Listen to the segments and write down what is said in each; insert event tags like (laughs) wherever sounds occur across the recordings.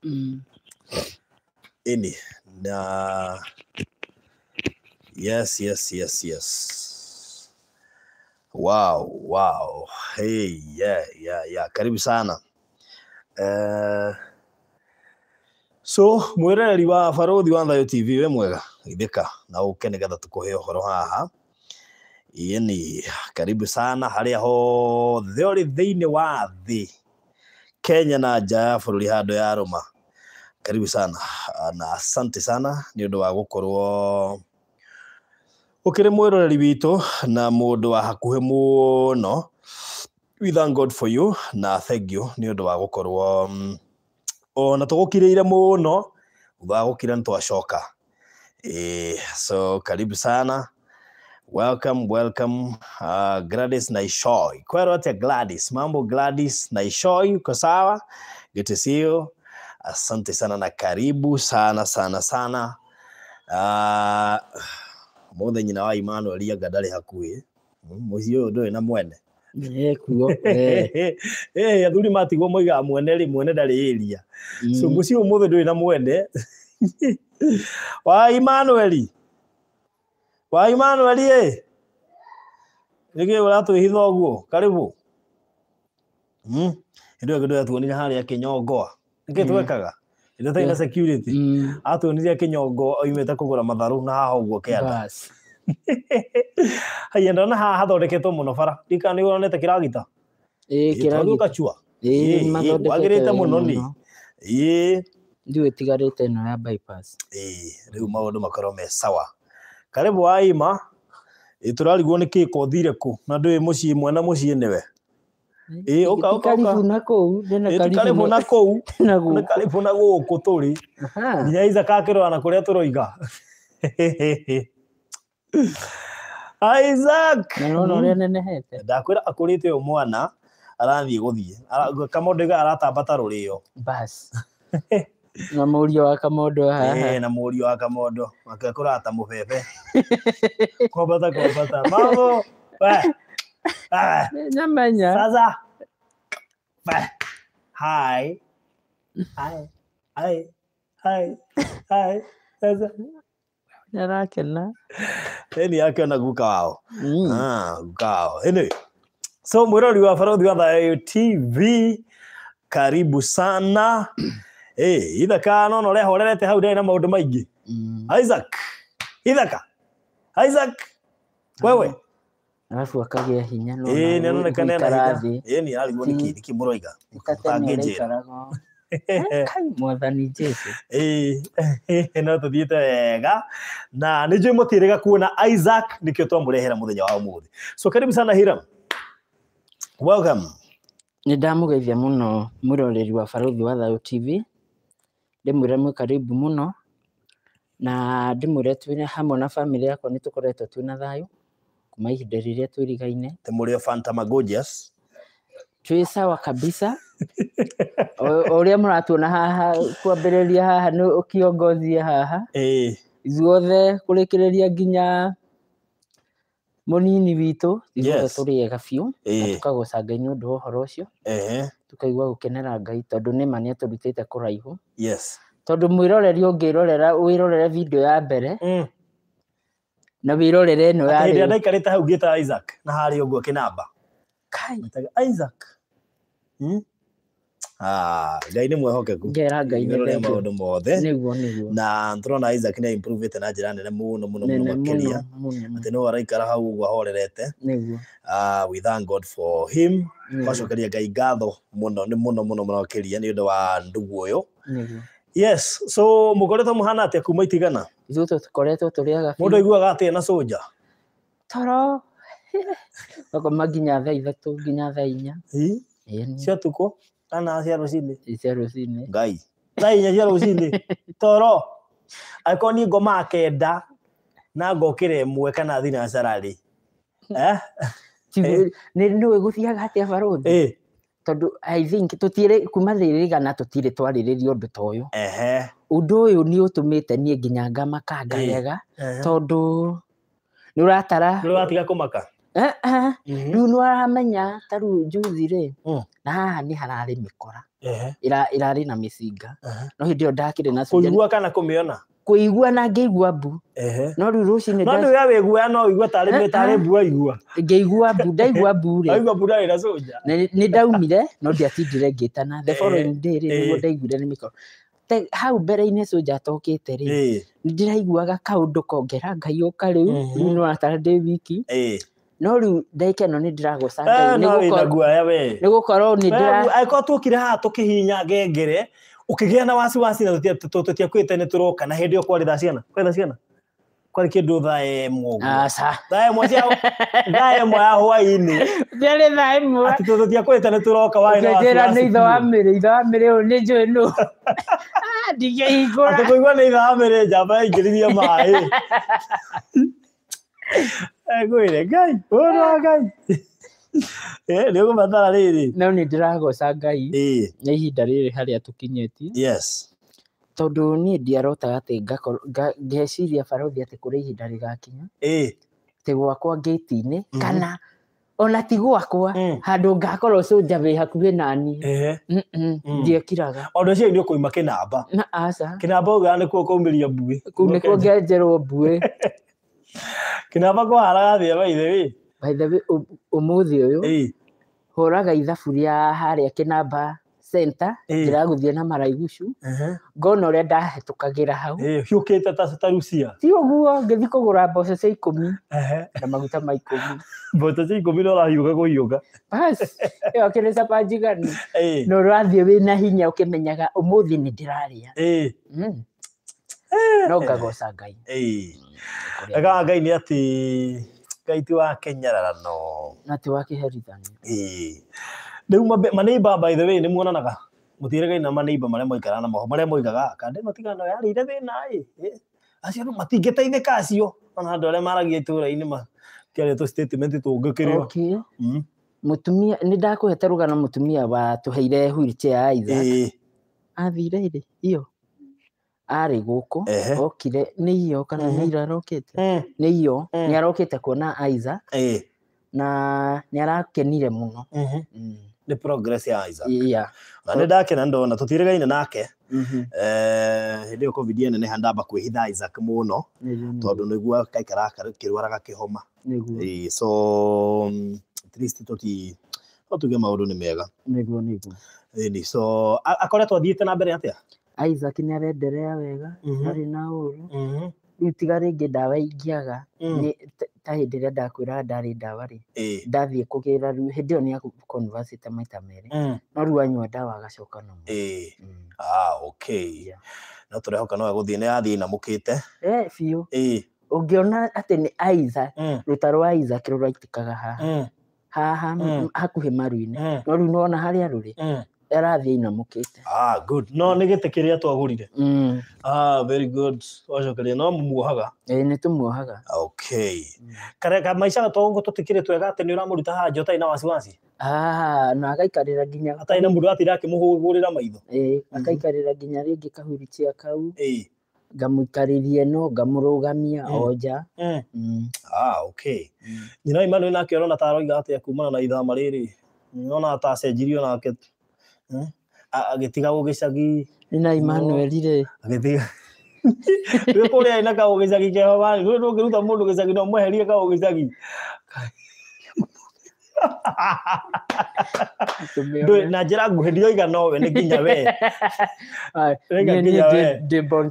Mm. ini na yes yes yes yes wow wow hey yeah yeah yeah karibu sana uh, so mwirereri wa barothi wa thayo tv we mwega ithika na uke nigetha tukuhe uhoro haha yeni karibu sana haria hothe uri thiini wa thi Kenya na nja ya bururi hando ya roma karibu sana na asante sana ni undu wa gukorwo ukiri mwiroreri witu na mundu wa hakuhi muno we thank god for you na thank you ni undu wa gukorwo mm, ona tugukiriire muno thutha wa gukira twacoka e, so karibu sana Welcome, welcome uh, Gladys Naishoi. Kwerote Gladys, mambo Gladys Naishoi, uko sawa? Good to see you. Asante sana na karibu sana sana sana. Uh, muthenyi na wa Emmanuel ya gadari hakuhi mucii uyu nduri na mwene kuo athuri matigwo moigaga mwene ri mwene ndari iria so mucii umuthi nduri na mwene wa Emmanuel wa Emmanuel ye nige uratu hitho guo karibu mm ndio kidogo tuonire hali ya kinyongoa nike hmm. twekaga ndio taina hmm. security hmm. atuonire kinyongo oimete kugura matharu na haho guo kianda bas (laughs) haya ndona haha hathondeketwo muno bara dika ni uronete kiragita ä kä ragåkacua wagärite må no nä ä ndiå ä tigarä te no ya rä u maå ndå makorwo me sawa karibu waima turarigwo nä kä kothire kå na ndå må ciä mwena må ciä nĩwe karibu na kå u karibu na gå kå tå rä nginya ithakakä rora na kå rä a tå roiga Isaac nona å nenehete ndakwä ra akå rä te yå mwana arathiä gå thiä kamondega aratambata rå rä o na murio wa kamodo haha eh na wa kamodo akakå rata må (laughs) kobata kobata mambo nyamanya sasa we hi guka wao mm. ah, guka wao anyway so mwirori wa farodhi wa tv karibu sana hey, ithaka nona å rehorerete hau ndä na maå ndå maingä mm. isaac ithaka isaac wewe arabu akagä a hinya nä eh ni hinya nä ararigwo nä ni kä må roiga tangä njä mwathani jesu (laughs) no tå thiä te wega na nä njå ä må tä rä ga kuona isaac nä kä o twamå rehera må thenya wa å må thä so karibu sana hiram welcome nä ndamå geithia må no mwä roreri wa barothi wa thayå tv ndimwire mwi karibu muno na ndimwire twine hamwe na family yako ni tukoretwo twina thayo kuma ihinda riria twirigaine ti muri fantamagodias twi sawa kabisa uria muratuona haha kwambiriria haha ni ukiongothia haha eh ithuothe kurikiriria nginya munini witå ithuothe yes. tå rä ega biå na tå kagå canga å ndå horo å cio tukaigua gukenera ngai tondu ni ma ni aturutite kuraihu yes tondu mwiroreri ungirorera wirorere video ya mbere mm. na wirorere no ya rä ndaikarä te hau ngä ta isaac na harä å guo kä namba isaac mm? Ah, ngai nä mwehokeku nä maå ndå mothe na tå isaac nä aimprovete na njä nene må no må no må no araikara hau å guo ah we thank god for him twacokeria ngai ngatho må no nä må no må no må wa ndugu å yå yes so må koretwo må hana atä kuma itigana ithuä tå koretwo tå aiguaga atä na cå toro gakoma (laughs) nginya thaa ithatå nginya thaa inya ciatukå ana siya rosile siya rosile ngai ngai ya siya rosile toro ako ni ngoma kenda na ngokire mwe kana thina sarari (laughs) eh nä eh. nä gå thiaga atä a baråthi eh. tondå i think tå kuma thä na gana tå tirä twarä rä ria å ndå ta å yå å ndå å yå nä å tå mä te niä nginya ngamakanga wega eh. tondå nä å ratara nä å ratiga kå maka Mm-hmm. rä u nä waramenya ta u njuthi rä na haha nä hararä mä kora ärarä na mä cinga no hä ndä ä yo ndakä rä nakåigua kana kå mä ona kå igua na ngä igua mbu no rä u rå cinä nä we wä guoya no igua tarä mbu aigua ngä igua mbu ndaigua mbu nä ndaumire no ndä atindire ngä tana the following day rä ndaiguire nä mä koro hau mbere-inĩ cũnja tokĩte rĩ nĩ ndĩraiguaga kaũndũ kongera ngai ũka u rĩu mm-hmm. nĩ watara ndĩ wiki no rä u ndagä no nä ndä ragå guaya we nä gå korwo angäkorwo tå kire haha tå kä hinya ngengere å kä gä a na wasi wasi na tå tiakwä te nä tå roka na hä ndä ä yo kwarä tha ciana kwarä ciana kwarä kä ndå thaa ä thaa ä mwe ya hwainä ndiarä thaa ä mwe atä tå tiakwä te nä tå roka warä nä itho wa mä rä itho wa mä rä å nä njå ä nå ah, ndigähingå ra atä kå igua nä itho wa mä rä njamba yaingä ririe maä (laughs) ngwire ngai ũra ngai nä å gå batara rä rä no nä ndä ragoca ngai nä ihinda rä rä harä a tå kinyätie tondå niä ndiarotaga atä ngeciria barothi atä kå rä ihinda rä gakinya tä gwakwa ngäti-inä mhm. kana ona ti gwakwa mm. handå ngakorwo cånja wä hakuhä nani mm. ndiekiraga ondå cio nä å kå ima kä namba kä namba å gara nä kuo kwaumä ria mbuä kå nä kuo ngenjerwo mbuä (laughs) kinamba kwa harathia baithe wi baithe wi umuthi uyu huraga ithabu ria haria kinamba center ndiraguthie na maraigucu ngona uria ndahitukagira hau hiukite ta ta Lucia ti uguo ngithi kugura mboco cia ikumi na maguta ma ikumi (laughs) mboco cia ikumi no rahiuka kuhiuka bas iyo kiri capa njiganu no urathie wina hinya ukimenyaga umuthi ni ndiraria no ngagoca ngai agaga (laughs) ngai nä atä ngai ti wa kenyararano na ti wa kä herithania rä u manäimba by the way nä muonanaga må na manäimba marä a moikaraga na moho marä a moigaga kandä matigano yarä ire thä na acio andå matingä acio ona andå arä a maragia itå ra-inä matiarä tå tå ngä kä rä o hmm? mutumia nä ndakå hete rå må tumia wa tå heire ya ithak athire irä iyo ari guku okire nä iyo kana nä ira arokä nä iyo nä arokite kuona Isaac na nä arakenire må no nä progress ya Isaac yeah. na nä ndakena ndona tå gaine nake hä ndä ä yo covid eneneha ndamba kwä hitha Isaac må no tondå nä guo kaikara kä rwaraga kä homa so mm, tå ti no tuge maå ndå nä mega so akoretwo athiä te na mbere atä a Isaac nä arenderea wega mhm. arä na å ru rä mhm. tiga rä ngä ndawa ingäaga mm. ta hä ndä ä rä a ndakwä ra ndarä ndawa rä ndathiä kå gä ra hä ndä ä yo nä te maita merä mm. no rä u anyua ndawa agacoka nomo no tå rehoka mm. ah, no agå thiä nä yathiä inamå kä te biå å ngä ona atä nä isaac rå ta rwa isaac rå raitĩkaga haha haha hakuhä maru-inä no rä u nona harä a rå rä arathia inamukite ah good no ni gite kiria twagurire mm. ah very good wacokeria no mumuohaga eh ni tumuohaga okay mm. kareka maisha gatongo tutikire twega ati ni uramuruta haja utai na wasiwasi ah na agaikarira nginya atai na mundu atira akimuhugurira maitho eh mhm. akaikarira nginya ringi kahuritia kau ngamuikaririe no ngamurugamia mm. oja mm. Mm. ah okay mm. nyina imanu nake arona taroiga atia kumana na ithama riri nyona atacenjirio nake agitiga gå gä cagi na imanueli rä agä tiga kå rä na kagå gä cagi kehova rä nä å ngä ruta må ndå gä cagi no mweherie kagå gä cagi na njä ra nguhä ndioigana we nä nginya we ndä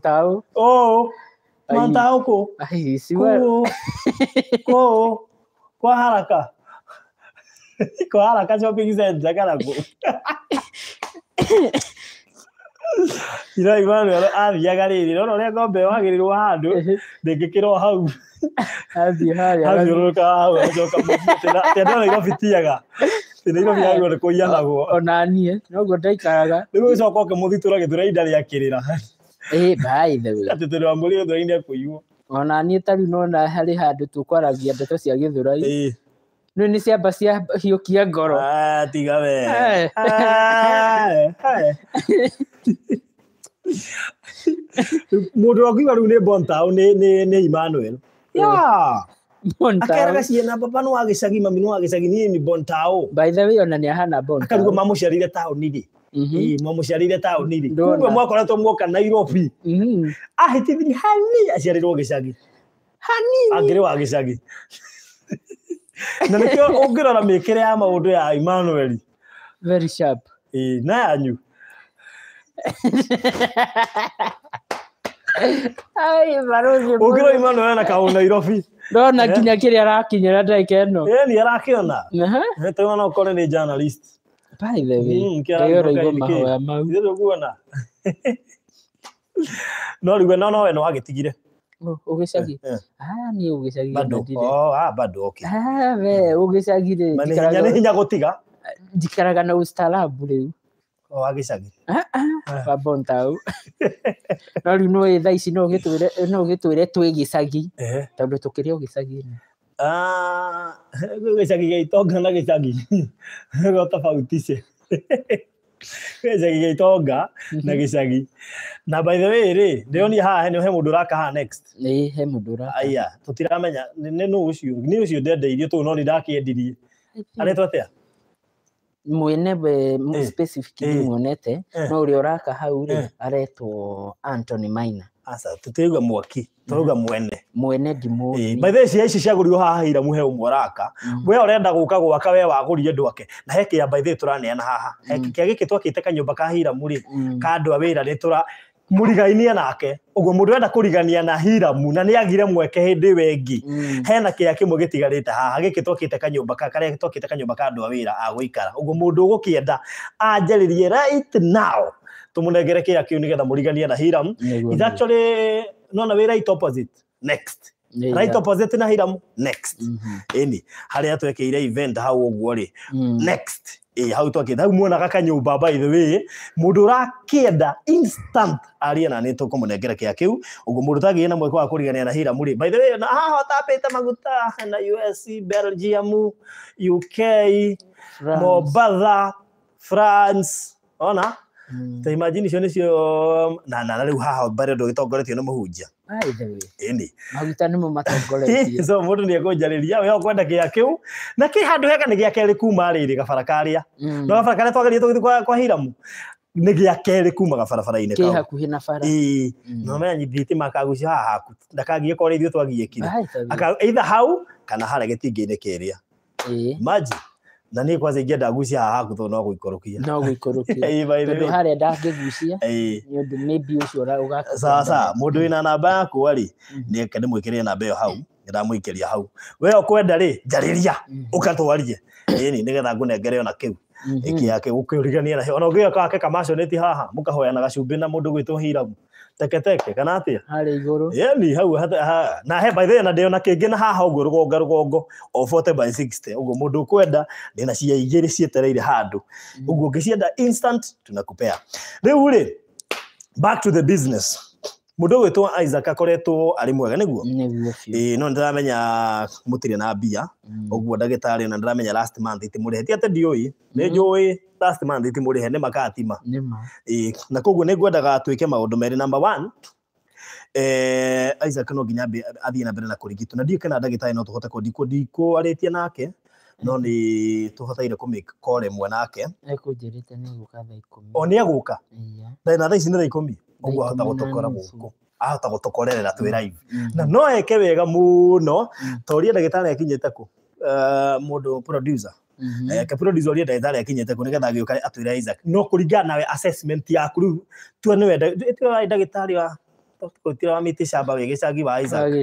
(laughs) kwa haraka (laughs) kwa haraka kana kå (laughs) ira rä athiaga rĩrĩ rä a ng'ombe yohagĩrĩrwo handũ (laughs) ndĩngĩkĩrwo hau athiĩ harĩathiũrũrũka hau acoka tĩandona igabitiaga kå nĩ ona niĩ noguo ndaikaraga rĩu ũcoka ũkĩmũthitũra gĩthũra inda rĩakĩrĩra ra mbaithagwe atĩ tondũ wa mũrĩo thũra-inĩ akũiywo ona niĩ ta rĩu nona harĩ handũ tũkwaragia ndeto cia gĩthũrai rä nä ciamba cia hiåkia ngoro tiga we må ndå å ngiuga rä u nä bontau nä imanuel akeraga ciana papa nä wagä cagi mami nä wagä cagi niä nä bontau baithawe ona nä ahana akaruga mamå ciarä taåni-rä mamå ciarä ire taåni-rä kuga mwakoretwo mwoka nairobi ahä tithiri hani aciarä rwo gä cagi hanini angä rä wa gä cagi na nä kä å ngä rora mä kä re ya maå ndå ya emanuel ä na yanyu å ngä ro emanuel na kaå nairobi ndona eh? nginya kä rä a arakinyä ra ndagä ka ä no nä arakä ona tauma no å kore nä journalist no rä u no nowe no agä tigire ugicagi eh, eh. ah, ni ugicagi bado okay we ugicagi hinya gå tiga njikaraga na ustaarabu rä u wa ntau no rä u nä tha ici no gä twä re twä gä cagi tondå tå kä rä a å gä cagi gä cagi itonga na gä cagi gä gä itonga na mhm. gä cagi na by the way rä ndä ronia haha he må ndå raka haha next he må ndå raka aya tå tiramenya nä nä å cio nä å cio ndendeirie tå no nä ndakä endirie arätwo atä a mwene specifically muonete no å rä a å raka hau rä aretwo antony maina tå tä mwaki turuga mwene mwene dimuthi eh, bathe cia ici cia gurio haha ira muhe umoraka mm. we urenda guka gwaka we wagurire ndwake na heke ya bathe turaneana haha heke mm. kia giki twakite kanyumba ka hira muri mm. kandu awira ni tura murigainie nake uguo mundu enda kurigania na hiramu na ni agire mweke hindi wengi hena kia kimwe gitigarite haha giki twakite kanyumba ka karia twakite kanyumba ka andu a wira a guikara uguo mundu ugukienda anjaririe right now tũmũnengere kä rä a kä u nä getha må rigania na hiram ithacorä nona wä right opposite next right opposite na hiram next mm-hmm. ni harä a twekä event hau å guo rä next ä hau twakä hau muonaga kanyå mba by the way må ndå å rakä instant arie na nä tå kå må nengera kä a kä u å guo må ndå tagä na mweke wa kå rigania na hiram rä by the way na haha tapä te maguta na us belgium uk Mombasa France ona Mm. ta imagine icio nicio na na riu haha mbare ndu gitongoretio na muhunjia ni maguta nimo matongoretie so mundu ni ekunjariria we kwenda kia kiu na ki handu heka ni gia keri kuma riri gabara karia no gabara karia twagerie tugithi kwa, kwa hiramu nä gä akerä kuma gabarabara-inä kä hakuhä na bara mm. nomenya thitima akagucio haha haku ndakagie korä ithuä twagiä aka eitha hau kana hara gä tingä-inä kä rä a maji na nä kwaca ingäenda ngucia hahaku tondå no gå ikorokia no gå sasa må ndå wä na namba yakwa rä nä mwä kä rä namba ä yo hau nä ndamå ikä ria hau we o kwenda rä njarä ria å mm. katwarie ni nä getha ngå nengere ona kä u ĩki mm-hmm. yake gũkĩũrigania na ona ũngĩoya kake kamaconĩti haha mũkahoyana gacumbi na mundu gwitwo hirabu teketeke kana ati hari iguru yani hau na he by the na ndĩona kingi na haha ũguo rũgonga rugongo o 40 by 60 ũguo mundu kwenda ni na cia igĩrĩ cietereire handu mm-hmm. ũguo ngicienda instant tunakupea riu ri back to the business mundu gwitwo Isaac akoretwo ari mwega niguo ii no ndiramenya mutire na mbia uguo mm. ndagitari na ndiramenya last month itimurehe ti ati ndiui ni mm. njui last month itimurehe ni makatima ii na koguo ni ngwendaga atuike maundu meri number one eh Isaac no nginya athie na mbere na kurigitwo na ndiuke na ndagitari no tuhote kundikwo ndikwaritie nake no mm. nä tå hotaire kå mä kore mwe nake o nä agå ka na thaa ici nä thaa ikå mi uguo ahota gutokora guku ahota gutokorerera twi live mm-hmm. na no eke wega muno mm-hmm. toria ndagitari akinyite ku eh, mundu producer mm-hmm. eh, ke producer ria ndagitari akinyite ku nigetha agiuka atwira Isaac no kuringana nawe assessment yaku riu tuone we ndagitari wa utira wa miti shamba we gicagi wa Isaac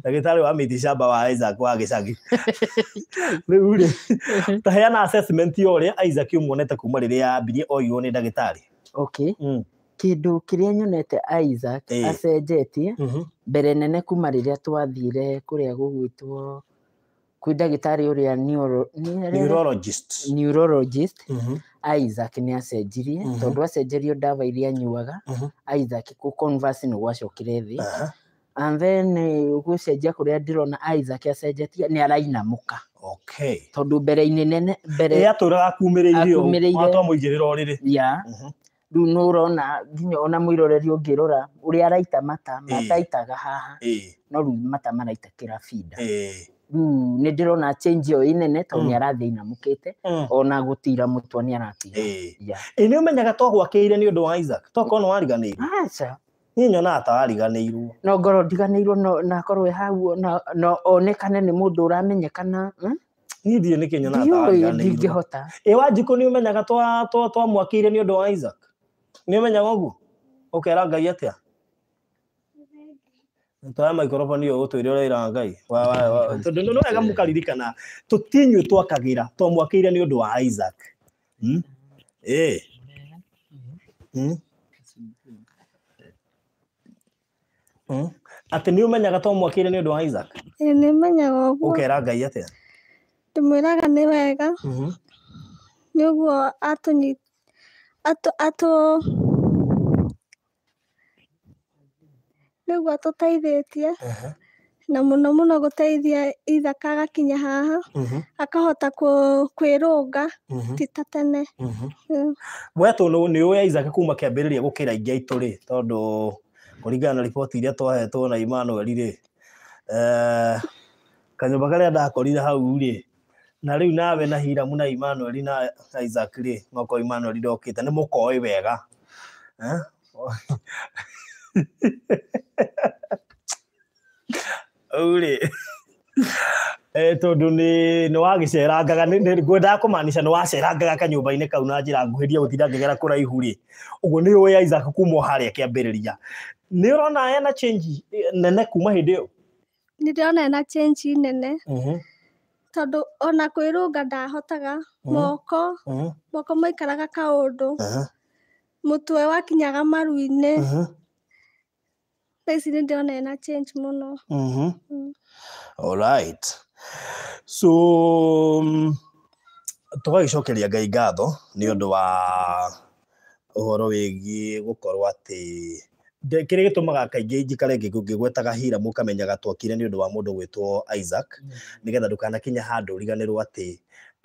ndagitari wa miti shamba wa (laughs) (laughs) assessment yo ni okay mm kindu kiria nyonete Isaac hey. acenjetie mm -hmm. mbere nene kuma riria twathire kuria gugwitwo kwi ndagitari uria neuro, neurologist neurologist mm -hmm. Isaac ni acenjirie mm -hmm. tondu acenjerio ndawa iria nyuaga mm -hmm. Isaac ku converse ni gwacokire thi uh -huh. and then gucenjia kuria ndirona Isaac acenjetie ni arainamuka okay tondu mbere inene mbere ya yaturaga kumiriirio atwamuigirira uriri ya mm-hmm rä u nä å rona nginya ona må iroreri å ngä rora å rä a araita mata mataitaga haha no rä u mata maraita kä rabinda rä u nä ndä rona change ä yo ä nene tondå nä mm. arathä inamå kä te mm. ona gå tira må twa nä aratira nä å menyaga twagwakä ire nä å ndå wa isaac twakorwo nä wariganä irwo niä nyonaga ta wariganä irwo no ngorwo ndiganä irwo na akorwo hau na onekane nä må ndå å ramenyekana hm? niä ndirä nä kä nyonaga ta wariganä irwo ndingä hota ä wanjikå nä å menyaga twamwakä ire nä å ndå wa isaac å guo kera ngai atia toya maikoroboni yo å uria iraga ngai tondu nä wega må karirikana tå tinyuä twakagä ra mwakä ire nä å ndå wa isaac hmm? eh. hmm? hmm? atä nä å menyaga mwakä ire nä å ndå wa isaac nä menyaga å guo å kera ngai atä a ndä mwä raga nä wega nä å guo atå nä guo あと、あと、nĩguo tũteithĩtie na må no mũno gũteithia ithaka agakinya haha mm-hmm. akahota kwä rå nga mm-hmm. ti ta tene gwetwo nĩ ũĩ ithaka kuma ra gũkĩra ingĩ rä tondå kå ringana na riboti iria twahetwo na imanuel eh, mba karä a ndakorire hau rĩ na rä u nawe na hiramu na imanueli na isaac rä ngoko imanueli ndokä te nä må koä wega u rä tondå nä wagä cerangaga ngwendaga kå manica nä wacerangaga kanyå mba-inä kau na njä ra nguhä ria gå tinda ngä gera kå raihu rä å guo nä å ya isaac kuma harä a kä ambä rä ria nä å rona ena change nene kuma hä ndä ä yo nä ndä rona ena change nene uh -huh. tondu ona kwirunga ndahotaga moko moko maikaraga kaundu mutwe wakinyaga maruine thaici ni ndiona ena change muno alright so mm, tugagicokeria ngai ngatho ni undu wa uhoro wigi gukorwo ati kä rä gä tå maga kaingä njikare ngä gwetaga hira må kamenyaga twakire nä å ndå wa må ndå gwätwo isaac mm-hmm. nä getha ndå kanakinya handå riganä rwo atä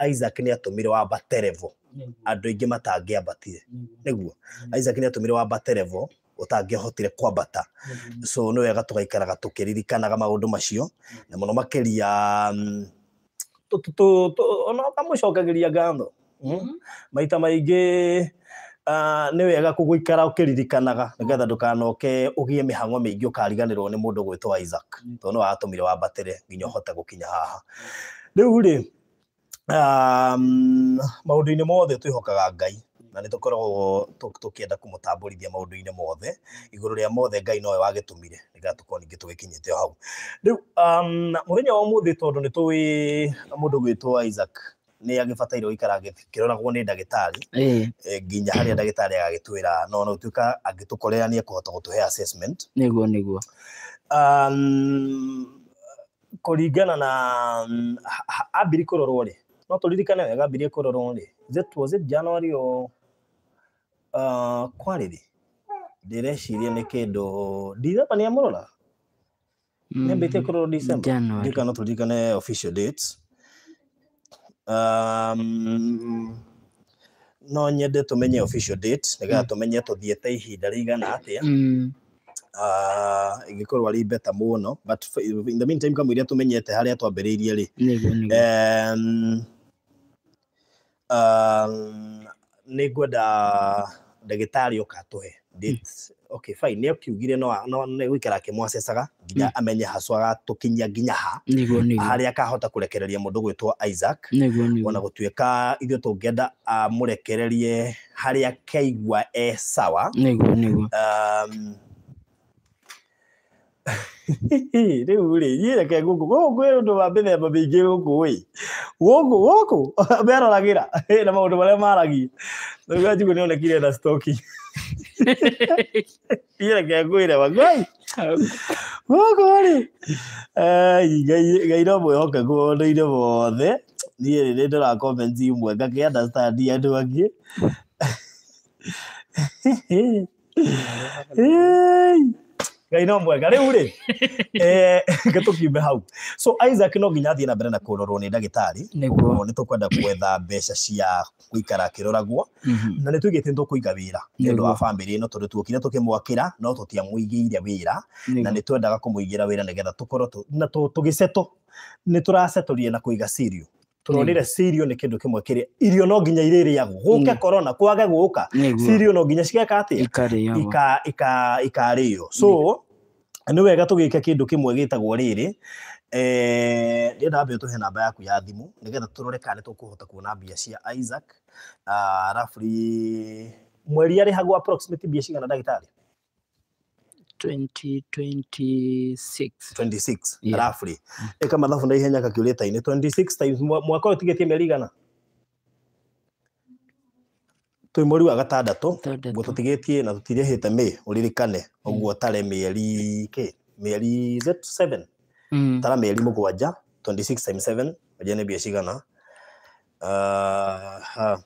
isaac nä atå mire re wambaterevo mm-hmm. andå aingä matangä ambatire mm-hmm. nä guo isaac nä atå mä wambaterevo å tangä hotire kwambata so nä wega tå gaikaraga tå kä ririkanaga maå ndå macio na må no makä ria mm, ona kamå cokagä ria ngatho mm. maita maingä Ah, nä wega kå gå ikara å kä ririkanaga nä getha ndå kanoke å gä mä hango mä ingä å kariganä rwo nä må ndå gwä two isaac to nä watå mire wambatä re nginya å hote gå kinya haha rä u rä maå ndå-inä mothe twä hokaga ngai na nä tå koragwo tå kä enda kå må tambå rithia maå ndå-inä mothe igå rå rä a mothe ngai nowe wagä tå mire nä getha tå korwo ningä tå gä kinyä te o hau rä u må thenya wa må thä tondå nä tå wä må ndå gwä two isaac nä agä bataire gå ikara kä roragwo nä ndagätarä eh, nginya harä a ndagätarä agagä twä ra no um, na gå tuä um, ka angä tå korera nä ekå hota gå tå he kå ringana na ambiri kå rorwo rä no tå ririkane wega kå rorwo rä january o uh, kwarä rä ndä reciria nä kä ndå ndithemba nä amå rora mm, nä ambä tie kå rorwo ndikano tå ririkane official dates no nyende tumenye official date tå tumenye te ihinda rigana atia mm. ah, ingikorwo ari beta muno but in the meantime kamwiria tumenyete haria twambiriirie ri ni ngwenda tarä oka tuhe he okay fine nä akiugire nä gå ikara akä mwacecaga nginya mm. amenye hasw agatå kinyia nginya ha harä a akahota kå rekereria må ndå gwä two isaac ona gå tuä ka ithuä tå ngenda amå rekererie harä a keigua e sawa rä u rä niä reke gå kå gå kwä å ndå wa mä themba mä ingä gå kå ä gå kå gå kå (laughs) meroragä ra na maå ndå marä a maragi naguo nä onekire na stocking (laughs) Mira que agwira bagwai. Woko ri. Ai ngai ngai no mwihoke kuoneire wothe. Niĩ nĩ ndĩra comments imwe ngakĩ understand andũ angĩ. Hey ngai no mwega riu ri kiume hau so isaac no nginya athiä na mbere na kå rorwo nä ndagätarä niguo nä tå kwenda kwetha mbeca cia gå ikara akä roragwo mm-hmm. na nä twä gä te nä tå kå iga wä ra nä å ndå wa bamä no tondå tuokire tå kä mwakä ra no tå tiamå igä ire wä ra na nä twendaga kå må igä ra wä ra nä getha tå korwo tå gä ceto nä tå racetorie na kå iga turonire cirio ni kindu kimwe kiria irio no nginya irirĩagwo guke korona kwage guka cirio no nginya cigeka ika ikarĩo so nĩ wega tũgĩke kĩndũ kĩmwe gĩtagwo rĩrĩ eh, ndienda mbe tũhe namba yaku ya getha tå tũrore kana nĩ tũkũhota kuona mbia cia Isaac ah, arabu mweri arä approximately mbia cigana tarä 2026 26 yeah. roughly eka mathabu na ihenya calculator ine 26 times mwaka uyu tigetie mieri igana twä mweri wa gatandatå guo tå tigä tie na tå tirehä te mä å ririkane å mm. guo tare mĩeri kä mĩeri mm. tara times må gwanja nä mbia cigana ah,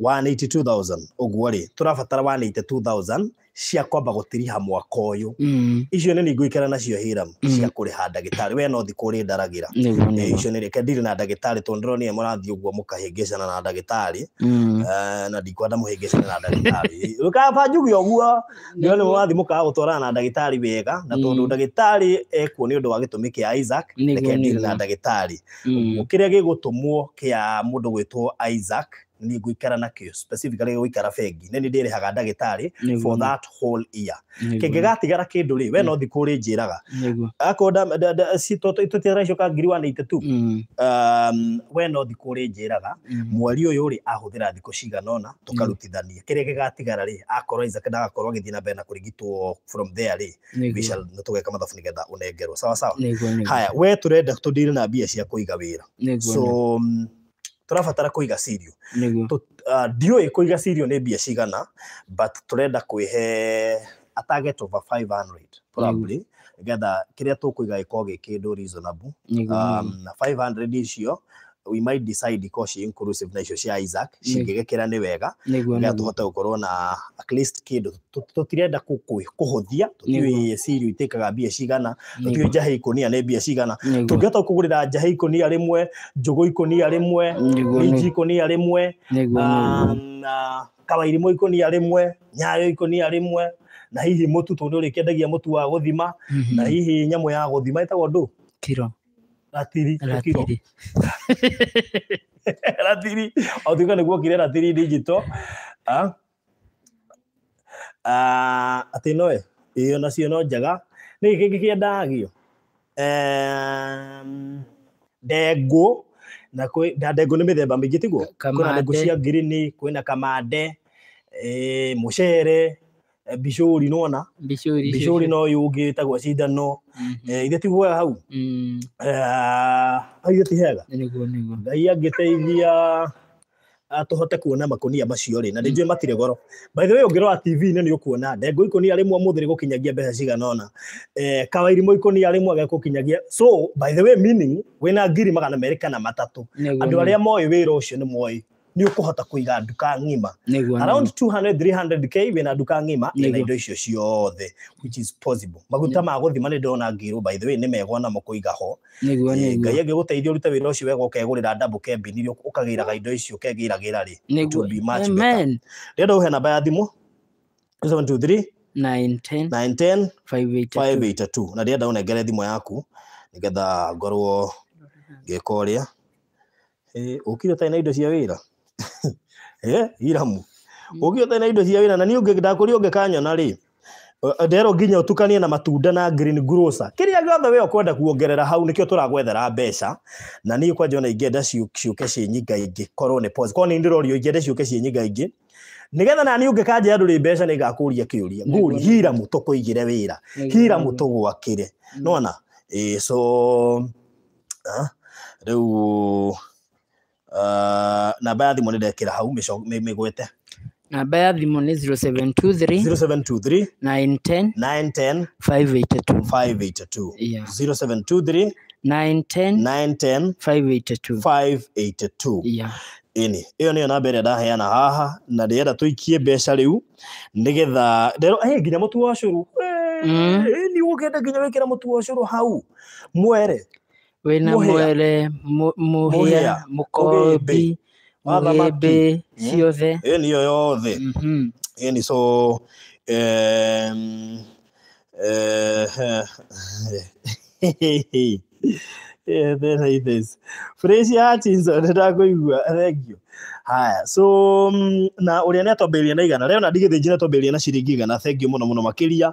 182000 uguo ri turabatara 182000 cia kwamba gutiriha mwaka uyu mm. icio ni ningwikara nacio hiram mm. cia kå rä ha ndagä we no thikå rä ndaragä icio ni reke ndiri na dagitari tondro ni murathi ronire må na dagitari mm. eh, na ndikwenda må hä na dagitari uka pa kaba njuge å guo nä nä må rathiä må na dagitari tarä wega na mm. tondu dagitari tarä ekwo nä å ndå wa gä tå mä kä isaac reke ndirä na dagitari tarä å kä rä a gä isaac ni guikara nakio specifically guikara fegi ne ni dire haga dagitari for that whole year kingigatigara kindu ri we no thiku ri njiraga akonda si shoka ngiri ni naite mm. um we no thikuri ri njiraga mm. mweri uyu ri ahuthira thiku ciganona tukarutithania mm. kiria gigatigara ri akorwo isaac ndagakorwo agithii na bena na kurigitwo from there ri we shall bishal na tugeka mathabu nigetha unengerwo sawa sawa haya we turenda tudiri na bia cia kuiga wira so um, turabatara kuiga sirio ndiå uh, kuiga sirio nä mbia cigana but turenda kwihe a target of a 500 probably getha kä rä a tå kå iga gä korwo gä kä ndå um, na 500 icio we might decide she inclusive na icio cia Isaac cingĩgekĩra ni wega na tũhote gũkorwo na at least kĩndũ tũtirenda kũhũthia tũtiũĩ cirio itĩkaga mbia cigana tũtiũĩ njahi ikũnia nĩ mbia cigana tũngĩhota kũgũrĩra jahe ikũnia rĩmwe njũgũ ikũnia rĩmwe minji ikũnia rĩmwe um, na kawairimo ikũnia rĩmwe nyayo ikũnia rĩmwe na hihi mũtu tondũ ũrĩkĩendagia mutu wa guthima mhm. na hihi nyamũ ya guthima ĩtagwo ndũ kiro ratiri ratiri (laughs) ratiri o tuka nä guokire ratiri digito ah. ah, atä noe ä nacio no njega nä gä kä kä endagio ehm, ndengå na ndengå nä mä themba mä ingä tiguo kwä na ndengå cia ngirini kwä na kamande må cere Eh, bishuri nona bishuri bishuri no yugite gwacida no mm-hmm. eh, ithe ti guoya hau mm. eh, aithe ti hega ngai angĩteithia ah, tuhote kuona makonia macio rĩ na nä njå mm. matirä goro by the way å ngä rora tv-inä nä å kuona ndengå ikonia rä mwe må thä rä gå kinyagia mbeca ciganona kawairimå ikonia rä mwe gegå kinyagia so by the way meaning wä na ngiri magana merä kana matatå andå arä a moä wä ra å cio nä moä ni ukuhota kuiga nduka ngima around 200 300k wina nduka ngima ina indo icio ciothe which is possible maguta ma guthima ni ndona ngiro by the way ni megwa namo kuiga ho ngai agiguteithia urute wira ucio wega ukegurira double cabin iria ukagiraga indo icio ukegiragira ri to be much better ndenda uhe namba ya thimu 723 910 910 582 na ndenda unengere thimu yaku nigetha ngorwo ngika å rä a å kire tarä na indo cia wä ra (laughs) eh iramu ugiothe mm. tena indo cia wina na ni ungida kuri na ri ndero nginya utukanie na matunda na green grocer kiria giothe we ukwenda kuongerera hau nikio turagwethera mbeca na ni kwanja ona ingenda ciuke ci nyinga ingi korwo ni pause kwa ni ndiro ndirorio ingenda ciuke ci nyiga ingi nigetha na ni ungikanja andu ri mbeca ni ngakuria kiuria nguri hira mutukuigire wira hira mutugwakire mm. nona so ah riu Uh, namba ya thimå nä hau mä gwete namba ya thimå nä 0723 910 910 582 582 ini iyo niyo namba iria ndaheana haha na ndĩrenda tũikie mbeca rĩu nĩgetha nderwo hey, nginya mũtu wa cũrũ mm. ni ũgenda nginya wĩkĩra mũtu wa cũrũ hau mwere wä mwele muhia mukobi mwebe kombi må mbä ciothe ä yo yothe ä mm-hmm. so um, uh, (laughs) yeah, then like this. Fresia Hutchinson ndakũigua thengiũ haya so mm, na ũrĩa nĩ atombeirie na igana rĩo na ndigithĩnji nĩ atombeirie na ciringi igana you mũno mũno makĩria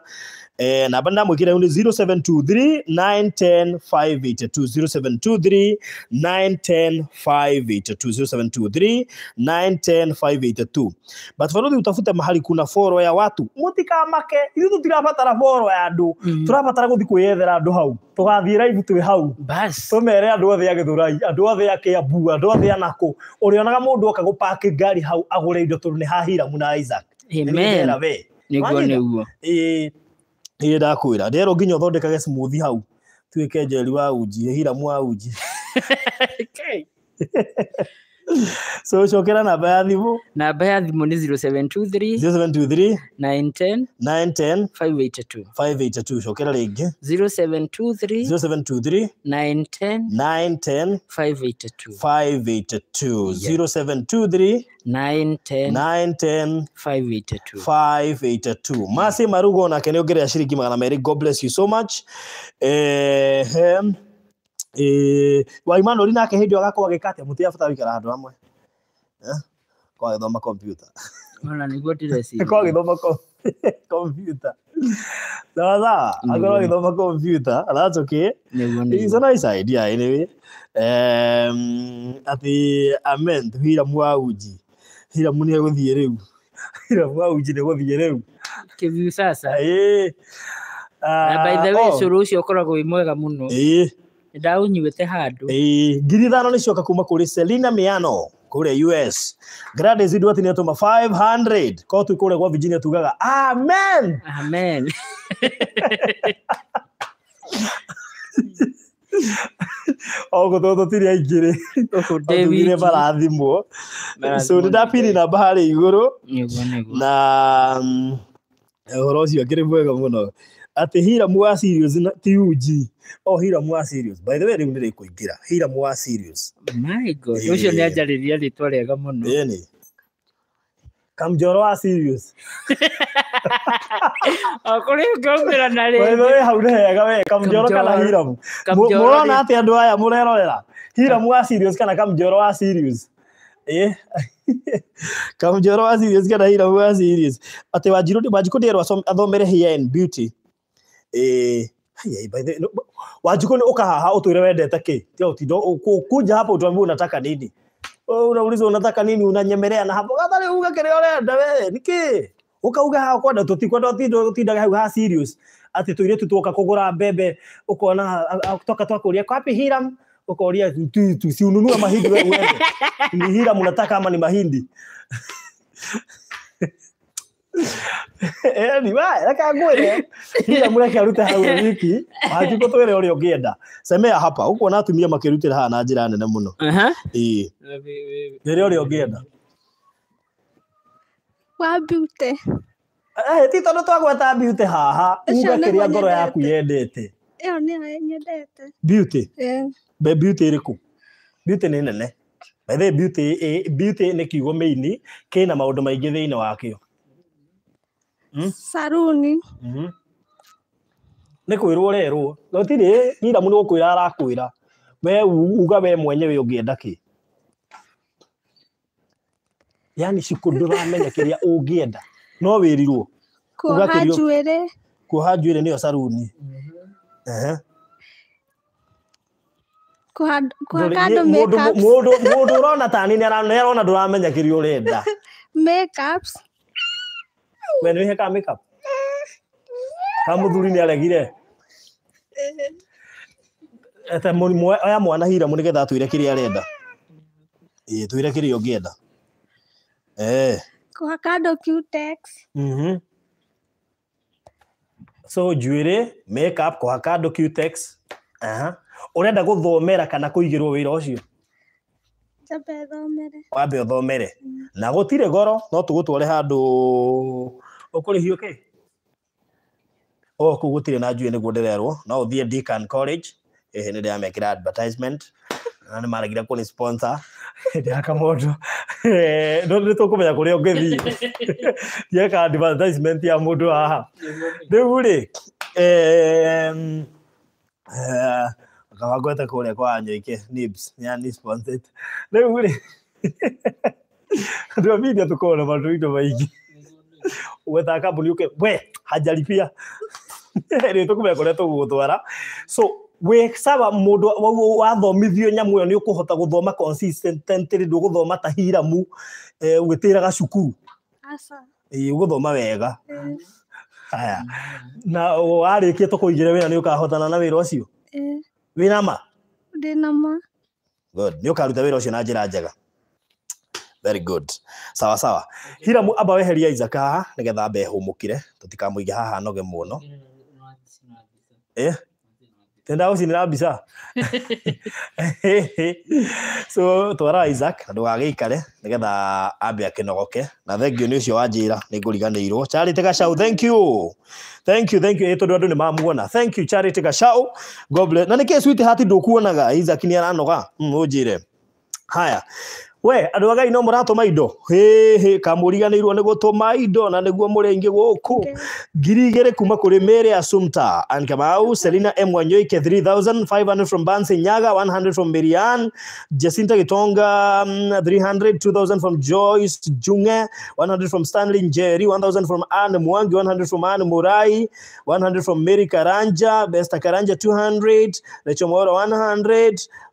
eh, namba ndamwikira ni 0723 910 582 0723 910 582 0723 910 582 batufanothi gutafuta mahali kuna foro ya watu mutikamake ithu tutirabatara foro ya andu mm. turabatara guthi kwiyethera andu hau tugathii raivu twi hau tumere andu othe agithurai andu othe akiambu andu othe anaku urionaga mundu oka gupaki ngari hau agure indo tondu ni hahira muna Isaac amen niguo niguo ä ndakwä ndero nginya å thondekage cimuthi hau tuä ke njeri wa unji hiramu wa unji (laughs) (laughs) (laughs) so cokera namba ya thimu namba ya thimu ni 0723 0723 910 cokera rä 0723 0723 910 910 582 0723 910 910 582 582 masi marugo nake nä å ngä rä a ciringi magana merä god bless you so much eh, ä waima nori nake hä ndä ä yo agakorwo agä ka atä må tä abatara gå ikara handå hamwe korwo agä thoma kompyuta ona nä guo ndärekorwo agä thoma kompyuta sawasawa akorwo agä thoma kompyuta thats okay it's a nice idea anyway um, atä amen hiramu wa uji hiramu nä egå thiä rä u (laughs) hiramu wa uji nä gå thiä rä u kä biu sasa na by the ah, way oh. cå rå å cio å koragwo wä mwega må no ndaunywite handu ii ngiri ithano ni cioka kuma kuri selina miano kuria us gladys ndwati ni atuma 500 ko tu kuria gwa virginia tugaga amen amen ogo tå tirä aingä rä ndä marathimwo so nä ndapini namba harä igå rå na å um, horo å cio angä rä mwega må no atä hira mwasirius na tiuji o oh, hiramu wa serious by the way riu nire kuingira hiramu wa serious my god ucio ni ajariria ritwa riega muno yani kamjoro wa serious akuri (laughs) oh, ngomera na ri by the way hau we kamjoro kana hiramu murona ati andu aya murerorera hiramu ah. wa serious kana kamjoro wa serious eh (laughs) kamjoro wa serious kana hiramu wa serious ati wajiru wajiku ndero athomere hair and beauty eh Wanjikũ ũka haha ũtwĩre wendete kĩ tiga gũtinda kunja hapo ũtwambie unataka nini unauliza unataka nini unanyemelea na hapo gathari uga kile urenda we niki uga ha kwenda tutikwenda utindaga hau ha serious ati tuiretu tuoka kugura mbembe ukona kutoka twakuria kwapi hiram ukoria tu si ununua mahindi wewe (laughs) ni hiram unataka ama ni mahindi (laughs) ni wa reka ngwire ira mureke arute hau wiki hatuko twire uri ungienda semea hapa na atumia makirutira haha na njira nene muno ii nire uri ungienda wa beauty ti tondå twagweta beauty haha uga a ngoro yaku yendete iyo ni nyendete beauty be beauty iriku biute ni nene by the beauty beauty ni kiugo meini kina maundu maingi thiini Hmm? saruni hmm? nä kwä rwo rerwo no tirä ira må nä gå kwä ra arakwä ra we uga we mwenye we å ngä enda kä yani cukuru ndå ramenya kä rä a å ngä enda no wä rirwo kuoha njuä rä nä yo saruni må ndå å rona tani nä arona ndå ramenya kä rä a å renda Wena wĩ he ka make up. Ka mũthuri nĩ aregire. Eta mũrimũ oya mwana hira mu nĩgetha atwĩre kĩrĩa arenda. Ĩĩ twĩre kĩrĩa ũngĩenda. Eh. Kũhaka ndo cutex. Mhm. So njuĩrĩ, make up, kũhaka ndo å renda gå thomera kana ra å cio wambe å thomere wambe gå na gutire goro no tugutware handu ukurihio kå oh, u gå tirä na njui niguo ndirerwo no uthie Deakin College ehe ni ndamekira advertisement na nä maragira kå ndiaka må ndå nä tå kå menya kå rä a å ngä thiä ndiaka må ndå haha rä u rä akaba ngwete kuria kwa anyoike nips yani sponsored riu ri na maundu indo maingi gwetha kambuni uke we hajaribia rä tå kå rä a tå gå twara so wä sawa må ndå wathomithio nyamå ä yo nä å kå hota gå thoma ndå gå thoma ta hiramu å e, gä tä raga cukuru å gå thoma wega aya na warä kie tå kå igä re wä ra nä å kahotana na wä ra å cio winama ma good nä å karuta wä ra å cio na njä njega very good sawa sawa hiramu amba weheria isaac haha nä getha mbehå må kä re tå tikamå ige haha noge eh cinä ra mbica (laughs) twara isaac na ndågagäikare nä getha ambe akä nogoke na thengio nä å cio wanjä ra nä ngå riganä charity gacau thank you thank you thank you tondå andå nä mamuona thank you charity gacau na nä kä hati ndå kuonaga isaac nä aranoga å hmm, njä re haya we andå agai no må ratåma indo hä kamå riganä nä gå tåma indo na nä guo må rä aingä gå kå ngiri igä rä kuma kå rä mä rä asumta ankamau selina m wanyoike 3500 from bansi nyaga 100 from mirian jacinta gitonga 300 mm, 2000 from joyce junge 100 from stanley njeri 1000 from an mwangi 100 from an murai 100 from mary karanja besta karanja 200 lechomoro 100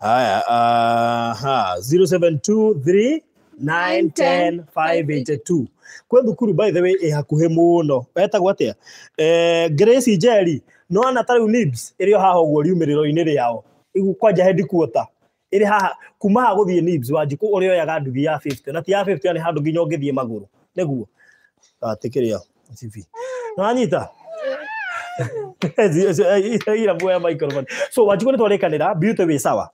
haya uh, 0723 910582 kwä thukuru by the way ä hakuhä må no wetagwo eh grace Jerry no tarä u nibs ä rä o haha å guo riumä rä ro kwanja hedikuota ä rä haha kuma ha guthie nibs wanjikå å rä ndugi ya 50 na ti ya 50 nä handå nginya å ngä thiä magå rå nä guo ira muoya microphone so wanjikå nä twarä kanä ra sawa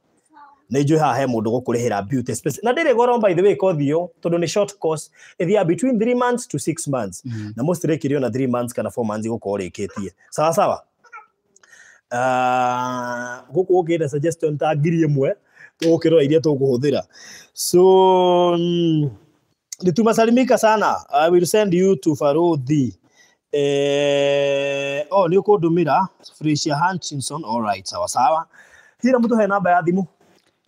na injui haha he mundu gukurihira beauty space na ndiri goro by the way kothio tondu ni short course ithia between 3 months to 6 months mm -hmm. na most rikirio ona 3 months kana 4 months gukorwo rikitie sawa sawa guku uh, gukire suggestion ta ngiri imwe gukirora iria tukuhuthira so mm, nitumasalimika sana i will send you to farudhi eh, oh ni ukundumira Felicia Hutchinson all right sawa sawa hira mutu he namba ya thimu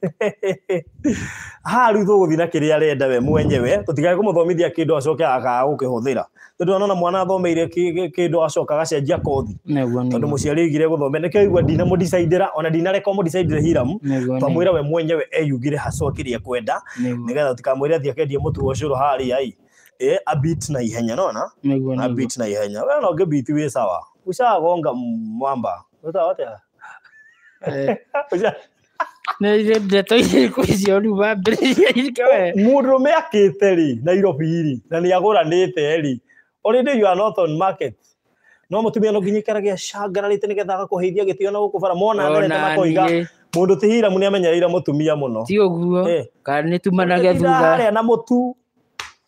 (laughs) ha rä u tå gå thiä na kä arenda we mwenyewe tå tigaä kå må thomithia kä ndå acoke agaga gå kä hå thä ra tondå onona mwana athomeire kä ndå acoka agacenjia kothi tondå må ciari oigire gå thome nä kä igua ndinamå ndicaindä ona ndinareka må ndicaindä hiram twamwä ra we mwenyewe eyugire haco kä rä ekwenda nä getha tå tikamwä re athiä akendie må tu ũcũrũ harĩa ĩ eh abit na ihenya nona abit na ihenya wewe no gebit we sawa ushagonga mwamba utaote eh (laughs) to ba bri mundu me akite ri nairobi ri na ni ni te ri ori already you are not on market no mutumia no ginyi shagara nginya ikarage acangararite nigetha agakuheithia gitio na guku bara mona amerete makoiga mundu ti hiramu ni amenyereire mutumia muno ti oguo eh. ka ni tumana ge thuga aria na mutu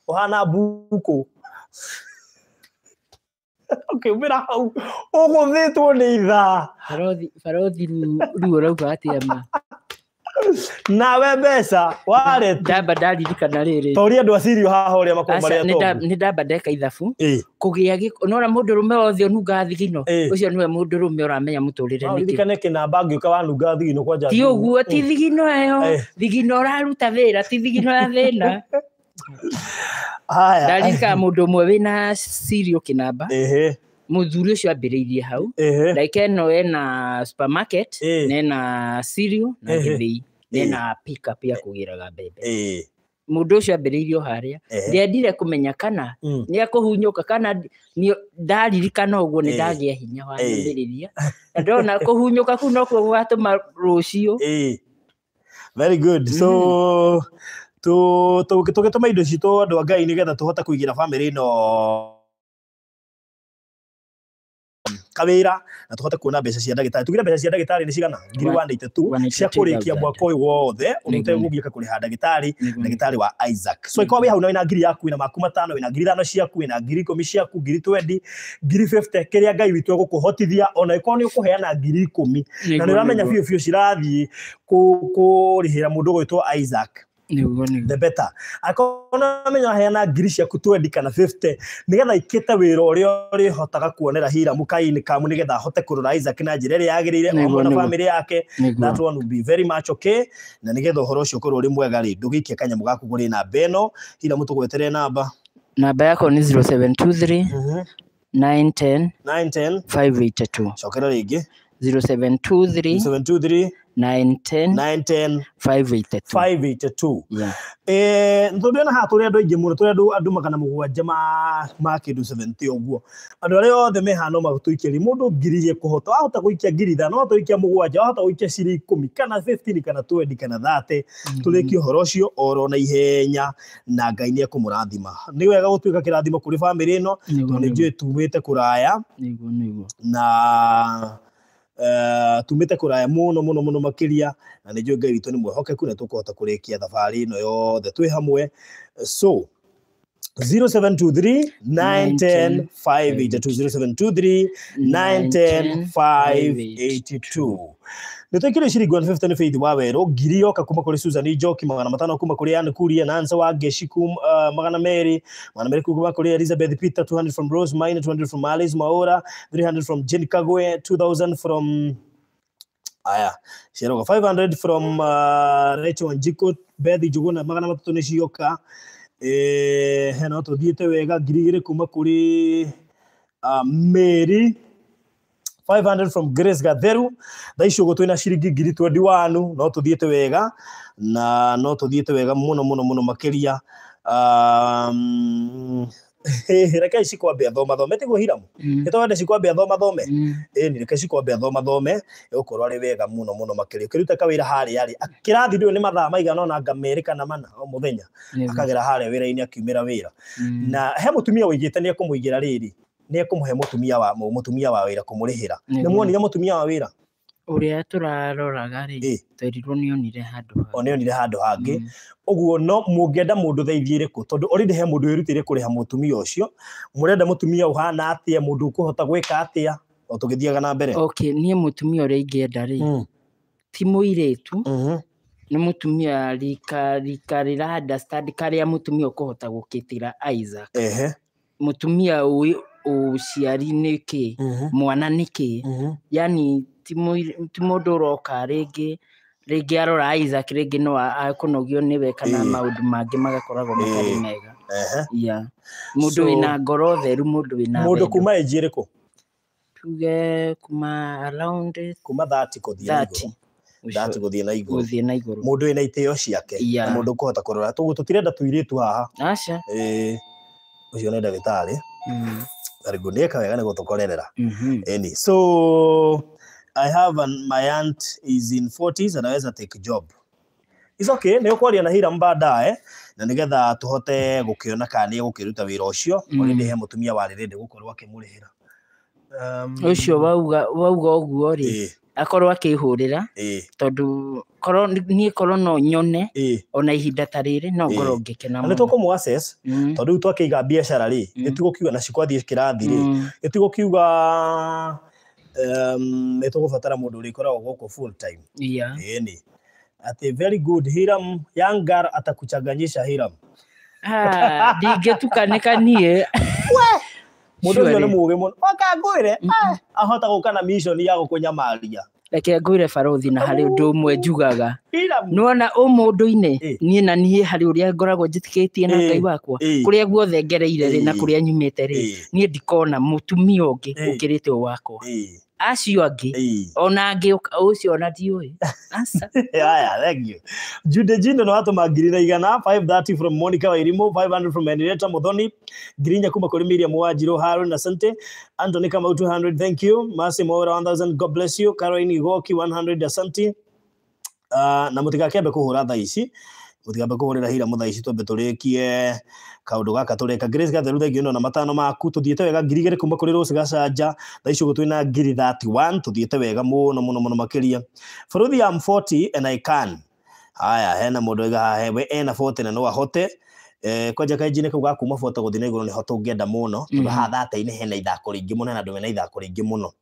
uhana mbuku (laughs) mira hau uguthitwo ni ithaa barothi ruo rauga atia ama nawe mbeca warä ndamba ndaririkana rä rä toria andå acirio haha å rä a makombarä nä ndamba ndeka ithabu kå gä a nona må ndå rå me nunga thigino å cio nä we må ndå rå me å ramenya må tå rä reririkane kä namba å wanunga thigino kwanja ti å guo ti thigino ä thigino å raruta thä ra ti thigino ya thä na ndaririkana må ndå å mwe wä na cirio kä namba muthuri ucio ambiriirie hau like eno ena supermarket na ena cereal na githii na ena pickup ya kugiraga mbembe mundu ucio ambiriirie haria ndiendire kumenya kana mm. ni akuhunyuka kana ndaririkana uguo ni ndagia hinya wa nyambiriria na ndona kuhunyuka kuu nokuo gwatuma rucio very good so mm. tugituma indo citå andå a ngai nä getha tå hota kå igä ra bamä rä no gwaka wira na tuhote kuona mbeca cia ndagitari tugire mbeca cia ndagitari ni cigana ngiri wa na itatu cia kurikia mwaka uyu wothe unute gugieka kuriha ndagitari ndagitari wa Isaac so iko wi hau na wina ngiri yaku ina maku matano ina ngiri thano ciaku ina ngiri ikumi ciaku ngiri 20 ngiri 50 kiria ngai witu egukuhotithia ona iko ni ukuheana ngiri ikumi na ni uramenya biu biu cirathii kurihira mundu gwitwo Isaac the better akona menya heana ngiri ciaku 20 kana 50 nigetha ikite wira uria urihotaga kuonera hira mukaini kamu nigetha ahote kurora Isaac na njira iria yagirire omwe na family yake that one will be very much okay na nigetha uhoro ucio ukorwo uri mwega ri ndugikie kanyamu gaku guri na beno hira mutugwetere namba namba yako ni 0723 mm -hmm. 910 910 582 cokera ringi 0723 0723 ntuona haha tå rä andå aingä må no tå rä andå magana må gwanja ma kä ndå å guo andå arä othe me hano magåtå ikä må ndå ngiri igä kå hota wahota gå ikia ngiri ithano wahota gå ikia må gwanja wahota gå ikia ciri ikå mi kana fifteen kana twendi kana thate mm-hmm. tå rä kie å horo å cio oro na ihenya na ngai nä ekå må rathima nä wega gå tuä ka kä rathimo kå rä bamä rä ä no tondå nä njå ä tumä te kå raya na Eh, tumite kuraya muno muno muno makiria na ni ngai witu ni mwehokeku kuna tukuhota kurikia thabari ino yothe twi hamwe so 0723 910 582 0723 910 582 nitukire ciringi 150 faith wa wero ngiri yoka kuma kuri Susan Njoki magana matano kuma kuri Anne Kuria na Nansa wa Geshi uh, magana meri magana meri kuma kuri Elizabeth Peter 200 from Rose Mine 200 from Alice Maora 300 from Jen Kagwe 2000 from aya Sheroga 500 from uh, Rachel Wanjiku Bethy Juguna magana matatu ni cioka eh hena tuthiite wega ngiri igiri kuma kuri uh, Mary 500 from Grace Gatheru tha icio gå twä ciringi ngiri 21 no tå thiä wega na no tå wega muno muno muno makä um, (laughs) reke cikwambe athoma thome tiguo hiramu mm. nä twende cikwambe athoma thome mm. ni reke cikwambe athoma thome gukorwo arä wega muno muno makiria ukiruta kawira wira harä arä kirathi ndu ni mathaa maigana ona anga merä kana mana o må akagira akagera harä wä ra-inä akiumä mm. na he mutumia tumia ni igä te nä nä ekå må he må tumia wa må wa wä ra kå må rä hä ra nä muonire må tumia wa wä ra å rä a tå raroraga onire handå hangä å guo no må ngenda må ndå theithie rä kå tondå orä he må ndå wä rutä rä kå rä ha må tumia å cio må renda må tumia å hana atä a må ndå å kå hota gwä ka atä a o tå gä thiaga na mbere okay. niä må tumia å rä a ingäenda rä mm. ti må irä tu mm-hmm. nä må tumia rika rä ra karä a må tumia å kå hota gå kä tä ra må tumia uciari-inĩ kä mhm. mwana nä kä mhm. yani ti må ndå ũroka rĩngĩ rĩngĩ arora Isaac rĩngĩ no akũnogio nĩ we kana mm. maũndũ mangĩ magakoragwo mm. matarĩ mega ya mũndũ wĩna ngoro theru mũndũ wĩna mũndũ kuma ĩnji ĩrĩkũ tuge kuma around kuma 30 gũthiĩ 30 ndati guthiä na igå guthiä na igå må ndå wä na itä o ciake na må ndå kå hota kå rora tå tirenda tå tu haha aca å cio nä ndagä tarä ariko ntiyekamenya gutokorerera any so i have an, my aunt is in 40s anaweza take job is okay nä kwaria na hira mbadae na nä getha tå hote gå kä ona kana nä egå kä ruta wä ra å cio mm. rä ndä he må tumia warä rä ndä gå korwo akä må rä hä ra å um, cio wauga å guo rä akorwo akĩhũrĩra tondu korwo niä korwo no nyone ona ihinda ta rä rä no ngoro ngä kena nä tå kå må tondå u twakä iga biacara rä nä kiuga na cikathiä kä rathi rä nä tugå kiuga nä tå gå batara må ndå å rä koragwo gå kå atä very good hiram girl atakuchaganyisha hiram ah, ndingä tukanä kanie må ndå å cio nä må gä må no oka ngwä re ah, ahota gå ka na ya gå kå nyamaria reke ngwire barothi na harä å ndå å mwe njugaga nona å må ndå-inä niä na niä harä å rä a ngoragwo njä tie na ngai wakwa kå rä a guothe ngereire rä na kå rä a nyumä te rä niä ndikona må tumia å ngä å kä rä te wakwa acio angä ona ngä å cio ona ndiå jude jindo nä watå ma ngiri na igana 530 from monica wairimå 500 from enileta muthoni ngiri inya kuma kuri miriam wanjiru haron na sante antony kamau 200 thank you masi mora 1000 god bless you caroline igoki 100 asante uh, na mutigakembe kuhura thaa ici utigambe kuhurira hira mutha ici twambe turikie kaundu gaka tureka grace gatheru thengio no na matano maku tuthiete wega ngiri igiri kuma kuri ruci gacanja tha ici ugu twina ngiri 31 tuthiete wega muno muno muno makiria borithi am 40 and i can aya hena mundu oiga hewe ena 40 na no ahote eh kwanja kainjini kau gakuma bota guthi na iguru ni hoto ngienda muno mm-hmm. tondu ha thata-ini hena ithako ringi muno na andu mena ithako ringi muno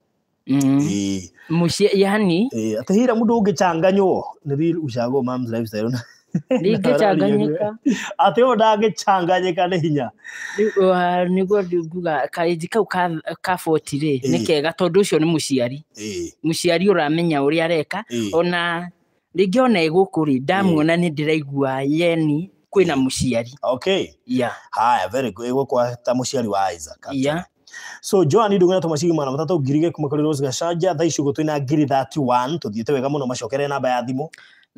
mucie mm-hmm. yani atĩ hira mũndũ ũngĩchanganywo nĩ rĩrĩ uchago mams lifestyle rĩngĩ (laughs) Tanganyika atĩ ũyũ ka nĩ hinya uh, nĩguo nguga karĩnji kau ka boti rĩ må ciari tondũ ũcio å mũciari mũciari ũramenya ũrĩa areka ona rĩngĩ ona egũkũ rĩ ndamuona nĩ ndĩraigua yeni kwĩna mũciari okay yeah haya very good egũkwa ta wa Isaac yeah so Joan ndu gwena tumashigi mwana matatu ngiri gĩkũmi kũrĩ Rose Gacanja thaa ici ũguo twĩna ngiri 31 tũthiĩte macokere namba ya thimå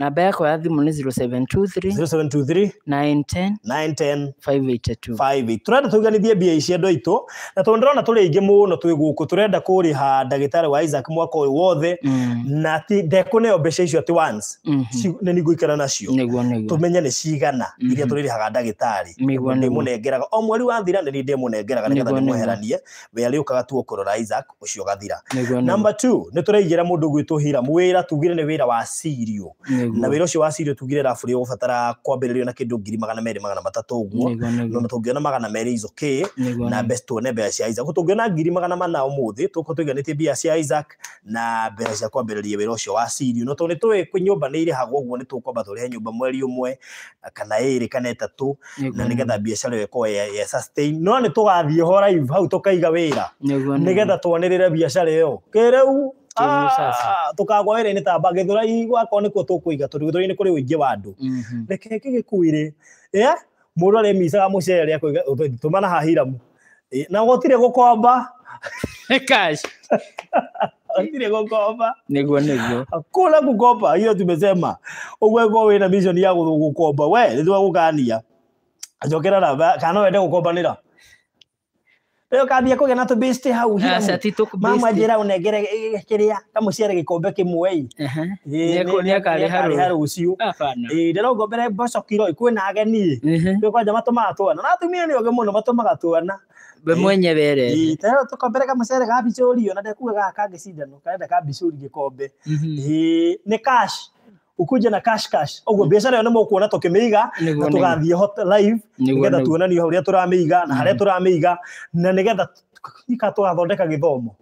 namba yako ya thimu ni 0723 910 582 turenda tuganithie mbia ici andå aitå na tondå ndärona tå rä aingä må no twä gå kå ha wa isaac mwaka å wothe mm. na atä ndekå mbeca icio atä mm-hmm. nä ningå ikara nacio tå menye cigana iria tå rä rä o mweri wathira nä niä ndä må nengeraga nä we arä å tu å isaac å cio gathira nä tå raigä ra må hira mwä ra tugä re wa cirio na wä ra å cio wacirio tugire rabu rä å gå batara kwambä na kä ndå ngiri magana merä magana matatå å guo na tå ngä magana merä izo kä na mbe tuone mbeca cia isaac tå ngä ona ngiri magana mana å thä tå korwo tå iganä tie mbia cia isaac na mbeca cia kwambä rä ria wä ra å cio wa no tondå nä tå ä kwä nyå mba nä irä hagwo å guo nä tå kwamba tå rä he nyå mba mweri å mwe kana ä rä kana ätatå na nä getha biacara ä yo ĩkorwo no nä tå gathiä ho hau tå kaiga wä ra nä getha twanä rä re biacara ä yo kä rä u Ah, tukagoere ni tamba githurai gwakoo nikuo tukuiga tondu githurai ni kuri uingi wa andu mm-hmm. reke gigikuire mundu aremicaga mucere tumana hahiramu na gotire gukomba cash ndire (laughs) gukomba niguo niguo kula gukomba hiyo tumesema ugwego wina mission ya gukomba we nithwa gukania njokera na kana wende gukombanira ukambia kå gä na tå ha mama njä ra å nengere kä rä a kamå ciare gä kombe kä mwei nä akarä ha mbocokiro kwä na ageni rä kwanja matå maga twana na atumia nä å gä må no matå maga twana we mwenyewe rä tå kombere kamå ga mbicå rio na ndekuga gaka kangä cindano ka mbicå ri gä kombe mhm. nä cash ukuje na cash cash oguo mm. biacara yo nimukuona tukimiiga na tugathie hot live nigetha tuonanie hauria turamiga na hare mm. turamiga na nigetha ika tugathondeka githomo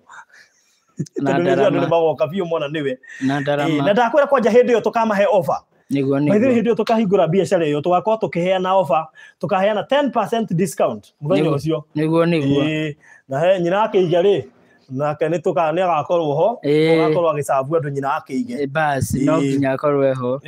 tondå nä magoka biå mwana nä we na ndakwä ra kwanja hä ndä ä yo tå he ofa maithä hä ndä ä yo tå kahingå ra biacara ä yo tå gakorwo tå kä heana ofa tå kaheana må thenya å cio nä guo nä guo na nyina akä iga rä nake nä tå kana nä agakorwo ho agakorwo agäcambu andå nyina akä ige no nginya akorwo eho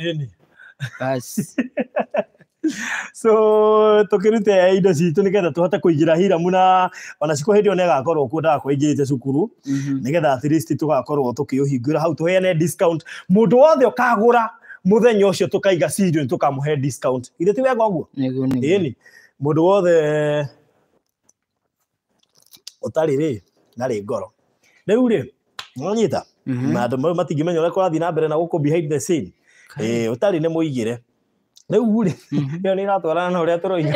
(laughs) so tukirute indo citu nigetha tuhote kuigira hiramu na ona ciku hindi ona igakorwo kwendaga kwaingirite cukuru mhm. nigetha at least tugakorwo tukiuhingura hau tuheane discount mundu wothe å muthenya ucio tukaiga cirio ni tukamuhe discount ithe tiwega uguo ni mundu wothe utari ri nari ngoro rä u rä nonyita maandå mm-hmm. mau matingämenya å rä a kårathiä na mbere na gå kå behind the scene å tarä nä må igä rä u rä ä mm-hmm. yo nä ratwarana na å rä a tå roiga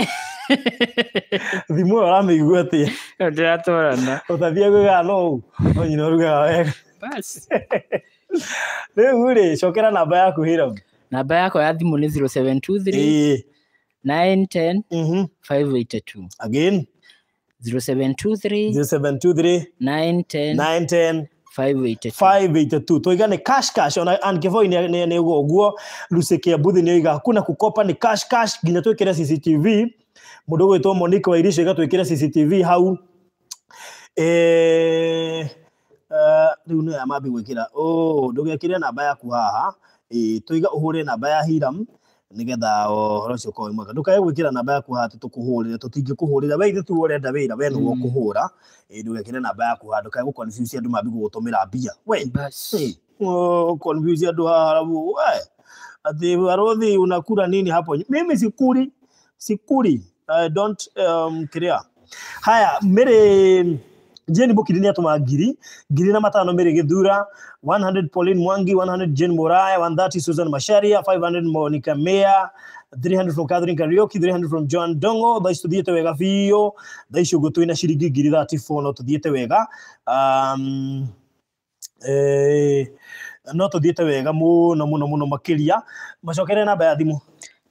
(laughs) thimå ä yo ramä igua atä ratwarana å tathia gwä gaga no å onyina å rugaga wega rä u rä cokera namba yaku hä namba yakwa ya thimå nä 0723 910 582 again 0723 0723 910 910 582 tuigane cash cash ona ankivoi ni ugo guo lucekia mbuthi ni oiga kuna kukopa ni cash cash nginya twikire cctv mundu gwitwo monike wa irisho igatwikire cctv hau eh, eh, riu nä amambi gwä kä ra ndå gä akä rä namba yaku haha tå iga å hå re namba ya hiram nigetha o horocio ko mwega ndukae gwikira namba yaku ha tukuhurire tutingikuhurira we ithu urenda wira we no mm. kuhura e ndugekire namba yaku ha ndukae guconfuse andu mambi gutumira mbia we o confuse andu harabu we ati barodhi unakura nini hapo mimi sikuri sikuri i don't um, care haya mere Jane Bukiri ni atuma ngiri ngiri na matano Mary Githura 100 Pauline Mwangi 100 Jane Moraya 130 Susan Masharia 500 Monica Mea 300 from Catherine Kariuki 300 from John Dongo tha icio thiete wega biå tha icio ngå twä na ciringi ngiri thati no tå thiete wega um, eh, no tå thiete wega må no må no må no makä macokere namba ya thimå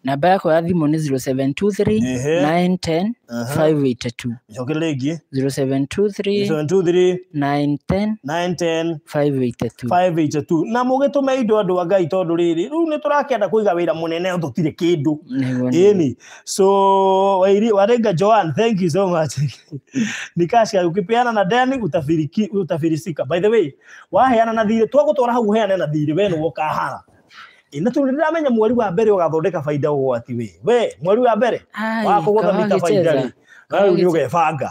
namba yako ya thimå ni 0723 910 582 rä ngä 0723 na må gä tå me indo andå a ngai tondå rä rä rä u nä tå rakenda kå iga wä ra må nene tå tirä kä ndå ni so warenga joan thank you so much (laughs) nikashika ukipeana na deni utafirisika by the way waheana na thirä twagå twara hau heane na thirä we wokahara na tå nä ndamenya mweri wa mbere å gathondeka baida å gwati wä we mweri wa mbere wakågotha mita baida rä rä u nä å gebanga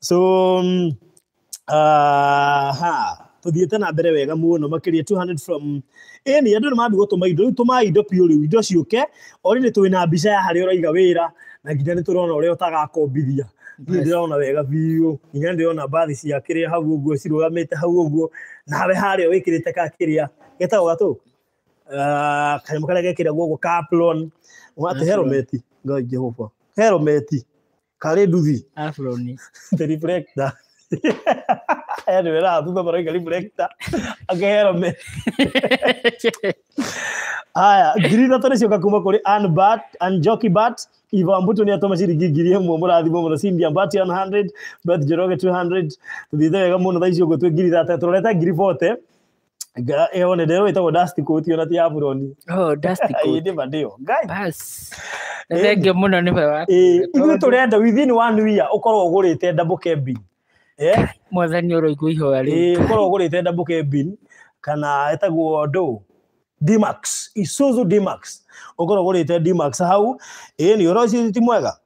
so mm, tå thiäte na mbere wega muno makä ria from ni andå nä mambi gå tå ma indo rä u tå ma indo piå rä u indo ciåke orä nä twä na mbica ya harä a å raiga wä ra na nginya nä tå rona å rä a å tagakombithia niä ndä rona wega biå nginya nä ndä rona mbathi ciakä rä a hau å guo cirå gamä te hau å guo nawe harä a wä kä rä te kakä rä a getagwo gatå kanyamå karä a gekä ragwo gå kaplon atä herometi ngai jehova herometi karä nduthi yani wera tu to bara kali breakta akahero me haya (laughs) tore cioka kuma kuri an bat bat ivo ambuto ni atoma ciringi ngiri ĩmwe mũrathimo mũno cindia mbati 100 bet njoroge 200 tũthiĩte wega mũno thaa icio ũguo twĩ ngiri ithatũ tũrorete ngiri bote one ndä wä tagwo ndacitikuutio na ti aburoni ä nä ma ndä o thengio må no nä wa ithuä tå renda within one year å korwo å gå rä te ndambå bin mwathani å roigua ihoa rä å korwo å gå rä te ndambå bin kana ätagwo ndå dmax isuzu dmax å korwo å gå rä te dmax hau ä nä å roci ti mwega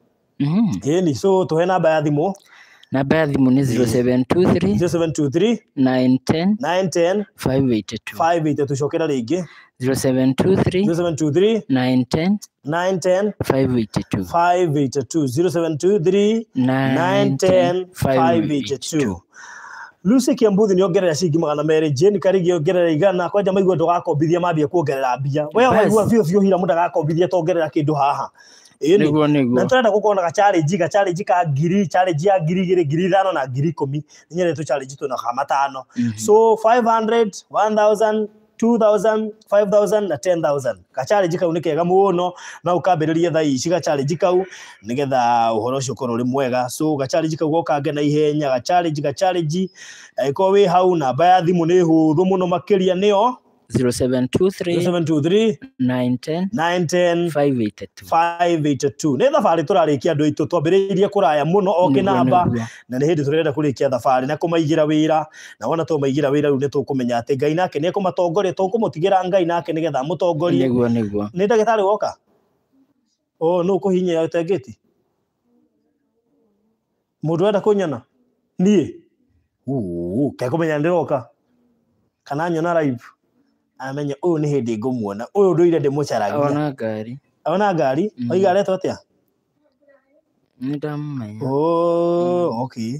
ä mm-hmm. ni so tå he namba ya thimå na baadhi thimu 0723 910 cokera rä 0723 Lucy Kiambuthi nä ongerera ciringi magana merä Jane Karigi ongerera igana kwanja maigua ndå gakombithia kuongerera mbia we hira må ndagakombithia tongerera kä ndå haha niguo yaani, niguo na na ga challenge ka ngiri challenge ya ngiri igiri ngiri ithano na ngiri ikumi ninyende tu challenge tu mhm. na kamatano so 500 2000 na 10000 gacharĩnji kau nĩ kega mũno na ũkambĩrĩrie thaa ici gacharĩnji kau nĩgetha ũhoro ũcio ũkorwo ũrĩ mwega so gacharĩnji kau gokange na ihenya gacharĩnji gacharĩnji angĩkorwo wĩ hau namba ya thimũ nĩ hũthũ mũno makĩria nĩyo nä thabarä tå rarä kia andå aitå twambä rä irie kå raya må no okä namba na nä hä ndä tå rä renda kå rä kia thabarä na kå maigä ra wä ra na wona tå maigä ra wä ra rä u nä tå kå menya atä ngai nake nä ekå matongoria tå kå må tigä ra ngai nake nä getha må tongorie nä ndagä tarä woka o no kå hinyia tengä ti må ndå renda kå nyona niä kekå menya nä ndä roka kana nyona live amenya uyu ni hindi ngumuona uyu nduire ndimucaragia ona ngari ona ngari oiga mm. aretwo atia ni ndamumenya oh mm. okay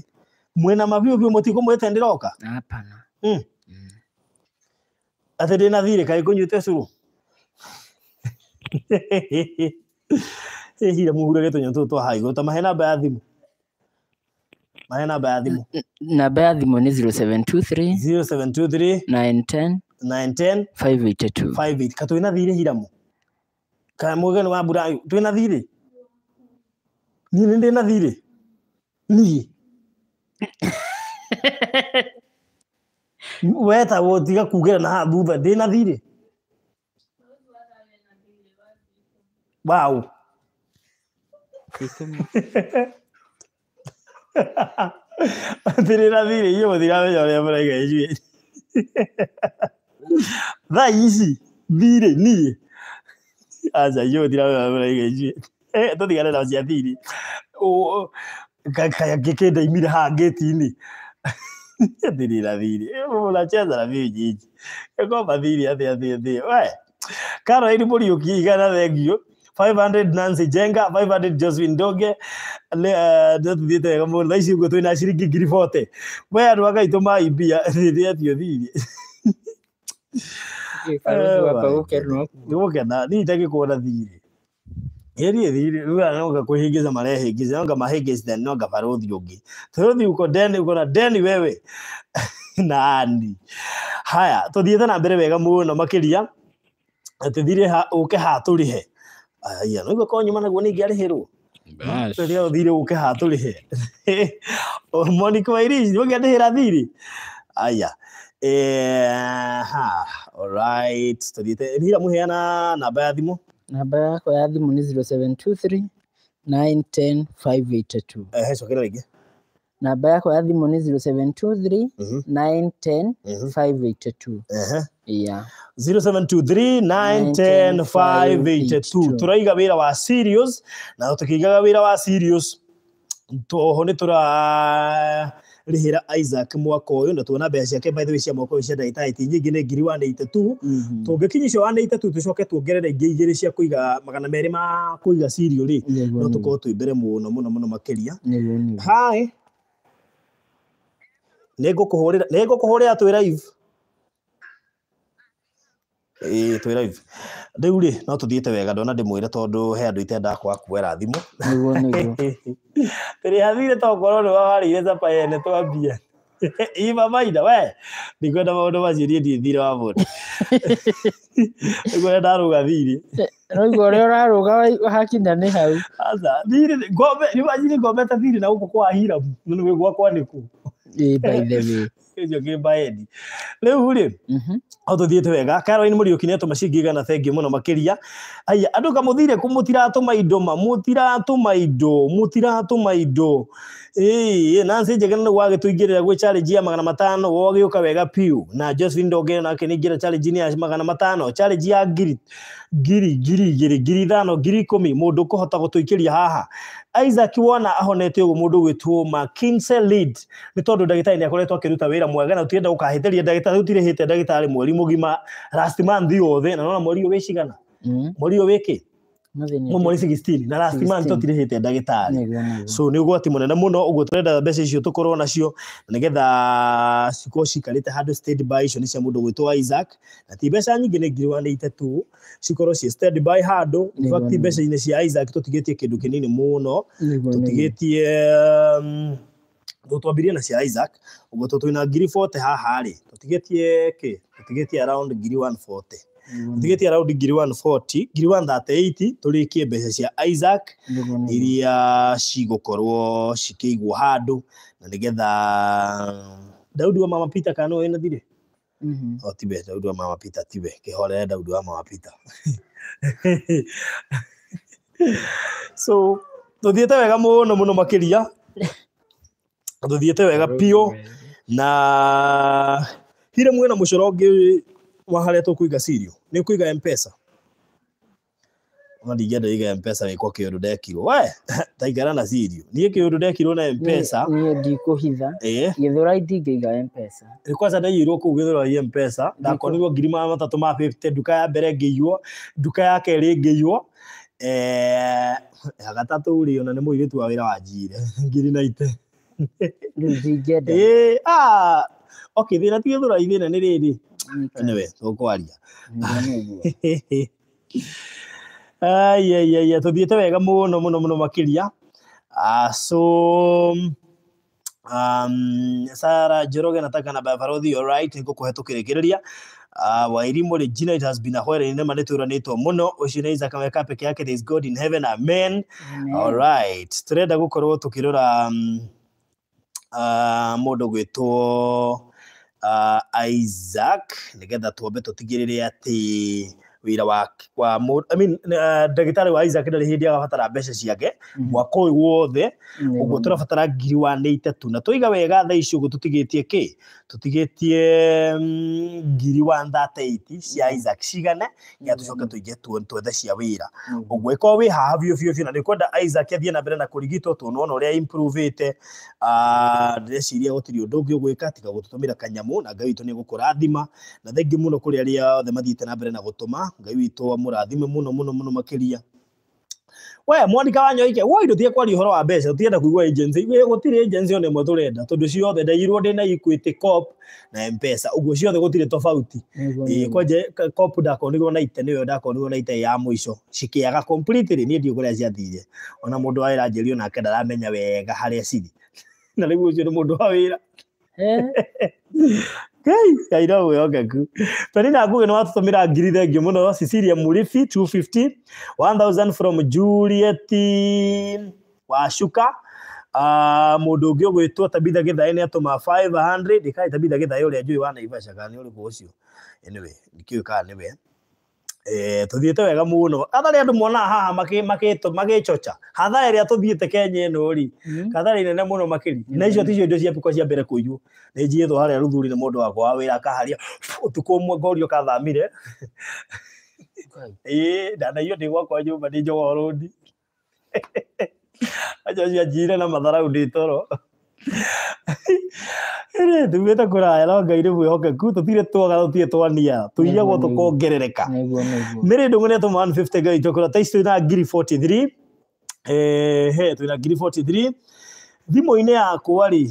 mwina mabiu biu mutigo mwete ndiroka hapana hmm. mm. mm. ati ndina thiri kai kunyuite curu hira muhurage tunyo tu twa haigo ta mahe namba ya thimu mahe namba ya thimu namba ya thimu ni 0723 0723 910 katwä twä na thirä hiramu ka mũgeni wa twä na thirä niä nä ndä na thirä niä (laughs) wetagwo tiga kugä ra na haha thutha ndä na thirä wow tirä (laughs) na thirä iä må tiramenya å rä a må raiga ijuä (laughs) thaici thirĩ niĩ aca iũtiraĩgaici tũtigane nao cia thiri ngĩkĩndaimire haha ngĩti-inĩ thiri na thiri unacheza na mimi jiji ngoma thiri athia thia thia we Caroline Muriuki igana thengio 500 Nancy Jenga 500 Josephine Ndoge ndatuthiite wega mũno thaici ũguo twĩna ciringi ngiri bote we andũ agaitũ maibia thiri atio thiri gukerna nita gikura na mbere wega muno makiria atithire ha uke ha turihe aya no ko nyuma ni å thirä å ha rä he monikä wairi å ngä aya hira heana namba ya thimå namba yakwa ya thimå ni 0723 910 582 ehe cokera rĩngĩ namba yakwa ya thimå ni 0723 910 582 yeah 0723 910 582 turaiga wira wa serious na tukiigaga ra wa serious toho ni rihira Isaac mwaka uyu na tuona mbeca ciake by the way cia mwaka uyu cia ndagĩtarĩ ti nyingĩ nĩ ngiri 182 tũngĩkinyia icio itatu tũcoke tuongerere ingĩ igĩrĩ cia kũiga magana merĩ ma kũiga cirio rĩ no tũkorwo twĩ mbere mũno mũno mũno makĩria hi nĩ ngũkũhũrĩra nĩ ngũkũhũrĩra twĩ live ĩĩ twĩ live rä ri no te wega ndona ndimwire tondu he andu itendaga kwa kuera thimu niguo niguo (laughs) tiri hathire tongoro ni wawarire capaene twambia (laughs) ima maida we ndikwenda maundu macio nie ndi thire wa mundu (laughs) niguo ndaruga thiri noigua uria uraruga å ni hau asa thiri ngombe ni majini ngombete thiri na guku kwa hiramu nigwä gwakwa nä ku by the way cio kä mbaendi rä u rä mm-hmm. o tå thiä te wega karoni må riå ki nä atå macingigana thengi må no makä ria aya andå kamå thire kå må tiratå ma indo ma må tiratå ma indo må tiratå ma indo ii nansi njegene gwagätåingärä gwä charge ya magana matano wogä å piu na josephine ndongene na kini gira ra charge ya magana matano charge ya giri giri giri giri giri dano giri komi mudu ndå kå hota haha isaac wona ahonete å guo må ndå gwä two ma nä tondå ndagä tarä nä akoretwo akä wira wä mwega na å ukahitheria dagitari kahä dagitari ria mugima last month yothe na nona mweri å wä cigana mm. mweri å wä mumurisi ndagitari ni ugwati munene muno uguo turenda mbeca icio tukorwo nacio nigetha cikorwo cikarite handu standby icio ni cia mundu gwitwo Isaac na ti mbeca nyingi ni ngiri one itatu cikorwo ci standby handu in mbeca ine cia Isaac tutigitie kindu kinini muno tutigitie um, twambirie na cia Isaac uguo twina ngiri 40 haha ri tutigitie ki tutigitie around ngiri 140 tigiti around ngiri 140 ngiri 138 turikie mbeca cia Isaac iria cigukorwo cikigwo handu na nigetha Daudi wa mama Peter kana wena thire Mm mm-hmm. O oh, tibe Daudi wa mama Peter tibe kihorere Daudi wa mama Peter (laughs) so tuthiete wega muno muno makiria tuthiete wega pio na hire mwena mucoro ngi wahale kuiga sirio ni kuiga mpesa madi jada iga mpesa ni kwa kiundu kilo. Wae, (laughs) taigara na sirio ni kiundu kilo na mpesa ni ndiko hitha eh githura iga mpesa ni kwanza na yiro ku githura ye mpesa Na ndakonirwo ngiri ma matatu ma 50 duka ya mbere ngiiywo duka ya keri ngiiywo eh ya gatatu uri ona ni muiritu wa wira wa jire (laughs) ngiri na ite ndu ngenda (laughs) eh ah okay thina tigethura ithina ni riri anyway ukwaria ayayaya (laughs) tå thiä te wega må no må no må no makä ria ah, so um, sara njoroge na babarothi alright nä ngå kå he tå kä rä kä rä ria uh, ah, wairimå rä jina it has been a while inema nä tå ranä må no å cio nä izakameka peke yake there is god in heaven amen, amen. alright tå renda gå korwo tå kä rora må um, ah, ndå gwä two uh, isaac nigetha twambe tũtigĩrĩre atĩ wira wa wa i mean uh, eh, dagitari wa Isaac ndari hindi agabatara mbeca ciake mm-hmm. mwaka uyu wothe uguo turabatara ngiri wa nä itatu na twiga wega tha icio uguo tutigitie ki tutigitie mm, ngiri wa thate iti cia Isaac cigane nginya tucoke mm-hmm. tuige twethe cia wira uguo mm-hmm. ikorwo wi haha biå biå biå na nä kwenda Isaac athie na mbere na kå rigitwo tuonona å rä a improvete ah, ndĩreciria gũtirĩ undu ũngĩ ũgwĩka tiga gututumira kanyamu na ngai witũ ni gukurathima na thengi muno kuri kå rä arä othe mathiĩte na mbere na gutuma ngai witå amurathime må no må no må no makä we mwandika wanyo ike wo indo tie kwaria horo wa mbeca tienda kuigua agency we gutire agency one mwe turenda tondu ciothe ndairwo ndina equity cop na mpesa uguo ciothe gutire tofauti eh kwaje cop ndakonirwo na ite niyo ndakonirwo na ite ya muico cikiaga completely ni ndio kuria ciathire ona mundu waira njerio nake ndaramenya wega haria ciri (laughs) na riu ucio ni mundu wa (laughs) kai ira wiyoga ku tari na kuge no atusomera ngiri thengio muno Cecilia Murifi 250 1000 from Juliet Washuka Uh, mundu ungi ugwitwo tabitha githae ni atuma 500 ndikai tabitha githae uria njui wa naivasha kana ni uriku ucio anyway ndikiuwi kana niwe tå eh, tuthiite wega må no athari andå mona haha magä coca rä magicoca hathara iria tuthiite kenya ino ri må no makä ri na icio ticio indo cia piko cia mbere kuiywo ni harä haria ruthuri må ndå wakwa wa wira akaharia utuku umwe ngorio kathamire ii (laughs) ndanaio ndi gwakwa nyumba ni njogorondi (laughs) acio cianjire na matharau ndä toro thuä kå na ngai nä mwähokeku tå tirä twaga tå tirä twania tå iagwo tå kongerereka nä rä ndå ngä netå ma ngai tå kora ta ici twä na ngiri twä eh, na ngiri thimå-inä yakwa rä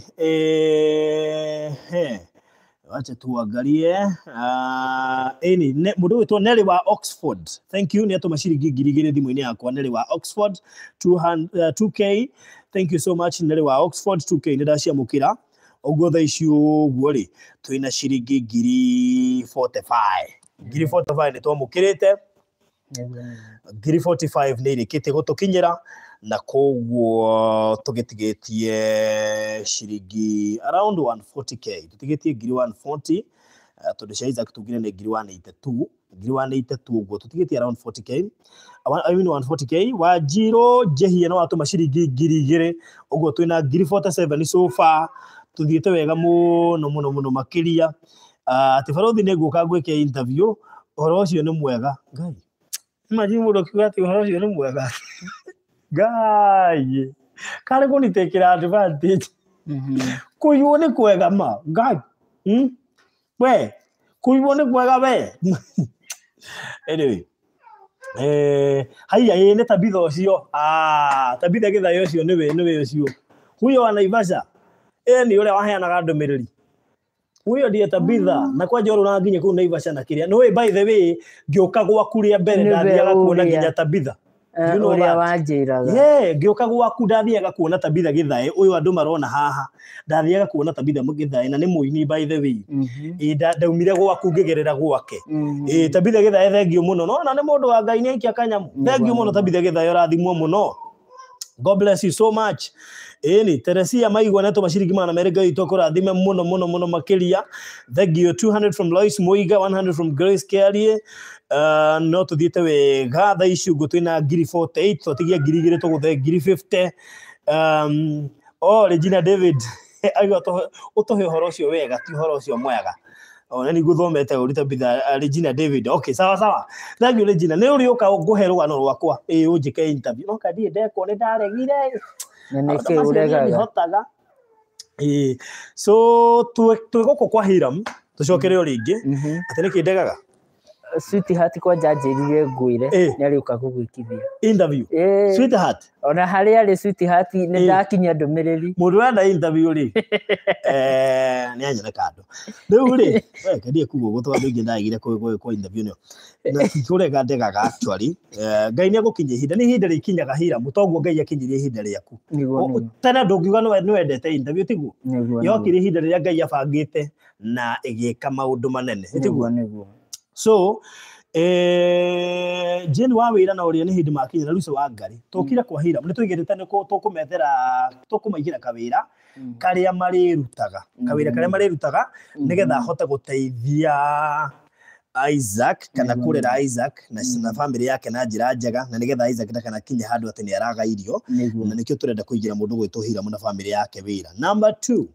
wacha tuangarie ah, ini må ndå wä wa oxford thank you ni atå maciringi ngiri igä rä thimå-inä yakwa nerä wa oxford 2k uh, thank you so much nerä wa oxford 2k nä ndaciamå kä ra ũguo tha ici ũguo rĩ twä ciringi ngiri 45 ngiri 45 ni twamå kä rä ngiri 45 nä irä kä te gå tå kinyä na koguo tugitigitie ciringi around 140k tutigitie ngiri 140 uh, tondu cia Isaac tugire ni ngiri 182 ngiri 182 uguo tutigitie around 40k I mean 140k wa wanjiru njehie no atuma ciringi ngiri igiri uguo twina ngiri 47 so far tuthiite wega muno muno muno makiria ati ah, barothi ni nguka ngwike interview uhoro ucio ni mwega ngai imagine mundu akiuga ati uhoro ucio ni mwega ngai kari gå nitä kä ra advantage kå iguo nä kwega ma ngai hmm? we kå iguo nä kwega we (laughs) anyway eh, haiya ä nä tabitha å cio ah, tabitha gä thaya å cio nä wä å cio huyo wa naivasha ä nä å rä a waheanaga ndå mä rä ri huyo ndiä tabitha mm. na kwanja å rå na kå u naivasha na kä rä a nä by the way ngä å ka gwaku rä a mbere ndathiaga kuona nginya tabitha uria eh, wanjiraga ye ngioka gwaku ndathiaga kuona tabitha githae uyu andu marona haha ndathiaga kuona tabitha githae na ni muini by the way i mhm. ndaumire gwaku ngigerera gwake i mhm. tabitha githae thengio muno no na ni mundu wa ngai ni aikia kanyamu thengio muno tabitha githae urathimwo muno god bless you so much ini teresia maigwa neto mashiringi mana merega itoko rathime muno muno muno makiria you 200 from lois moiga 100 from grace Kelly no tå thiä te wä ga tha ici twä na ngiri twatigia ngiri igä rä tå gå the ngiri regina david aiga (laughs) å tå he å horo å cio wega ti å horo å cio mwega ona nä gåthomete å rita bitha regina david okay sawa sawa thagio regina nä å rä å ka ngå he rå gano rwakwa ä å njä ke noka ndiä ndekwo nä ndaregire nä å regaga so twä gå kå kwa hiram tå cokere o rä ngä mhm. atä nä kä ndegaga sweetheart kwa kwanja njĩrire ngwĩre eh. nĩ arĩũka gũgwĩkithia interview eh. sweetheart ona harĩa arĩ sweetheart nĩ eh. ndakinyia ndũmĩrĩri mũndũ ũrenda interview rĩ (laughs) nĩ anyone kando rĩu rĩ kendie kuguo gũtwa andũ ingĩ ndaigire kwa interview nĩo na kũrega ndegaga actually ngai nĩ agũkinyia ihinda nĩ ihinda rĩkinyaga hira mũtoguo ngai akinyirie ihinda rĩaku tena ndũngiuga nĩ wendete interview tiguo yokire ihinda rĩrĩa ngai abangĩte na ĩgĩka maũndũ manene tiguo so eh jeni wa wira na uria ni hindi makinya na ruce wa ngari tokire mm. kwa hira ni tuigirite ni ko tukumethera tukumaigira kawira mm. karia marirutaga mm. kawira karia marirutaga nigetha hote guteithia Isaac kana kurera Isaac na na family yake na njira njega na nigetha Isaac na kana kinya handu ati ni araga irio na nikio turenda kuigira mundu gwitu hira muna family yake wira number two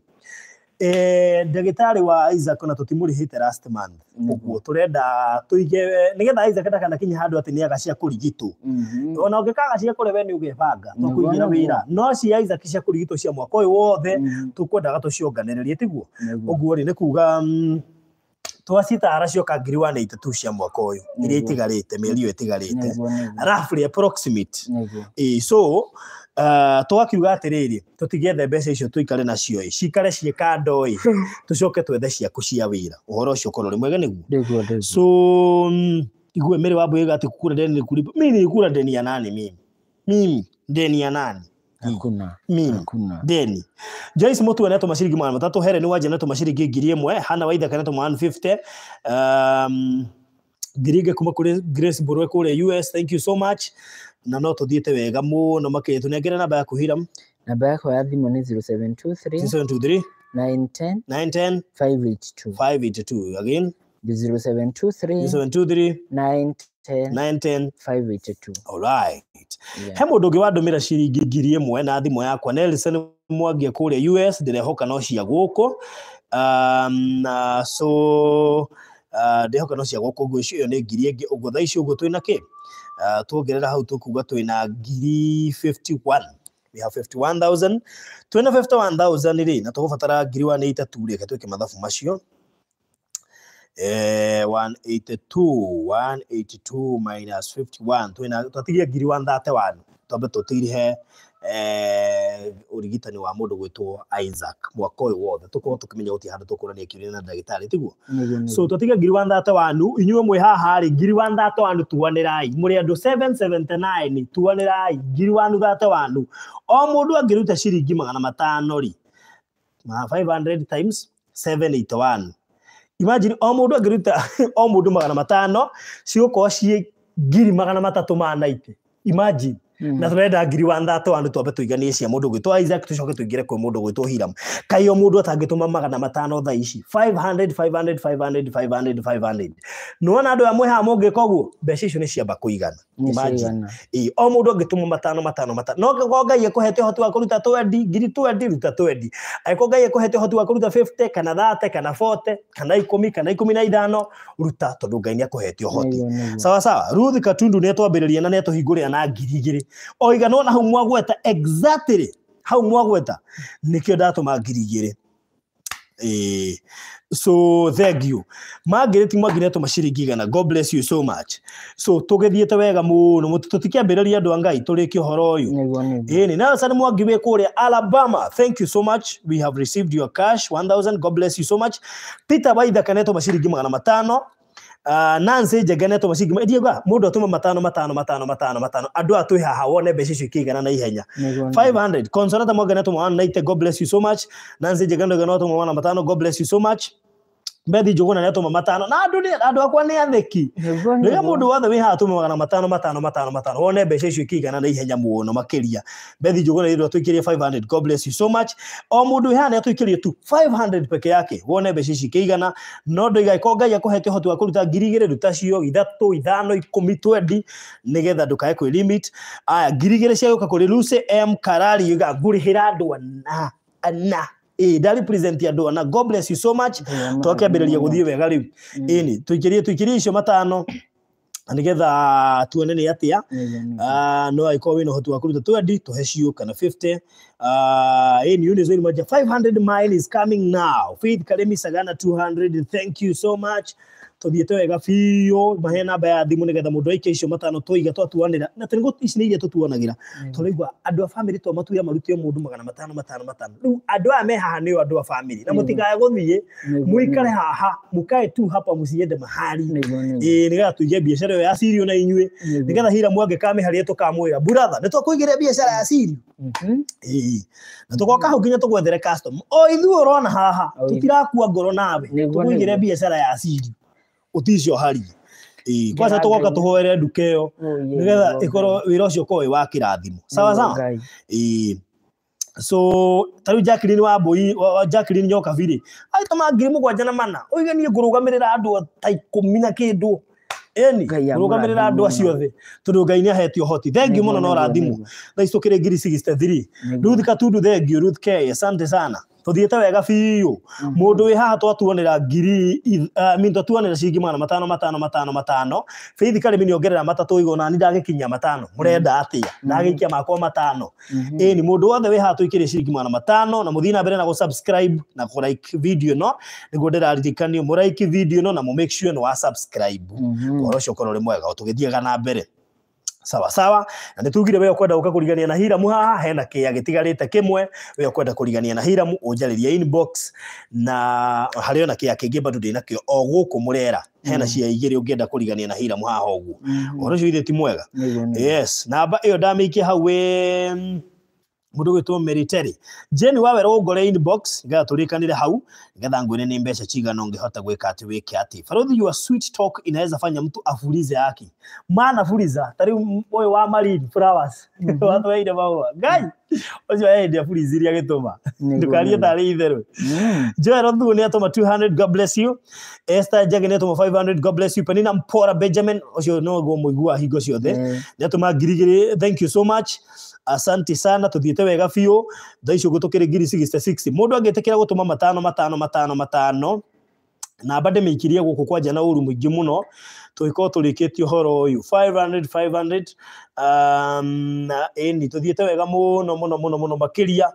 eh ndagitari wa Isaac ona tutimurihite last month muguo mm-hmm. turenda tuige nigetha Isaac ndakanakinye handu ati ni agacia kurigitwo mm-hmm. ona ungikagacia kuri we ni ugebanga tukuigira wira no ci Isaac cia kurigitwo cia mwaka uyu wothe mm-hmm. tukwendaga tucionganiririe tiguo uguo ri ni kuga mm, twacitara cioka ngiri wa nĩite tu cia mwaka ũyũ iria itigarĩte mĩeri ĩyo itigarĩte roughly approximate so Eh, twakiuga atiriri tutigiethe mbeca icio ikare nacio i cikare ciĩ kando i (laughs) tucoke twethe ciaku cia wĩra ũhoro cio ũkorwo rĩ mwega nĩguo so igue mĩrĩ wa mbwĩga atĩ kukura deni nikulipa mi nilikula deni ya nani mimi mimi deni ya nani Hakuna. Mimi. Hakuna. Deni. Joyce Mutu anaitwa mashilingi magana matatu, here ni waje anaitwa mashilingi ngiri mwe Hana Waitha kanaitwa 150. Um, ehm, Dirige kuma kule Grace Burwe kule US, thank you so much na no tuthiite wega muno makä tunengere namba yaku hiram namba yako ya thimå nä 0723 910 910 582 582 again 0723 0723 910 he må ndå å ngä wandå mä ra ciringi ngiri ä mwe na thimå yakwa nelson mwangia kå rä a us ndä rehoka no cia gå kå um, na so uh, ndä hoka no cia gå kå ngå icio ä yo nä ngiri ä ngä å guo tha å guo twä na kä uh, tuongerera hau tukuga twina ngiri 51 we have 51000 twina 51000 ri na tugubatara ngiri 182 reke twike mathabu macio eh 182 182 minus 51 twina twatigia ngiri 131 twambe tutirihe eh, urigitani wa mundu gwitwo Isaac mwaka uyu wothe tukorwo tukimenya guti handu tukurania kiuria na ndagitari tiguo so twatiga ngiri wa nthate wanu inyuĩ mwĩ haha ri ngiri wa nthate wanu tuanirai mũrĩ andũ 779 tuanirai ngiri wa nthate wanu o mundu angiruta ciringi magana matano ri ma 500 times 781 imagine o mundu angiruta (laughs) o mundu magana matano cigukorwo ciĩ ngiri magana matatu ma naite imagine Hmm. na turenda ngiri wa thato andu twambe tuiganie cia mundu gwitwo ah, Isaac tucoke tuingire kwa mundu gwitwo Hiram kai o mundu atangituma magana matano tha ici 500 500 500 500 500 nuona andu amwe ha mbeca icio ni ciamba kuigana imagine ii o mundu angituma matano matano matano no ko ngai ekuhete uhoti wa kuruta 20 ngiri 20 ruta 20 angiko ngai ekuhete uhoti wa kuruta 50 kana thate kana 40 kana 10 kana ithano ruta tondu ngai ni hete uhoti sawa sawa ruthi Katundu ni atwambiriria na ni atuhinguria na ngiri igiri rä oigana na hau mwagweta exactly hau mwagweta nikä o ndatåma ngiri igä rä Eh, so thank you margaret mwangi atå maciringi igana god bless you so much so tå wega må no tå tikäambä rä ria andå a ngai tå rä horo å yå nä nasa nä mwangi wä kå rä alabama thank you so much we have received your cash 1000 god bless you so much peter waithaka netå maciringi magana matano Ah, nansi njengene tå macingi ndiuga må ndå atå ma matano matano matano matano matano andå aya twä haha wone mbeca icio ikä igana na ihenya 500 consolata mwangene tå mwana naite god bless you so much nansi njengene ndå gena tå matano god bless you so much mbethi njugu na nä matano na andå akwa nä athä ki rä rä a wothe wi haha tå na matano matano matano matano wone mbeca icio ikäigana na ihenya må no makä ria mbethi njugu na rä 500 god bless you so much o mundu nä atå ikä rie tu 500 peke yake wone mbeca icio ikä igana no ndå igaä ngai akåhete å hoti wa kå ruta ngiri igä rä ruta cio ithatå ithano ikå twendi nä getha ndå kae aya ngiri igä rä ciagå ka kå rä ruce m karari igagurä hä ra ana ana ä ndari andå na god bless you so much twakä ambä rä ria gå thiä wega rä u ni tå icio matano na nä getha ah, tuone nä atä a no agä korwo wä na å hoti wa kå ruta twendi tå he ciå kana Uh, in 500 mile is coming now. Faith Karemi Sagana 200. Thank you so much tuthiete wega biå mahe namba ya thimå nä getha må ndå aikia icio matano tåiga twatuanä ra na tå ici nä iria tå tuanagä mm. tå raigua andå a family to twa matuira marute o må ndå magana matano matano matano rä u andå aya me haha nä o andå a bamä rä na må tigaya gå thiä må ikare haha må kae tu hapa må ciende mahari ä nä getha tuige biacara ä ya cirio na inyuä nä getha hira mwangä kamä harä a tå kamwä ra buratha nä twakå igä re biacara ya cirio mm-hmm. na tå goka hau nginya tå gwethere o ithuä å rona haha tå tirakua ngoro nawe tå kå igä re biacara ya cirio uticio hari kwanza tå goka tå hoere nduka ä yo nä getha ä korwo wä ra å cio korwo wä wa kä rathimo sawasawa so tarä u jacklin wa mbåi jacklin nyokabirä aita ma ngiri må gwanja na mana å ige ngå rå gamä rä ra andå ta ikå mi na kä ndå eni yaani, gå rå gamä rä ra andå acio tondå ngai nä ahete å hoti thengiå må no na å rathimo kä rä ngiri cigiste ruth katundu thengiå ruth k asante sana tuthiete wega biu mundu mm-hmm. wi haha twatuanira ngiri uh, min twatuanira ciringi magana matano matano matano matano faith karimi niongerera matatu igona ni ndagikinyia matano murenda mm-hmm. atia ndagikia mm-hmm. makwa matano ä ni må ndå wothe wä haha tå ikärä ciringi magana matano na må thiä na mbere na gå subscribe na gå like video no nä guo ndä raririkanio må like video no na må make sure nä wa subscribe å horo å cio korwo rä mwega o tå gä thiaga na mbere sawa sawa na nitugire we ukwenda uka rigania na hiramu haha hena te kä kimwe we kå rigania na hiramu njarä inbox na harä ona ki akingi bado ndina nakä o må murera hena mm. cia enda ungienda rigania na hiramu haha oguo mm. oro cio ithe ti mwega yes yo ndamä ndamikie hau må ndå military jeni wawe ro ngore inbox igatha tå rä hau getha ngwene ni mbeca cigana å ngä hota gwä ka atä wä ke your sweet talk inaweza fanya mtu afulize haki maana fuliza tarä u wa marine flowers watu mhm. watweire maua ngai ocio endia burici iria gituma ndukarie tari itheru mm. joel othugu ni atuma 200 god bless you esther njagi ni atuma 500 god bless you penina mpora benjamin ocio noguo muigua hingo ciothe mm. ni atuma ngiri igiri thank you so much asanti sana tuthiite wega biå thaa icio gå tå kä rä ngiri må ndå angä tä kä gå tå ma matano matano matano matano namba ndä mä ikirie gå kå kwanja na å ru må ingä må no tulikuwa tulikitie horo uyu 500 500 um eh ni tuthiete wega muno muno muno muno makiria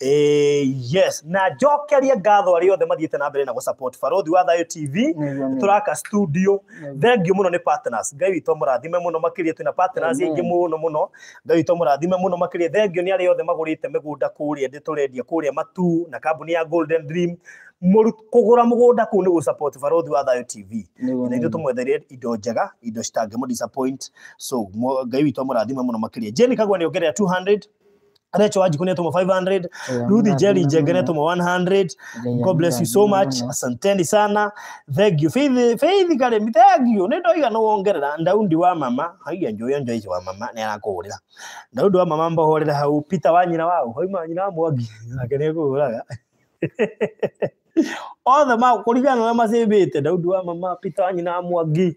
eh yes na jokeria ngatho ari othe mathiete na mbere na gu support farothi wa thayo tv turaka studio thank you muno ni partners ngai wito murathime muno makiria twina partners ingi muno muno ngai wito murathime muno makiria thank you ni ari othe magurite migunda kuria nditurendia kuria matu na kambuni ya golden dream kugura mugunda kuu ni gu support barothi wa thayo tv na ithu tumwetherire indo njega indo citangimu disappoint so ngai witå amurathima må no makä ria jeni kagwa nä ongerera 200 Recho Wanjiku netuma 500 yeah, Ruthi Jerry Jenge netuma 100 yeah, God bless you so much yeah. asanteni sana thank you Faith Faith Karemi thank you nendo iga no wongerera ndaundi wa mama haiya yon njoya wa mama ne arakurira ndaundi wa mama mbohorera hau Peter wanyira wao hoima wanyira wa mwangi akene kuuraga (laughs) othe ma kuringana na macĩmbĩte daudi wa mama pita nyina mwangi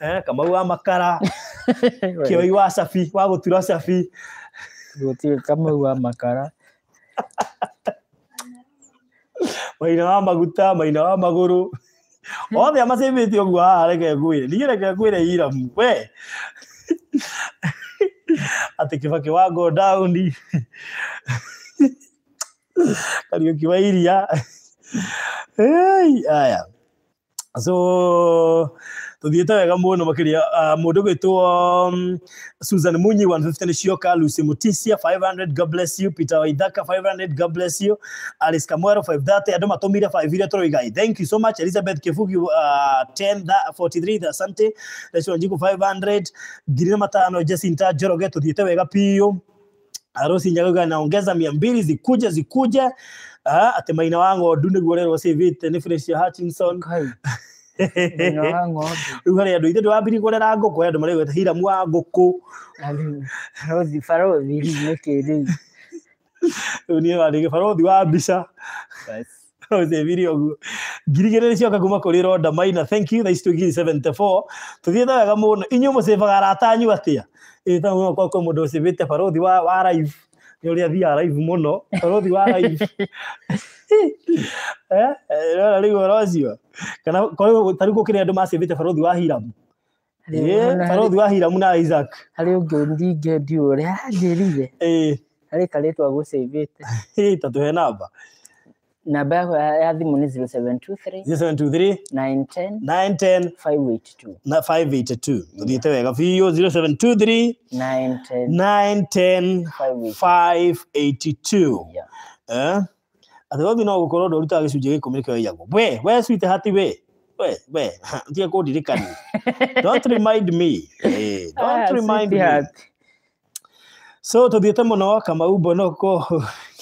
eh, kamau wa makara (laughs) kioi wa safi wa gũtura safi gũtirĩ kama wa makara (laughs) maina wa maguta maina wa magũrũ hmm. othe a macĩmbĩte ũguo haha reke ngwĩre niĩ reke ngwĩre iramu we (laughs) atä kä bake wa go kariå ki wa iria aya so te wega må makiria makä ria Susan ndå 150 ni cioka Lucy Mutisia 500 God bless you Peter Waithaka 500 God bless you Alice Kamwero 530 andu matumire 5 thank you so much Elizabeth Kifugi uh, 10 that 43 that asante Rachel Njiku 500 Girina Matano Jacinta wega piyo Arosi Nyagoga naongeza 200 zikuje zikuje Ah, ati maina wango ndu niguo rerwo civite ni Felicia Hutchinson rä u harä andå ithe ndä wambiri gå rera ngå kå he (laughs) andå marä gweta hiramu wa ngå kå rä u niä warä gä barothi wa mbica thevire guo ngiri igä rä nä cioka kuma kå rä roda maina thank you thaici twä ngiri 74 tå thiä ta wega må no inyuä må cäbaga aratanyu atä a ä ta må kwakwe må ndå å cä bä te barothi wa live nä å rä a thiaga raivu må no rothi wa (laughs) eh, raivu rona rä u rocio kana tarä u gå kä rä andå macä mbä te barothi wa hiramu eh, barothi wa hiramu na isaac harä å ngä ndingä ndiå rä anjä rire eh. harä karätwa gå cä te (laughs) ta tå he namba nabako yathi muni 0723 0723 910 na 582 uthiite wega biũ 0723 atĩ wothi no gũkorwo gĩcunjĩ we we hati we we tiga (laughs) kũndirikani don't remind me eh, don't ah, remind me so tũthiĩte mũno kamau (laughs)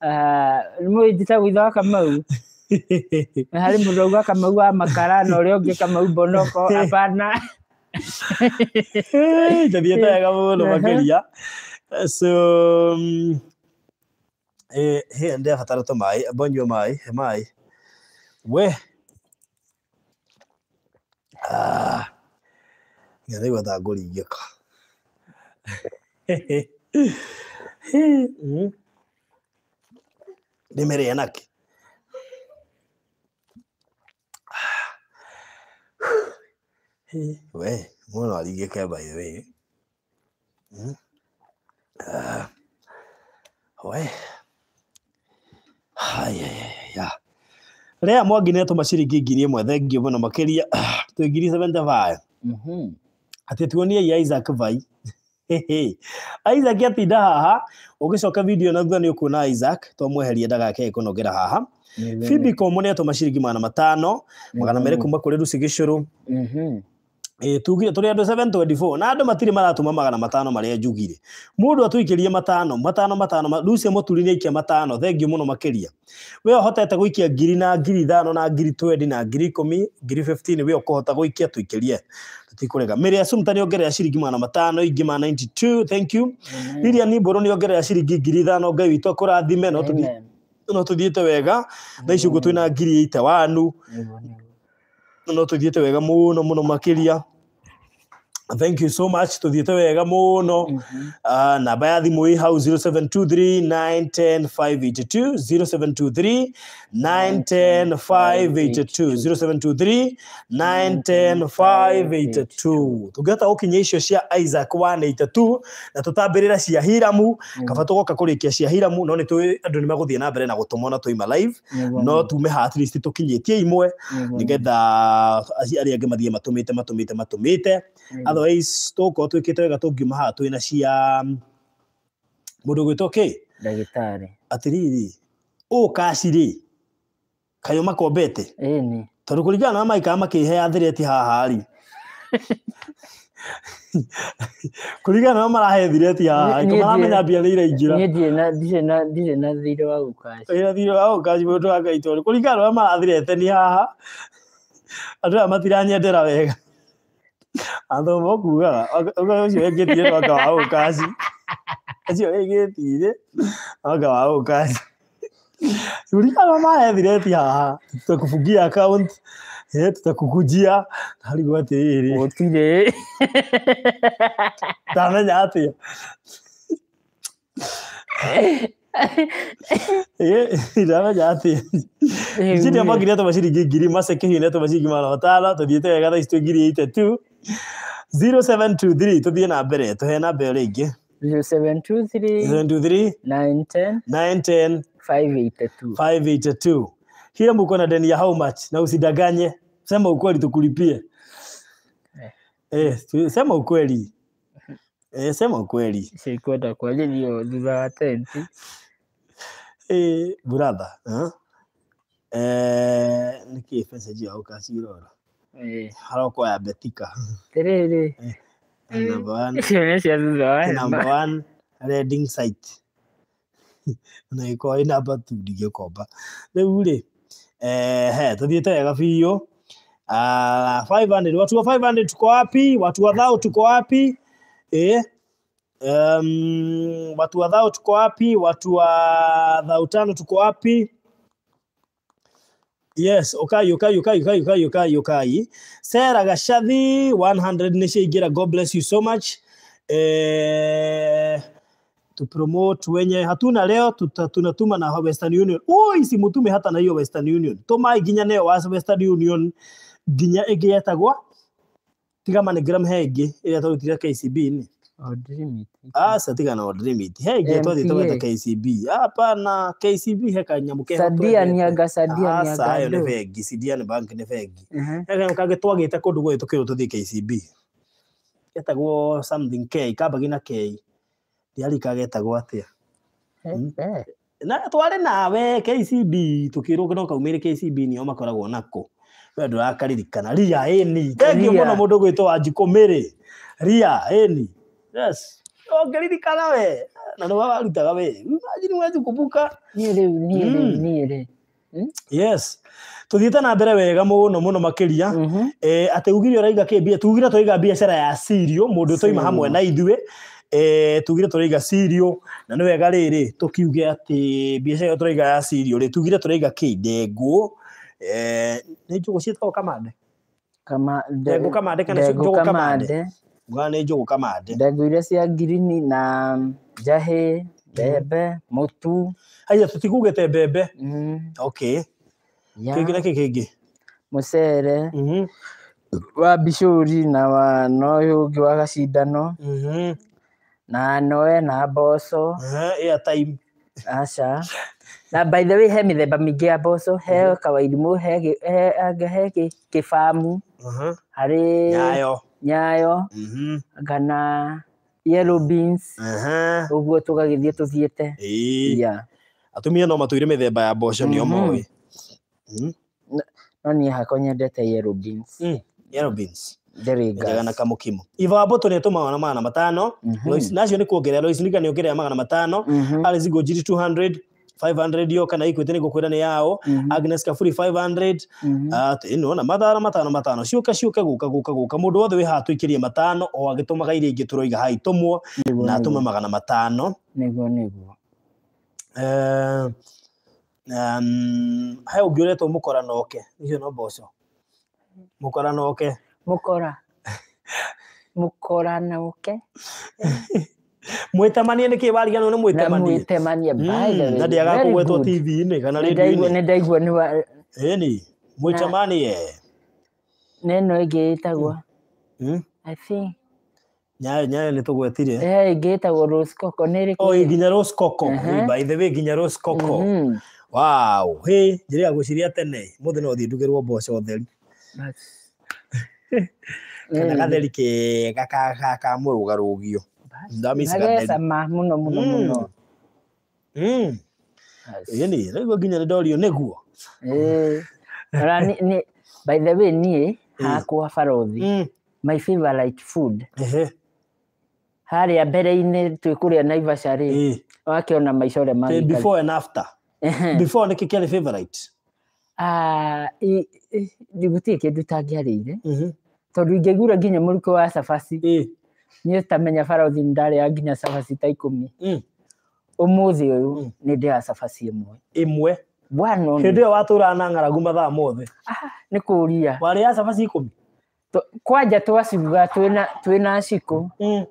må uh, mwinjite gwithawa kamau harä må ndå kamau wa makara na å rä a å ngä kamau bonoko abana (laughs) njathiäte wega må no makäria so um, hä ndärabatara tå maä mbonyua maä maä we nginya nä gwetha ngå ringä ka Demere yanaki. (sighs) We, mwana waligeka by the way. Hmm? Uh, ah. we. Haya ya. Rea mwangi neto mashiringi ngiri imwe thengio mũno makĩria. Ah, twĩ ngiri 75. Mhm. Mm Atĩ tuonie ya Isaac Vai. Isaac atinda haha ũgĩcoka video na thutha nĩ ũkuona Isaac twamweheria ndagake kũnogera haha Phoebe Komu nĩ atũma ciringi magana matano magana merĩ kuma kũrĩ Lucy tugire tå rä andå 724 na andå matirä maratuma magana matano marä a njugire må ndå atå matano matano matano lucia må turi nä aikia matano thengiå må no makä ria wä ohotete gå ikia ngiri na ngiri thano na ngiri 20 na ngiri ikå ngiri 15 we kå hota gå ikia tå ikä rie tå tikå rega mä rä a ciringi magana matano ingä ma 92 thank you riria mm-hmm. nä mbå rå nä ongerera ciringi ngiri ithano ngai witå akå rathime no tå thiä te wega na icio guo twä na ngiri ite wanu no tũthiĩ wega mũno mũno makĩria thank you so much tuthiite wega muno mm -hmm. uh, ah, namba ya thimå ä hau 0723910582 0723910582 0723910582 tå ngä gå kinyia icio cia isaac 182 na tå tambä rä ra cia hiramu mhm. kaba tå goka kå rä kia cia hiramu no nä andå nä magå thiä na mbere na gå tå na twaima live no tume ha atlist tå kinyä tie imwe nä getha arä angä mathiä matå mä te matå mä te matå mä te otherwise tugukorwo twikite wega tungiuma haha twina cia mundu um, gwitwo ki ndagitari atiriri ukaciri kayo makombete ĩni tondå kå ringana na maikara makä he athireti haharĩ (laughs) kå ringana na marahe thireti haharĩ maramenya mbia nä iraingä ra ndirä na thirä wa gåkaciä thirä wa gåkaci må ndå wa ngai tondå kå ringana na marathirete nä haha andå aya matiranyendera wega athomo ũkugaga ũcio ĩngĩtire mwaka wa ũkaci acio ĩngĩtire mwaka wa ũkaci uliana marethire ti haha tutakufungia account eh tutakukujia harigu atĩrĩrĩ gũtirĩ Iya, idamnya jati. Jadi apa gini atau masih gigi giri masa ke hina atau masih gimana watala to diete kata isto giri ite tu 0723 to dia na bere to hena bere ge 0723 0723 910 910 na deni ya how much na usidanganye sema ukweli tukulipie eh, sema eh, ukweli eh sema ukweli sikwenda kwa ajili ya dhuluma tenti ee burada niki PSG auka sirora haroko ya betika tiriri eh, (laughs) number one reading site (laughs) na iko ina batu ndige komba riu ri eh, he tuthiite wega biu Uh, 500 watu wa 500 tuko wapi? Watu thao tuko wapi? Eh, Um, watu wa dhao tuko wapi? Watu wa dhao tano tuko wapi? Yes, okay, okay, okay, okay, okay, okay, okay. Sarah Gashadi 100 igira. God bless you so much. Eh, tu promote wenye hatuna leo tunatuma na Western Union. Oi, si mutume hata na hiyo Western Union. Tomai ginya neo wa Western Union ginya ege yetagwa. Tiga mane gram hege ile tarutira KCB ni. Ah, satigana ah, odrimiti he getwa thite weta kcb hapana kcb hekanyamu kesayo nä bengi sidian bank nä bengi hekanyamå kangä twagä te kå ndå gwä tå kä rwo tå thiä kcb getagwo something k kambagi na k ndiarika getagwo atä a hmm? na twarä nawe kcb tå kä rwo no kaumä rä kcb nio makoragwo nako we ndå rakaririkana ria ni thengio må no må ndå gwä two wanjikå mä rä ria Yes. Ongereni oh, we Na ndo baba alitaga we. Imagine hmm, waje kubuka. Niele niele mm. niele. Hmm? Yes. Tuthiite na mbere wega muno no makiria. Mm -hmm. Eh ateugire uraiga ke bia tugira tuiga biacara ya sirio mundu toima hamwe na ithuĩ eh tugire turaiga sirio na nä wega rä rä tå kiuge atä biacara ä yo tå raiga ya sirio rä tugire tå raiga kä ndengå eh, nä njå gå ciätagwo kamande ndengå kamande kana njå gå kamande Gana nä njå kama ande. Ndengũ iria cia ngirini na njahä mbembe, mm. tu Aya tũtigugĩte mbembe. Mm-hmm. Okay. Kä gä rä kä kä ngä cere wa ri na wa na uyu ungi wa gacindano mm-hmm. na noe na mboco airtime aca na by the way he mithemba mingä ya mboco he mm-hmm. kawairimå he he kä bamu harä nyayo mm-hmm. gana å guo yellow beans uguo uh-huh. tugagithie tuthiete te atumia no matuire mithemba ya mboco nio mowi mm-hmm. hmm? no niä hakwa nyendete yellow beans hmm. yellow beans njega na kamukimo nä etå magana magana matano mm-hmm. nacio nä kuongerera loisnika nä ongerera magana matano arä cigo njiri 500 yo kana ikwitene gukwirana yao mm -hmm. agnes kafuri 500 mm -hmm. Ah, uh, inona mathara matano matano ciuka ciuka guka guka guka mundu wothe wi hatu ikirie matano o agitumaga iri ingi turoiga hai tumwo na atume magana matano niguo niguo uh, eh, um, he ungi uretwo mukora noke icio no mboco mukora noke mukora (laughs) mukora noke (laughs) mwitemanie nä kä warigano nä mwätemaniemwitemanie na ndä aga kå gwetwo tv-inä kana nä ndaigua ni mwitemanie nä no ä ngä ä tagwo nyayo nyayo nä tå gwetire ngä ä tagwo nginya uh-huh. nginya mm-hmm. wow hä njä rä agå ciria tene må thä no thiä ndugä rwo mboco theri (laughs) kana gatheri kä gakakamå rå garå gio ndamisema muno muno mm. muno mm. ni yaani, raigua nginya nä ndorio nä guo by the way niä mm. hakwa my favorite food harä a mbere-inä twä kå rä a wake ona maica rä a before and after before kä ndå tangä arä ire tondå ingegura gura nginya må rukå wa cabaci ni niä citamenya barathi ndarä nginya cabaci ta ikå mi umuthi mm. uyu mm. ni ndä cabaci imwe imwe bwana hä ndä ä yo watå raga na ng'aragu mathaa mothe ah, nä kå ria warä ya cabaci ikå mi kwanja twaciruga twä na cikå mm.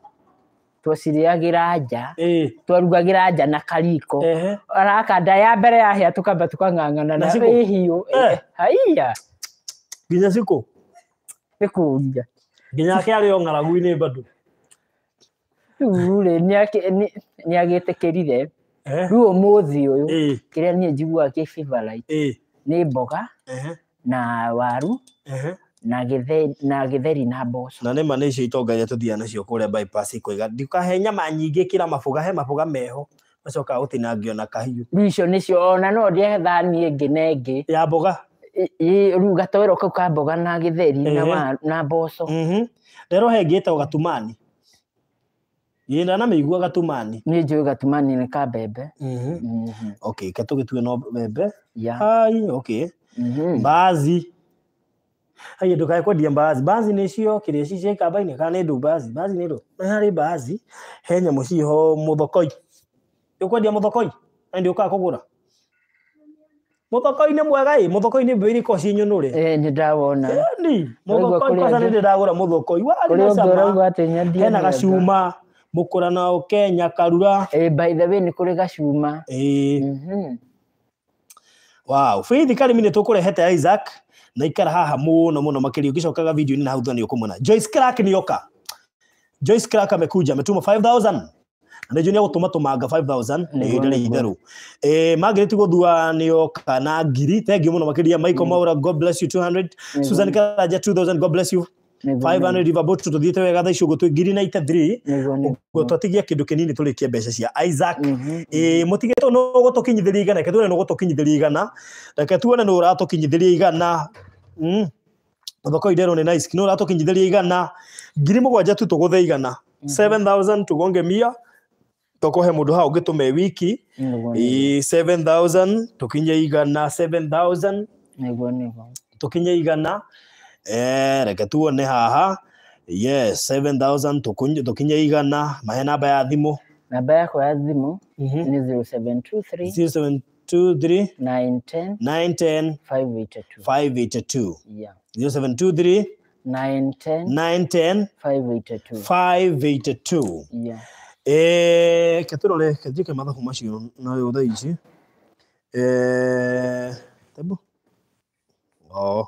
twacirä ra nja twarugagä ra nja na kariko arakanda ya mbere yahä tå kamba tå kang'ang'ana na ä hiå haia nginya cikå ni kå ria nginya akä arä o ng'aragu-inä bado rä rä nä agä tä kä rire rä å må thä å yå kä rä a niä njiguaga gä eh. nä mboga eh. na waru eh. na gä theri na mboco na nä ma nä icio itongaria tå thiaga nacio kå rä a kwäga ndikahe nyama nyingä kä ra maboga he maboga meho macoka gå tinangio na kahiå rä icio nä cio ona no ndä thani ä ngä na ä ngä ya mboga rä gatoero kau ka mboga na gä theri na mboco rero he ngä te gatumani ä na na gatumani ni njå gatumani ni ka mbembe mhm. Mhm. ke tå gä tue no okay mhm. mbazi aiyä ndå kaä kwendia mbazi mbazi nä cio kä rä cicia ikambainä kana nä ndå mbazi mbazi nä ndå harä mbazi he nyamå ciho må thokoi å kwendia må thokoi na ndä å kaga kå gå ra ni inä mwega ä muthoko-inä mbä irä ko cinyå rä nä ndawona ni muthoko nä wa ni ra må thokoi hena gacuma mukura nao kenya karura eh, by the way ni kuri gacuma eh. mm -hmm. wow faith karimi ni tukurehete isaac na ikara haha muno muno makiria ukicokaga video ni na hau thoni ukumona joyce crack ni yoka joyce crack amekuja ametuma 5000 na jioni yako tå matåmanga 5000 rä itherå eh, magä rä ti gå thua ni okana ngiri thank you no makiria michael maura mm. god bless you 200 mm-hmm. susan karaja 2000 god bless you 500 river boat tuthiite wega tha icio gutwingiri na itethiri gutwatigia kindu kinini turikie mbeca cia Isaac ä mm-hmm, må mm-hmm. tigä two no gå tå kinyithä ria igana reke tuone no gå tå kinyithä ria igana reke tuone no å ratå kinyithä ria igana hmm? thoko irero nä nice no å ratå kinyithä ria igana ngiri må gwanja tu tå gå the igana 7000 tå gonge mia tokohe mundu hau ngä tå me wiki seven thousand kinye igana 7000 tå kinye igana Eh, reke tuone haha yes 7000 tukinye igana mahe namba ya thimu namba yako ya thimu mm ni 0723 0723 910 910 582 582 0723 mathabu macio thaici eh, tebu oh.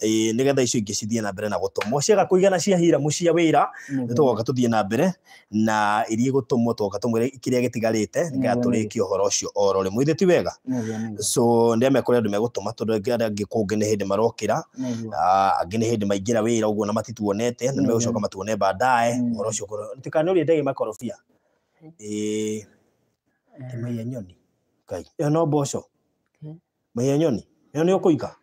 nä getha icio ingä cithiä na mbere na gå tå mwo ciaga kå igana ciahira må cia wä ra nä tågoka tå thiä na mbere na iria gå tå mwo tågoka tå mwä re kä rä a gä tigarä te nä getha tå rä kie å horo å cio oro rä må ithä ti wega so nä amä kå rä andå megå tå ma tondå arä angä kå ngä nä hä ndä marokä ra ah, angä nä hä ndä maingä ra wä ra å guo na matituonete na nä megå coka matuone bandae å horo å cio tä kanä å rä ndege makorobia ä tä maia nyoni ngai ä no mboco eh. maia nyoni ä no nä å kå iga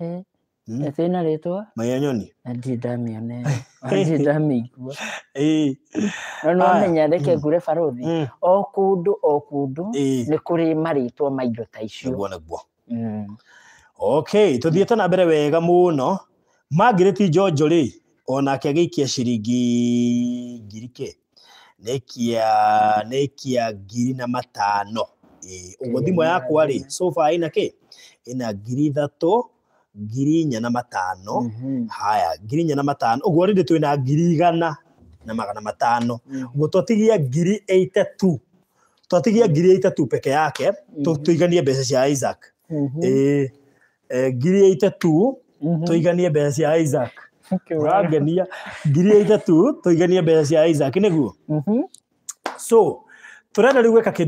eh. Hmm? thina ritwa maia nyoni ndi ndamione (laughs) ndi ndamĩigua no nomenya reke hmm. ngure barothi hmm. o kundu o kundu nä kå rä marĩtwa ma indo ta icio guo okay tå thiä te na mbere wega må no mangirä njonjo rä onake agä ikia ciringi ngiri kä nä kia ngiri na matano å guo thimå yakwa rä sofa ä na kä ä na ngiri ithatå ngiri inya na matano mhm. haya ngiri inya na matano uguo rä ndä na ngiri igana na magana matano uguo mhm. twatigia ngiri itatu twatigia ngiri tu peke yake tuiganie mhm. mbeca cia Isaac ngiri tu tuiganie mbeca cia Isaac urangenia ngiri tu tuiganie mbeca cia Isaac niguo so turenda rä gwä ka kä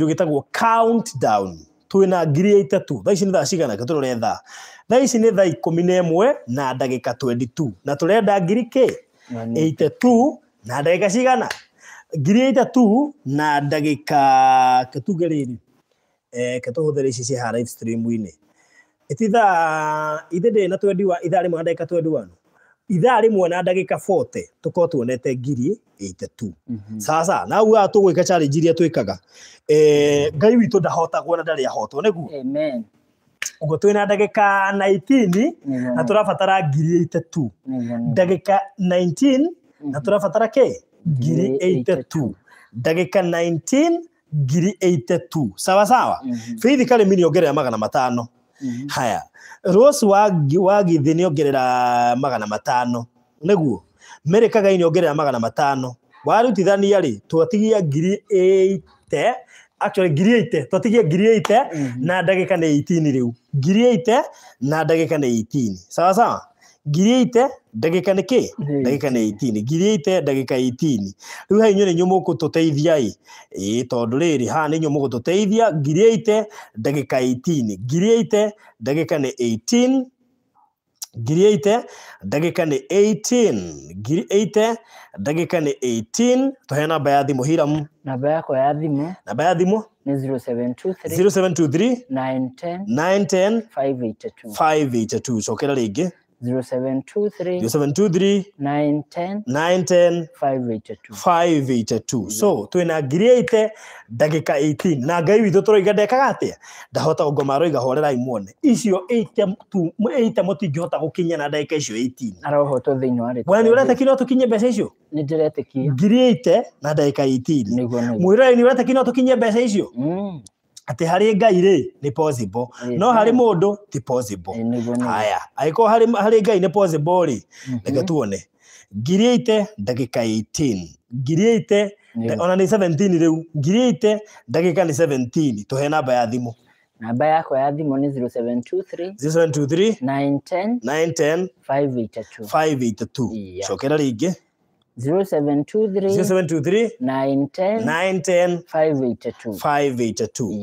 ndå gä na ngiri itatu thaa ici nä thaa cigana kä tå thaa tha ici nä thaa ikå mi na ä na ndagä na tå renda ngiri kä na ndagä cigana ngiri na ndagä ka ketuge rä rä ketå hå thä ici cia inä itithaa ithe ndä na ithaa rä mwe na ndagä ka ithaa rĩmwe na ndagĩka 40 tũkorwo tuonete ngiri 82 mm -hmm. sasa na uga tũgwĩka challenge iria twĩkaga eh ngai witũ ndahotagwo na ndarĩ ahotwo nĩguo amen uguo twi na ndagika 19 na mhm. turabatara ngiri 82 ndagika 19 na turabatara ke ngiri 82 ndagika 19 ngiri 82 sawa sawa feithi mhm. karimi niongerera magana matano mhm. haya rose wagithi niongerera magana matano niguo merekagai niongerera magana matano warutithania rĩ twatigia ngiri 8 actually ngiri ite twatigie ngiri mhm. ite na ndagika nä 18 rä u ngiri ite na ndagika nä 18 sawa sawa ngiri ite ndagika nä kä mhm. ndagika nä itini ngiri ite ndagika itini rä u hau inyuä nä inyuä må gå tå teithia ä ä tondå rä rä haha nä inyuä må gå tå teithia ngiri ite ndagika itini ngiri ite ndagika nä ngiri ite ndagika nä 18 ngiri ite ndagika nä 18 tåhe namba ya thimå hiramu namba yakwa ya thimå namba ya thimå ni 0723 0723 910 910 582 582 cokera rä ngä 0723 so twina ngiriaite ndagika 18 na ngai witå tå roiga ndekaga atä a ndahota gå ngoma roiga horerai muone icio ite må tingä hota gå kinya na ndagika icio 18 arohotwo thä inä wa nä å retä kino tå kinyie mbeca icio nä ndä na ndagika 18 mwä roreni å retä kino tå kinyie mbeca icio mm ati harä ngai rä nä possible no harä må ndå ti possible haya hari harä ngai nä possible ri mhm. reke tuone ngiri ä 18 ndagä ka ona nä rä u ngiri ä ni 17 ka nä tå he namba ya thimå namba yako ya thimå ni 0723 910 582 cokera rä ngä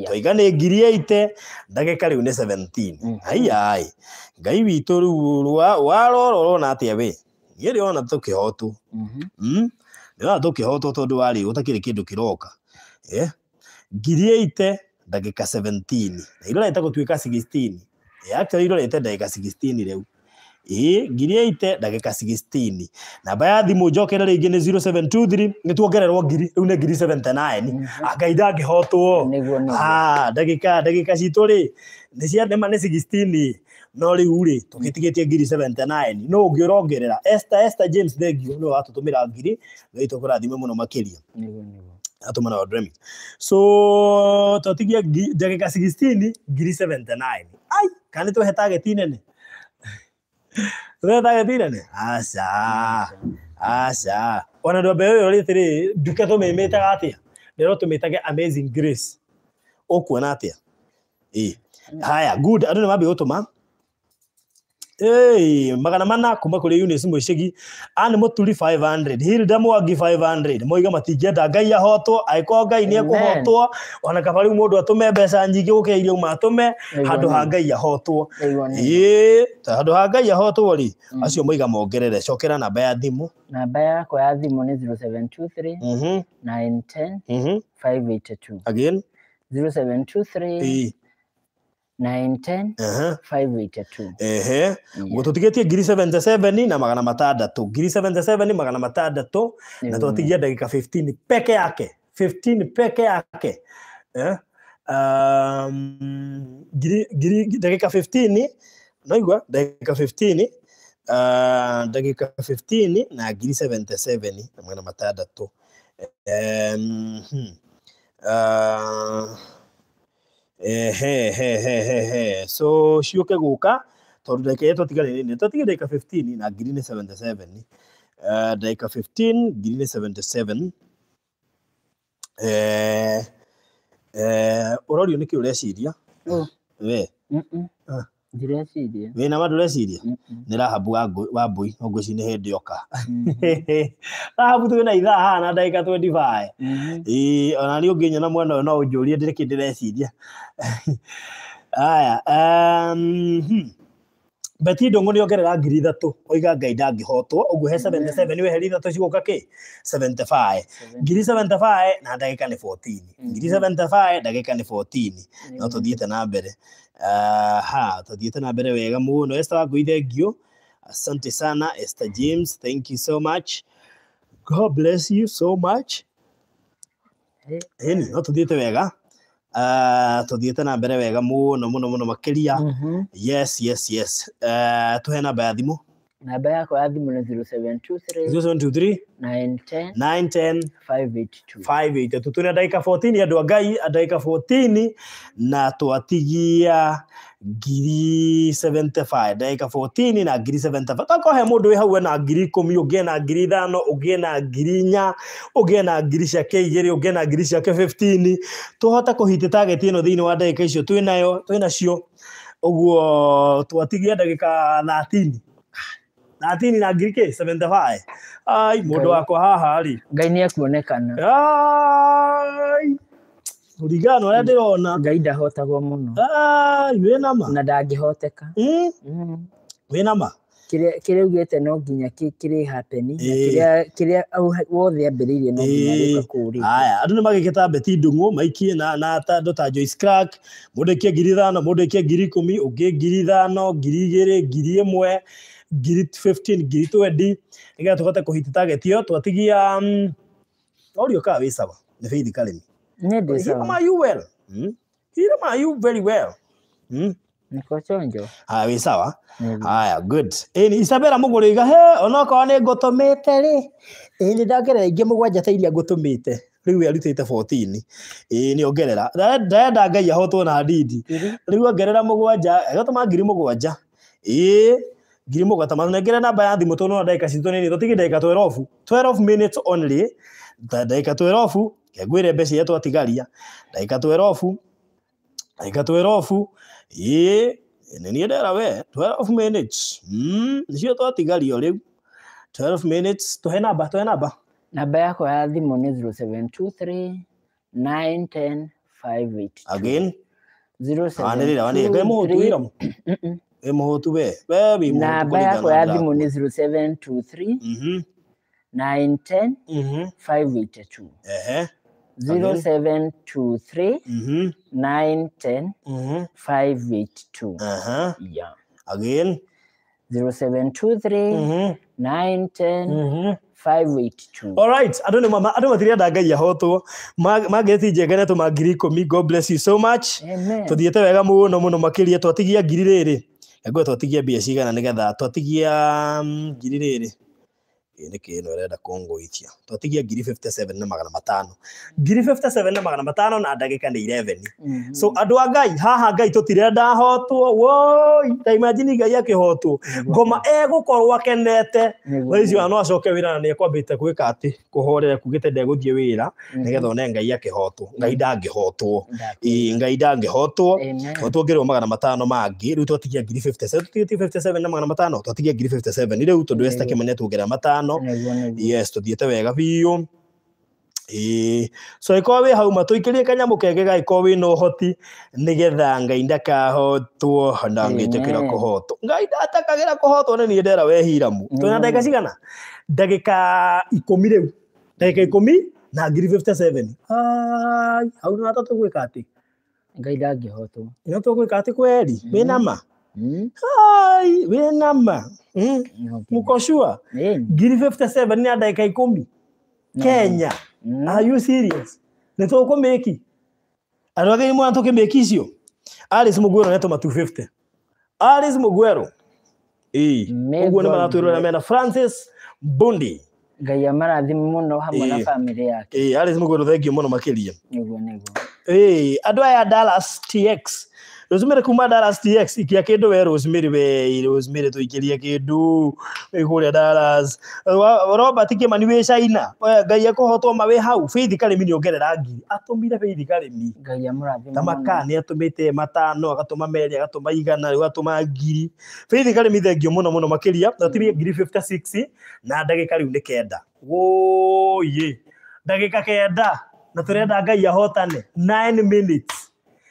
toigane ngiria ite ka rä u nä aiai ngai witu riu warororwo atä atia we niä rä ona tå kä hotwo mm-hmm. hmm? nä ona tå kä hotwo tondå warä gå takä rä kä ndå kä roka eh? ngiri ite ndagä ka na irorete gå tuä ka eh, irorete ndagä ka rä u ä ngiri ite ndagä sixteen namba ya thimå njokere rä ngä nä zero seven two three nä tuongererwo ngiri rä u ngiri seventy nine mhm. angai ah, ndangä hotwo ndagä ah, ka ndagä ka citå rä nä cianema no rä u rä ngiri nine no å ngä esta esta james thengio nä no tå mä ngiri gä tå kå rathime må no makä ria so twatigia ndagä ka ngiri seventy nine ai kana nä twä thathagetirane aca aca ona ndwambe å yå rätä rä nduke tå mä mä taga atä a ndä ro tå mä tage å kuona atä a haya andå nä mambi gå tå ma Hey, magana mana kuma kuri Eunice Mwishigi ani muturi 500 Hilda Mwangi 500 moiga matingienda ngai ahotwo angĩkorwo ngai nĩ ekũhotwo ona kaba rĩu mũndũ atũme mbeca nyingĩ gũkĩirio uma atũme handũ ha ngai ahotwo ĩĩ handũ ha ngai ahotwo rĩ mm. acio moiga mongerere cokera namba ya thimũ namba yakwa ya thimũ ni 0723 910 582 again 0723 ehe gå tå tigä tie ngiri na magana matandatå ngiri magana matandatå na twatigia ndagä ka peke yake peke yake ndagä ka naigua ndagä ka ndagä ka na ngiri na magana matandatå um, hmm. uh, ehe he he so ciuke guka tondu ndagika iria twatigane nä twatige ndagika 15 na ngiri nä 77 uh, ndagika 15 ngiri nä 77 eh eh urorio nä kä å reciria we mm -mm thä na wa ndå reciria nä rahabu wa mbui å ngå ici nä hä ndä oka mm-hmm. (laughs) rahabu twä na ithaa haha na ndagä ka twendibae mm-hmm. ona nä å ngä nyona mwena å yå no å njå rie ndä rä kä ndä beti ndungu ni ongerera ngiri ithatu oiga ngai ndangihotwo uguo he 77 weheri ithatu ciguka ki 75 ngiri 75 na ndagika ni 14 ngiri 75 ndagika ni 14 no mm-hmm. tuthiite na mbere uh, ha tuthiite na mbere wega muno esta wangui thengio asante sana esta james thank you so much god bless you so much ini no tuthiite wega tå ah, tuthiete na mbere wega må no muno muno muno makiria mm-hmm. yes yes tå ah, tuhe namba ya thimå namba yako ya simu ni 0723 0723 910 910 582 582 tå ndagika 14 andå a ngai ndagika 14 na twatigia ngiri 75 ndagika 14 na ngiri 75 tokorwo he må ndå ena ngiri ikå å na ngiri ithano å na ngiri inya å na ngiri ciake igä rä na ngiri ciake 15 tå hote kå hitä tageti ä wa ndagä icio twä nacio å guo twatigia ndagä ka 13 na atini na ngirike 75 ai mundu wakwa haha ri ngai ni akuonekana ai kuringana uria ndirona ngai ndahotagwo muno ai wina ma na ndangihoteka hmm? hmm. wina ma kiria ugite no nginya kiri happen kiria wothe ambiriirie no nginya gika eh. kuri aya andu ni magikita beti ndungu maikie na na ta ndo ta Joyce Crack mundu ikia ngiri ithano mundu ikia ngiri ikumi ungi ngiri ithano ngiri igiri ngiri imwe ngiri fifteen ngiri twendi nigetha tuhote kuhitita gĩtio twatigia um, orio kaa wĩ sawa nĩ faith karĩmi hirama you well hmm? hirama you very well hmm? nikochonjo ah wĩ sawa haya good ĩni isabera mũgũrĩiga he onokorwo nĩ ngũtũmĩte rĩ ĩni ndongerera ingĩ mũgwanja ta iria ngũtũmĩte rä u arutite 14 ä nä ongerera ndenda ngai ahotwo na ndindi rä u ongerera må gwanja ägatå ma ngiri må gwanja ä ngiri må gweta manu nengere namba ya thimå tå nona ndagä nini tå tige ndagä ka minutes only ndagä ka twerobu ngengwä re mbeca iria twatigaria ndagä ka twerobu ndagä ndera we twelve minutes hmm, nä cio twatigaria rä u twelve minutes tå he namba tå he namba namba yakwa ya thimå nä zero seven two again zero seven wanä imuhutu we we wi namba yakwa ya thimu ni 0723 mhm 910 mhm 582 ehe 0723 mhm 910 mhm 582 aha again 0723 910 582 all right andu ni mama andu matiri mageti njega na tuma ngiri ikumi god bless you so much tuthiete wega muno muno makiria twatigia ngiri riri Naguo twatigia mbia cigana nigetha twatigia mm, ngiri rĩrĩ ni kä no kongo itia twatigia ngiri 57 na magana matano ngiri 57 na magana matano na ndagä ka 11 so andå a ngai haha ngai tå tirendahotwo woi taimajini ngai akä hotwo ngoma egå korwo akenete wa no acoke wä ra na nä ekwambä te gwä ka atä kå horera kugä te ndegå thiä wä ra mhm. nä getha one ngai akä hotwo ngai mhm. ndangä hotwo ngai ndangä hotwo twongä rwo magana matano mangä rä u twatigia ngiri 57 na magana matano twatigia ngiri 57 rä u tondå esta kä mene twongerera matano no yes tuthiete wega biu ii so ikorwo wä hau matåikä kanyamå kenge gaikorwo wä na å hoti nä getha ngai ndakahotwo na ngä tä ra mm-hmm. kå hotwo ngai ndatakagä ra kå hotwo nä niä ndera we hiramu twä na mm-hmm. ndagä ka cigana ndagä ka ikå rä u ndagä ka ikå na ngiri hau nä wata tå gwä ngai ndangä hotwo no tå gwä ka atä kweri wä nama mm-hmm. wä nama mm. okay. mko sure yeah. ngiri 57 ni dakika ikumi no. kenya mm. are you serious nä tå kå mä ki andå athä mwana tå kä mä ki icio alice ma 250 alice må eh å ni nä maratwä rora mena francis bundi ngai amarathime muno no hamwe na yake eh yake alice thank you muno makiria no makä eh adwa ya dallas tx mm rosemary kuma dallas tx ikia kindu we rosemary we rosemary to tuikirie kindu le dallas robert kimani wi china ngai akuhotwo ma wi hau faith karimi ni ongerera ngiri atumire faith karimi ngai amurathime na makaa ni atumite matano agatuma meri agatuma igana riu atuma ngiri faith kare karimi thengio muno muno makiria atirie ngiri 56 na ndagika riu ni kenda woye ndagika kenda na turenda ngai ahotane 9 minutes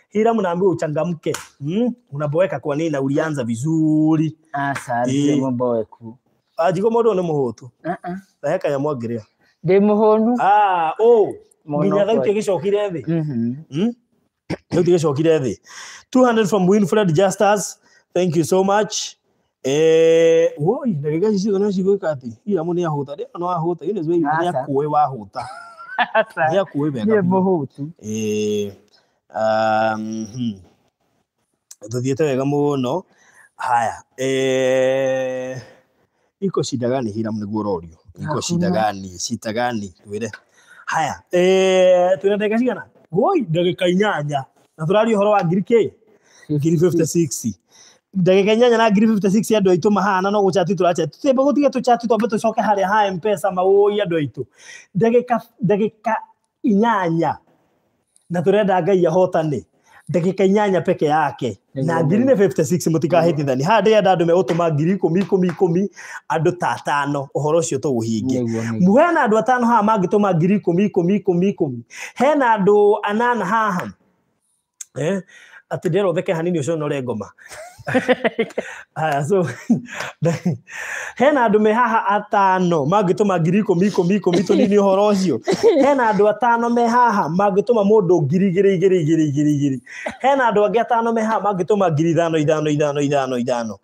Hiramu naambiwa uchangamke. Mm? Unaboeka kwa nini na ulianza vizuri? Asante eh. e. mboeku. Ajiko modo ne muhutu. Uh -uh. Ndaheka ya mwagiria. De muhonu. Ah, oh. Nginya thau tigicokire thi. Mhm. Mm? kisho kire thi. 200 from Winfred Justas. Thank you so much. Eh, woi, ndagika ici ciothe no kati. atĩ iramu nĩ ahũta rĩo no ahũta ĩyo ya kuwe wa wahũta Ya kuwe wega nĩ mũhũtu eh Hmm. tuthiete wega no haya eh, iko shida gani hila mniguo rorio iko shida gani shida gani twire haya eh twina dakika cigana goi dakika inyanya na turario horo wa ngiri ki ngiri 56 ndagä nyanya na ngiri andå aitå mahana no gå cati tå racati tå gå tige tå cati twambe tå coke harä a ha mpesa maå i andå aitå ndagä ka inyanya na turenda ngai ahotane ndagika inyanya peke yake na ngiri nä 56 tikahä tithani haha ndä enda andå megå tå ma ngiri ikå mi ikå mi ikå mi andå ta atano å horo å cio tå gå hingä hena andå atano haha mangä tå ma ngiri ikå mi ikå mi ikå mi ikå mi hena andå anana haha eh? atä ndä erwo theke hanini å cio ngoma (laughs) so (laughs) hena andå me haha atano mangä tå ma ngiri ikå mi ikå mi ikå mi tå nini å horo å cio (laughs) hena andå atano me haha mangä tå ma må ndå ngiri igä rä igä rä igä rä igä rä hena andå angä atano me haha mangä tå ma ngiri ithano ithano ithano ithano ithano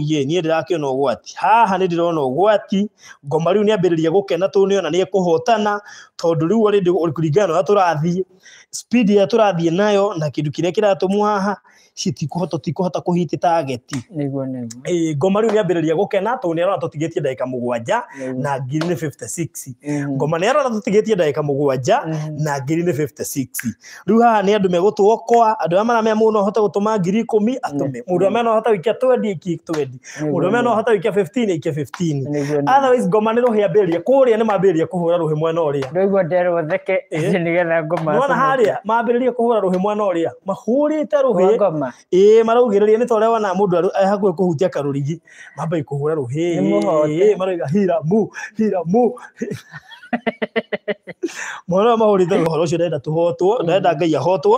ye yä niä ndä rakä ona å gwati haha nä ndä rona å gwati ngoma rä u nä ambä rä ria gå kena tå nä ona nä ekå hotana tondå rä u rä kå ringana na tå rathiä speed ä tå rathiä nayo na kä ndå kä rä a kä ratå mu haha citikũhota tikũhota kũhiti targeti niguo niguo ĩ ngoma niambiriria gukena to ni nĩarona tũtigĩtie ndagĩka mugwanja na ngiri nĩ 56 mm-hmm. ngoma nĩarona tũtigĩtie ndagĩka mugwanja mm-hmm. na ngiri nĩ 56 rĩu haha nĩ andũ megũtwokoa andũ arĩa maramenya mũndũ no ahote gũtũma ngiri ikũmi atũme mũndũ arĩa no ahota gũikia 20 iki 20 mudu arĩa no ahota gũikia 15 iki 15 otherwise ngoma ni rũhĩ ambĩrĩria kuria ni mambĩrĩria kuhura ruhi mwena uria ndoigwa nderwo theke ni (laughs) nĩgetha ngoma nĩwona harĩa mambĩrĩria kũhũra rũhĩ mwena ũrĩa mahũrĩte rũhĩ ä maraugä rä ria nä torä wona må ndå e hakuä kå hutia karå rigi mambai kå hå ra rå hä maraiga hiramu hiramu mwana wa uhoro ucio ndenda tuhotwo ndenda ngai ahotwo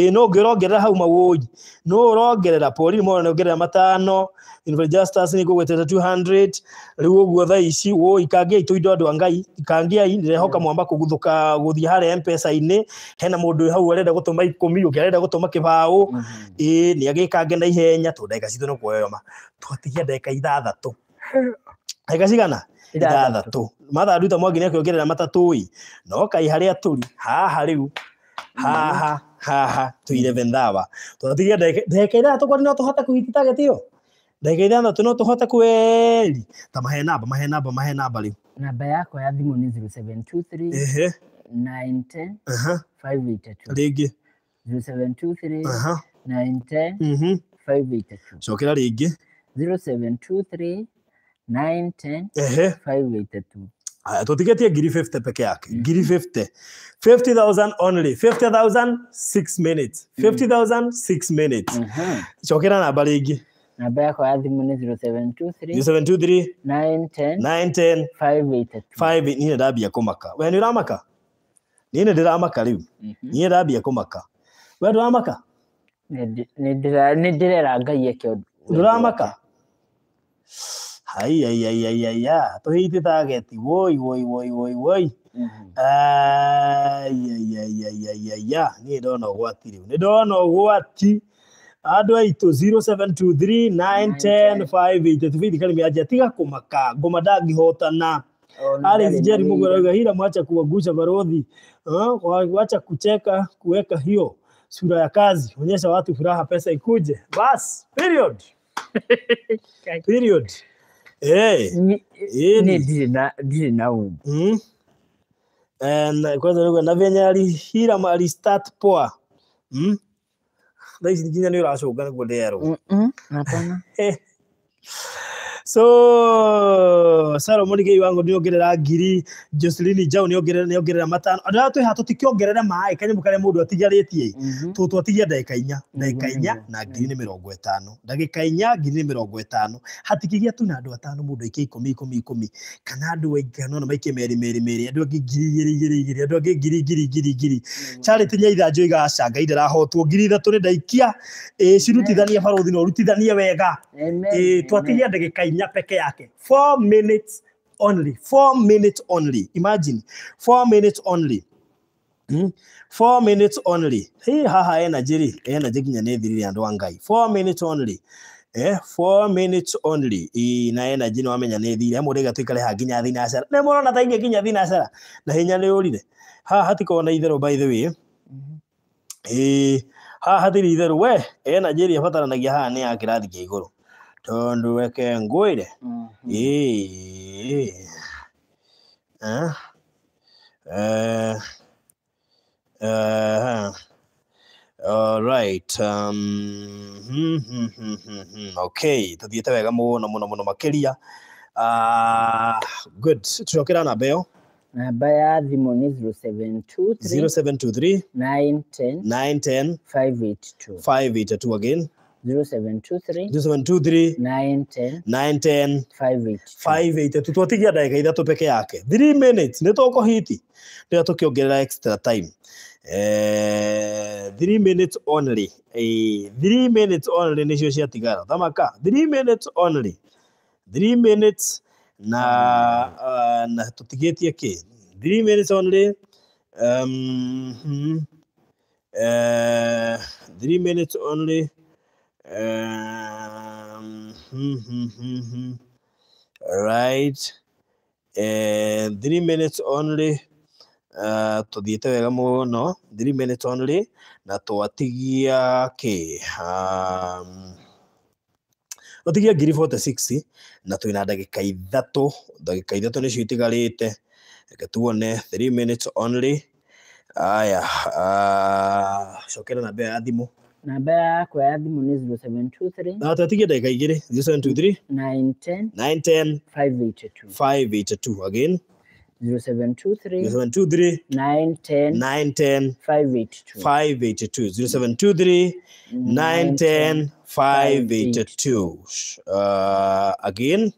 ä no ngä hau mawånyi no rongerera polini mwana nä ongerera matano injustice nä ngågwetete 200 rä u tha ici wå ikangiai tå indo andå a ngai ikangiai nä rehoka mwamba kå guthå ka mpesa-inä hena må hau arenda gå tå ma arenda gå tå ma kä baå na ihenya tå ndagä ka citå kuoyoma twatigia ndagä ka ithathatå cigana ithathatu mathaa nduta mwangi nĩakĩongerera matatũ ĩ no a tå ri haha u haha haha tũ eleven thawa twatigia ndagĩka ithathatũ kwani no tũhote kũhiti target ĩyo ndagĩka ithathatũ no tũhote kweri ta mahe namba mahe namba mahe namba rĩu namba yakwa ya thimũ nĩ 0723 ehe 910 aha 582 rĩngĩ 0723 aha 910 mhm 582 cokera rĩngĩ 0723 9, 10, 5, 82. Haya, tutigetie ngiri 50 peke yake, mm. ngiri 50. 50,000 only. 50,000 6 minutes. 50,000 mm. 6 minutes. Chokera namba ringi. Namba yako ya thimu ni 0723 0723 910 910 We nĩ ũramaka? Niĩ nĩ ndĩramaka rĩu. Mhm. Niĩ ndambia We ndũramaka? Nĩ ndĩrera Ngai eke ũndũ. Ay, ay, ay, ay, ay, ay. Tũhĩitithaga woi woi woi woi woi. Ay, ay, ay, ay, ay, ay, ay. Niĩ ndona ũgwati rĩu. Nĩ ndona ũgwati. Andũ aitũ 0723910580 tũbĩthikani mĩanja tiga kumaka, kũmaka ngoma na. Oh, Ale Jerry Mungu raga hira mwacha kuwagusha barodhi. Wacha kucheka kuweka hiyo sura ya kazi. Onyesha watu furaha pesa ikuje. Bas, period. (laughs) period. Eh. Ni na umbu. Mm. And nä nilikuwa na venya alihira ali poa. Mm. Ndio jina ndio rasho gani kwa leo. Mm. Hapana. (laughs) so Solomon gei wango ni ongerera ngiri Jocelyn Jau ni ongerera ni ongerera matano andu atu hatu tikiongerera mai kanya mukare mundu atigarietie mhm. tu twatigia ndagika inya mhm. ndagika mhm. inya na ngiri ni mirongo itano ndagika inya ngiri ni mirongo itano hatikigia tu na andu atano mundu aike ikumi ikumi ikumi kana andu aigana na maike meri meri meri andu angi ngiri igiri igiri igiri andu angi ngiri ngiri ngiri ngiri charity nya ithanjo igacanga indirahotwo ngiri ithatu ni ndaikia ä cirutithania barothi na å wega ä twatigia ndagä kainä Tanzania peke yake, four minutes only, four minutes only. Imagine four minutes only Hmm? Four minutes only. Hii haha ena jiri, ena jiki nyane dhiri ya ndoa ngai. Four minutes only. Eh, four minutes only. I na ena jini wame nyane dhiri. Hemu rega tuikale ha ginya dhina asara. Ne mwono na tainge ginya dhina asara. Na hinya ne olide. Ha hatiko wana idhero by the way. Eh, mm-hmm. ha hatiri idhero we. Ena jiri ya fatara na giha ne akirathi keigoro tonduwekengwire mm-hmm. ii eh? eh. eh. alright um, hmm, hmm, hmm, okay tuthiite wega muno muno muno makiria uh, ah, good tũcokera namba ĩyo namba ya thimũ nĩ 0723 0723 910 910 582 582 again tutwatigia ndagika ithatu peke yake three minutes nä toko hiti rä rä a tå kä extra time eh, minutes only eh, minutes only cio ciatigara thamaka minutes only minutes na ah, na tå tigä tie kä minutes only um, hmm. eh, minutes only Um, mm -hmm, hmm, hmm, hmm. right and eh, three minutes only uh, eh, tuthiite wega muno three minutes only na twatigia ki um, ngiri na twä na ndagä ka ithatå ndagä ka ithatå nä cio itigarä te minutes tuone aya uh, cokera uh, namba ya thimå nabaya kwaya thimu nä zero seven two three na seven two three nine ten nine ten five two five two again 0723 0723 910 uh, again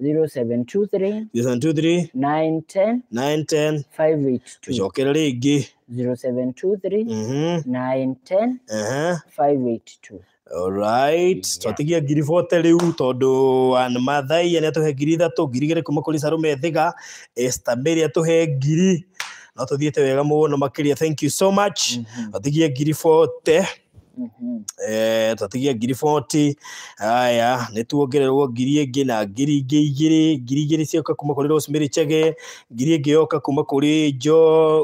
0723 0723 mm -hmm. 910 uh -huh. 582 Alright, twategia ngiri bote riu tondu an mathai ane atuhe ngiri ithatu ngiri igiri kuma kuri sarume thiga Esther Mary he ngiri no tuthiite wega muno makiria thank you so much mm-hmm. twategia ngiri bote Eh, twatigia ngiri boti aya nä tuongererwo ngiri ä ngä na ngiri ingä igä ngiri igä rä cioka kuma kå rä rosmärä chege ngiri ä ngä yoka kuma kå rä jo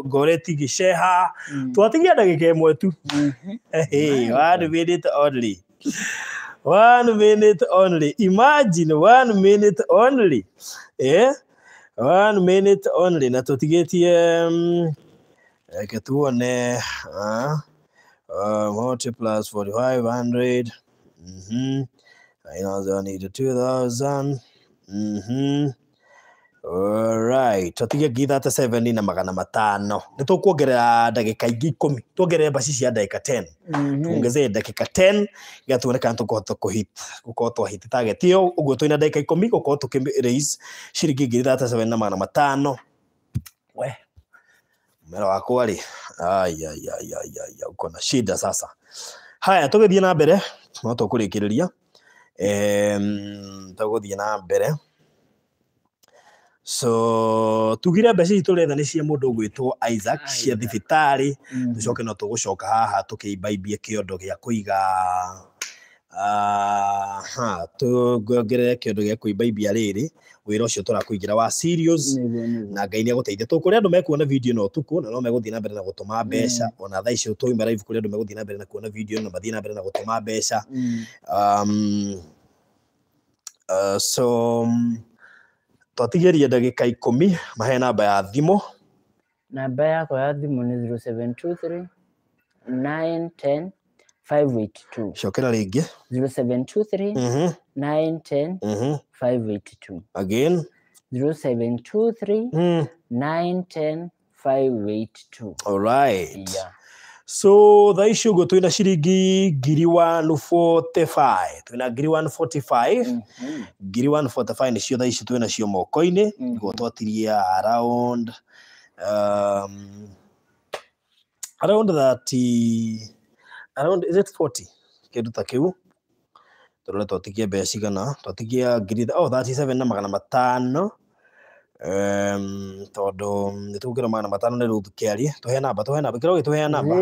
ngoreti gä ceha mm. twatigia ndagä ka ä mwe tu mm-hmm. eh, na tå tigä tie mm, reke tuone ah. Uh, multiplies 4500. Mm-hmm. I they need the 2000. Mm-hmm. Alright, tũtigĩkiitha ata 7 na magana matano nĩ tũkuongerera ndagĩka ingĩ ikũmi tuongerere mbaci cia ndagĩka 10 mm-hmm. tuongezee ndagĩka 10 gatuone kana tũkũhota kũhit gũkorwo twahit target ĩyo ũguo twĩna ndagĩka ikũmi gũkorwo tũkĩ raise ciringi ngiri thata 7 na magana matano we Mera wako wali uko na shida sasa haya tå gä thiä na mbere no tå kå rä kä rä ria ehm, thiä na mbere so tugire mbeca ici retha ni cia mundu gwitwo Isaac cia thibitari mm-hmm. tucoke no tugucoka haha tukiimbaibie kiondo gia kuiga aha ah, tugongerere kĩndũ gĩa kũimba imbia rĩrĩ wĩra ũcio tũrakũigĩra wa serious na ngai nĩ agũteithia tũ kũrĩ andu mekuona video no tuku na no meguthi na mbere na gutuma mm. mbeca ona thaa icio twaima live kũrĩ andu meguthi na mbere na kuona video na mathiĩ na mbere na gutuma mbeca mm. um, uh, so um, twatigĩria dagika ikũmi mahe namba ya thimo namba yakwa ya thimo ni 0723 910 582 cokera ringi 0723 mm -hmm. 910 mm -hmm. 582 again all right yeah. so thaa ici ũguo twĩna ciringi ngiri 145 twĩna ngiri mm-hmm. ngiri 145 cio thaa ici twĩna cio moko-inĩ guo twatiria around um, around uh, around is it 40 kindu ta kiu tå twatigia mbeca cigana twatigia ngiri oh, 37 na magana matano um, tondå nä tå kä magana matano nä rå thu kä arie tå he namba tå he namba kä rogä tå he namba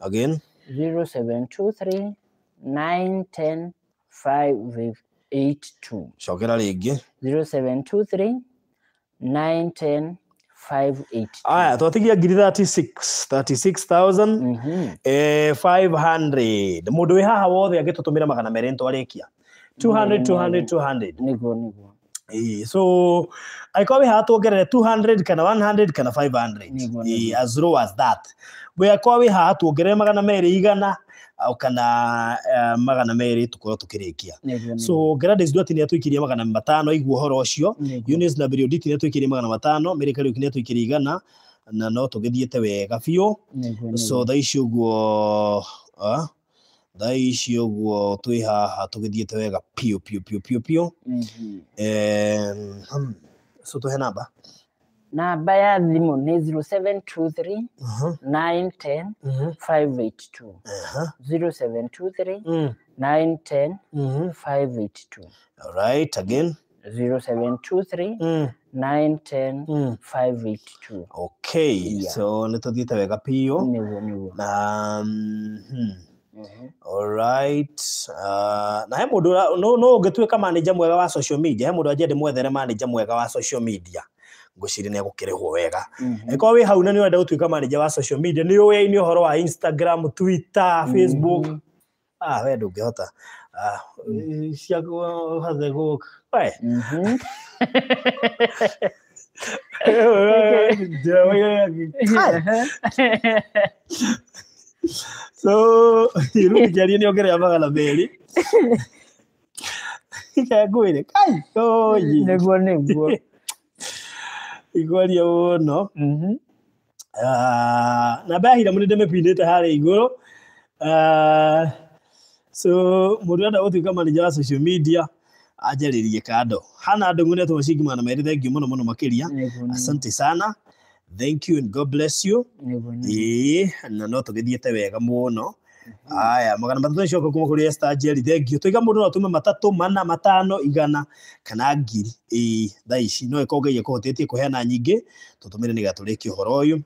again 0723910582 cokera rä ngä 0723910582 aya twatigia ngiri 36500 mhm. eh, mundu wi haha wothe angitutumira magana meri ntwarikia 200 200 200 niguo niguo so aikorwo wä haha tuongerere 200 kana 100 kana 500 as low as that we akorwo wä haha tuongerere magana merä igana kana eh, magana meri tukorwo tukirikia so Gladys duati ni atwikirie magana matano iguo horo ucio unis na Berioditi ni atwikirie magana matano Mary Kariuki ni atwikirie igana na no tugithiete wega biå so thaa ici å thaa ici å guo twä haha tå gä thiäte wega piu piå piå piå piå so tå he namba namba ya thimå ni 0723910582 910 582 0723 all right again 0723910582 mm. mm. okay so nä tå wega piyo. nä guo na All right. Uh, na he må no å ka manager mwega wa social media he må ndå anjia mwethere manager mwega wa social media Mm ngwiciri nä egå wega äkorwo mhm. wä hau na nä å gå tuä ka maneja wa social media nä å yainä å horo wa instagram twitter mhm. facebook ah, we ndå ngä hota ah, ciahathe gå ka mhm. so irundi kiarie nä ongerera magana merä ikangwä rä kai oyi nä guo nä guo igori ya no mm-hmm. ah, na mbahira må nä ndämäpindä te harä igå ah, so må ndå renda gå tuä ka wa social media anjarä kando hana andå ngå netwo ciringi magana merä thengiå må no må no makä asante sana thank you and god bless you ä na no tå gä thiä te wega må aya magana matatu nä coka kuma kå rä stanjeri thengio tå iga må ndå no tå me mana matano igana kana ngiri ä thaa ici no ä korwo ngai ekå hotä tie kå heana nyingä tå tå mä re nä gatå rä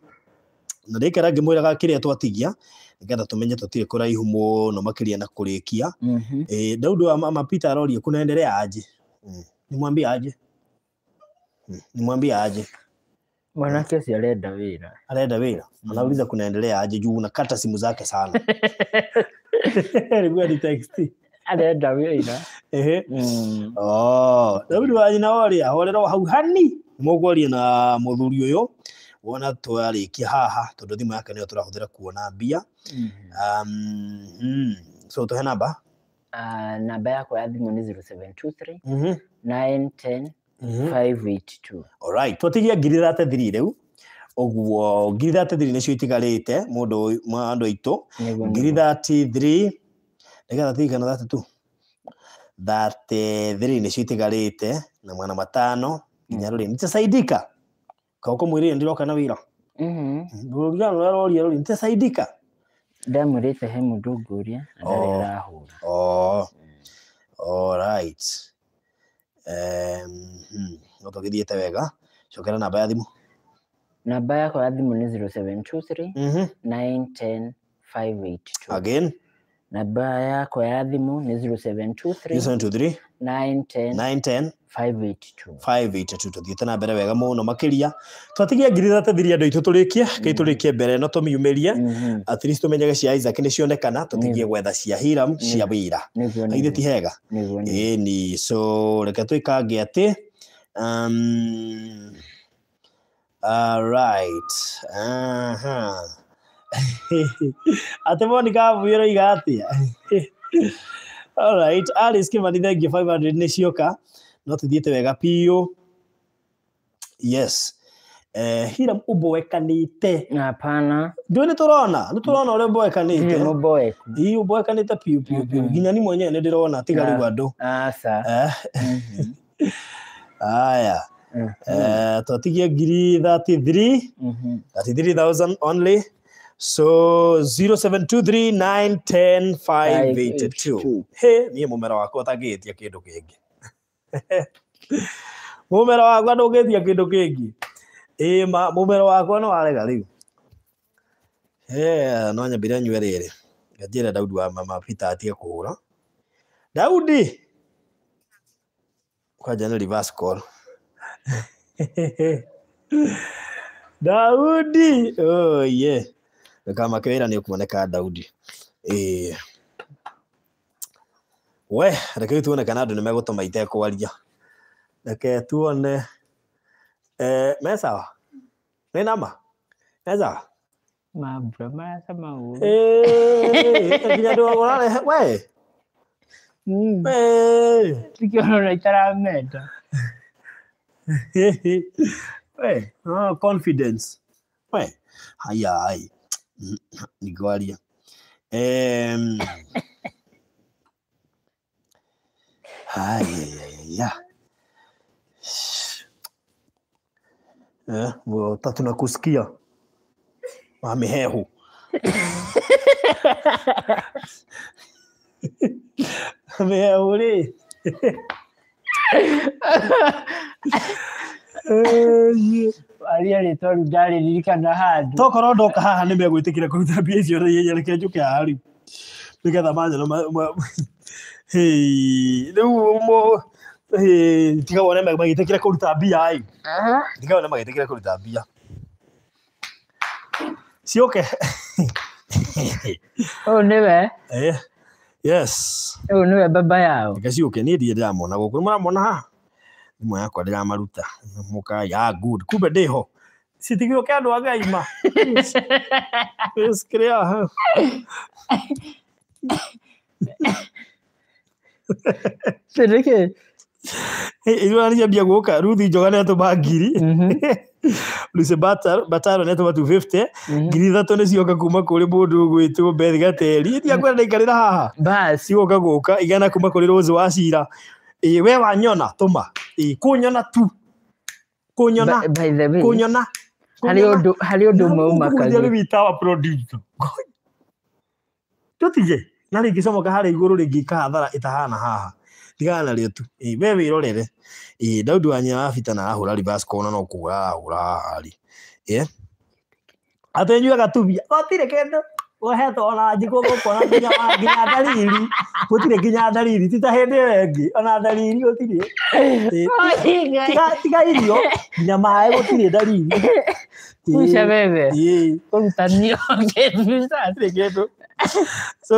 na rä ikara ngä mwä raga twatigia ngetha tumenye tutire kuraihu muno makiria na kurikia mm mm-hmm. -hmm. eh Daudi wa mama Peter Rorie kunaendelea aje mm. nimwambie aje mm. nimwambie aje Mwanake si arenda wira. Arenda wira. Mm. Anauliza kunaendelea aje juu unakata simu zake sana. Alikuwa (laughs) (laughs) ni text. Arenda wira. Ehe. Mm. Oh, David wa nyina wali ya ahorero hau hani. Mugori na muthuri uyu wona twarikia haha tondu thimu yake niyo turahuthira kuona mbia. Mm. Um, mm. So tuhe namba. Uh, namba yako ya thimu ni 0723 mm -hmm. 910 582 mm-hmm. alright twatigia ngiri thate thiri riu uguo ngiri thate thiri nicio itigarite mundu andu aitu ngiri thati thiri nigetha tigana thate tu thate thiri nicio itigarite na mwana matano nginya mm. ruri nitasaidika kaukumwirire ndiroka na wira rurugano mm-hmm. ruria roria ruri nitasaidika ndamwirite he mundu nguria andarehahura oh. oh. alright no tũgĩthiĩte hmm, wega cokera namba ya thimå namba yakwa ya thimå ni 0723 again namba yakwa ya thimå ni 0723 910 910 tuthiĩte na mbere wega mũno makĩria twatigia ngiri thatathiria andũ aitũ tũrĩkie kai mm-hmm. tũrĩkie mbere no tũmiumĩrie mm-hmm. at least tũmenyage cia Isaac nĩ cionekana tũtigie gwetha cia Hiram cia Wĩira aithe ti hega ĩni so reke twĩkange atĩ um, right uh (laughs) -huh. atä monika mbui roiga atä (laughs) all right alice nä cioka no te wega piu yes eh hiram uboekanite hapana ndio ni turona ni turona ule boekanite mm, uboeku mboekanä uboekanite piu piu piu mm-hmm. ginya ni mwenyewe ni ndirona tiga rigu ah, andu asa eh mm-hmm. (laughs) aya mm-hmm. eh twatigie ngiri 33 33000 only so 0723910582 he nie mumera wakwa tagitia kindu kingi (laughs) mumero wakwa ndungithia kindu kingi ma mumero wakwa no arega riu no nyambire nyue riri ngajire daudi wa mama pita atie kuhura daudi kwanja ni reverse call (laughs) daudi oh yeah kama kwera ni ukuoneka daudi eh we reke gä tuone kana andå nä megå toma itekwaria reke tuone eh, mesawa nä nama mesawa mambura marasema uginya eh, ndå årarehe we tukiona hmm. unaitaramenda we oh, (laughs) confidence Aïe, aïe, aïe, aïe. Eh, tunakusikia mamehehu mamehehu ri eh, aria ritwa riu ndaririkana handu tokorwo ndoka haha nimegwĩtĩkĩra kũruta mbia icio rĩrĩa njareke njũke haha nä getha manjona hey riu tiga wone kä re kå ruta mbia ä tiga wone magä tä kå ruta mbia ciåke å yå nä we å baba yao reke ciåke niä ndiä ndä ramona gå kå nä må ramona haha thimå yakwa ndä ramaruta må good kumbe ndä ho citigirwo ke andå a ngai ma (laughs) kä (laughs) (laughs) Hey, ilo Tere ke. Ilikuwa Rudi kuoka Ruthi Njogana yatuma Mhm. (laughs) Luce Batar batar ne to Bataro yatuma 250. Mhm. Ngiri ithatũ nĩcioka kuma kũrĩ mũndũ ũgwĩtwo Beth Gateri. Ĩthi akwenda ndaikarĩra haha. Bas. Cigoka goka igana kuma kũrĩ we wa nyona toma. Ĩ kunyona tu. Kunyona. By the way. Kunyona. Kũnyona. Harĩ ũndũ harĩ ũndũ ũmwe ũmakagia. Nĩ witawa producer. Tũtige na rä ngä comoka harä igå rå rä ngä ikahathara ä tahana haha tigana narä o tu we wä rorere daudi wanyina wabita na arahå ra ribacikona no kå ra arahå ra hahari atä nyuaga tubia gotirä kä ndå wohetwo ona njikå gåkona nginya ndariri gå tirä nginya ndariri ti hä ndä ä yo ängä ona ndariri gå tirä tiga irio nginya maä gå tirä ndariri kå rutanio kä ndå so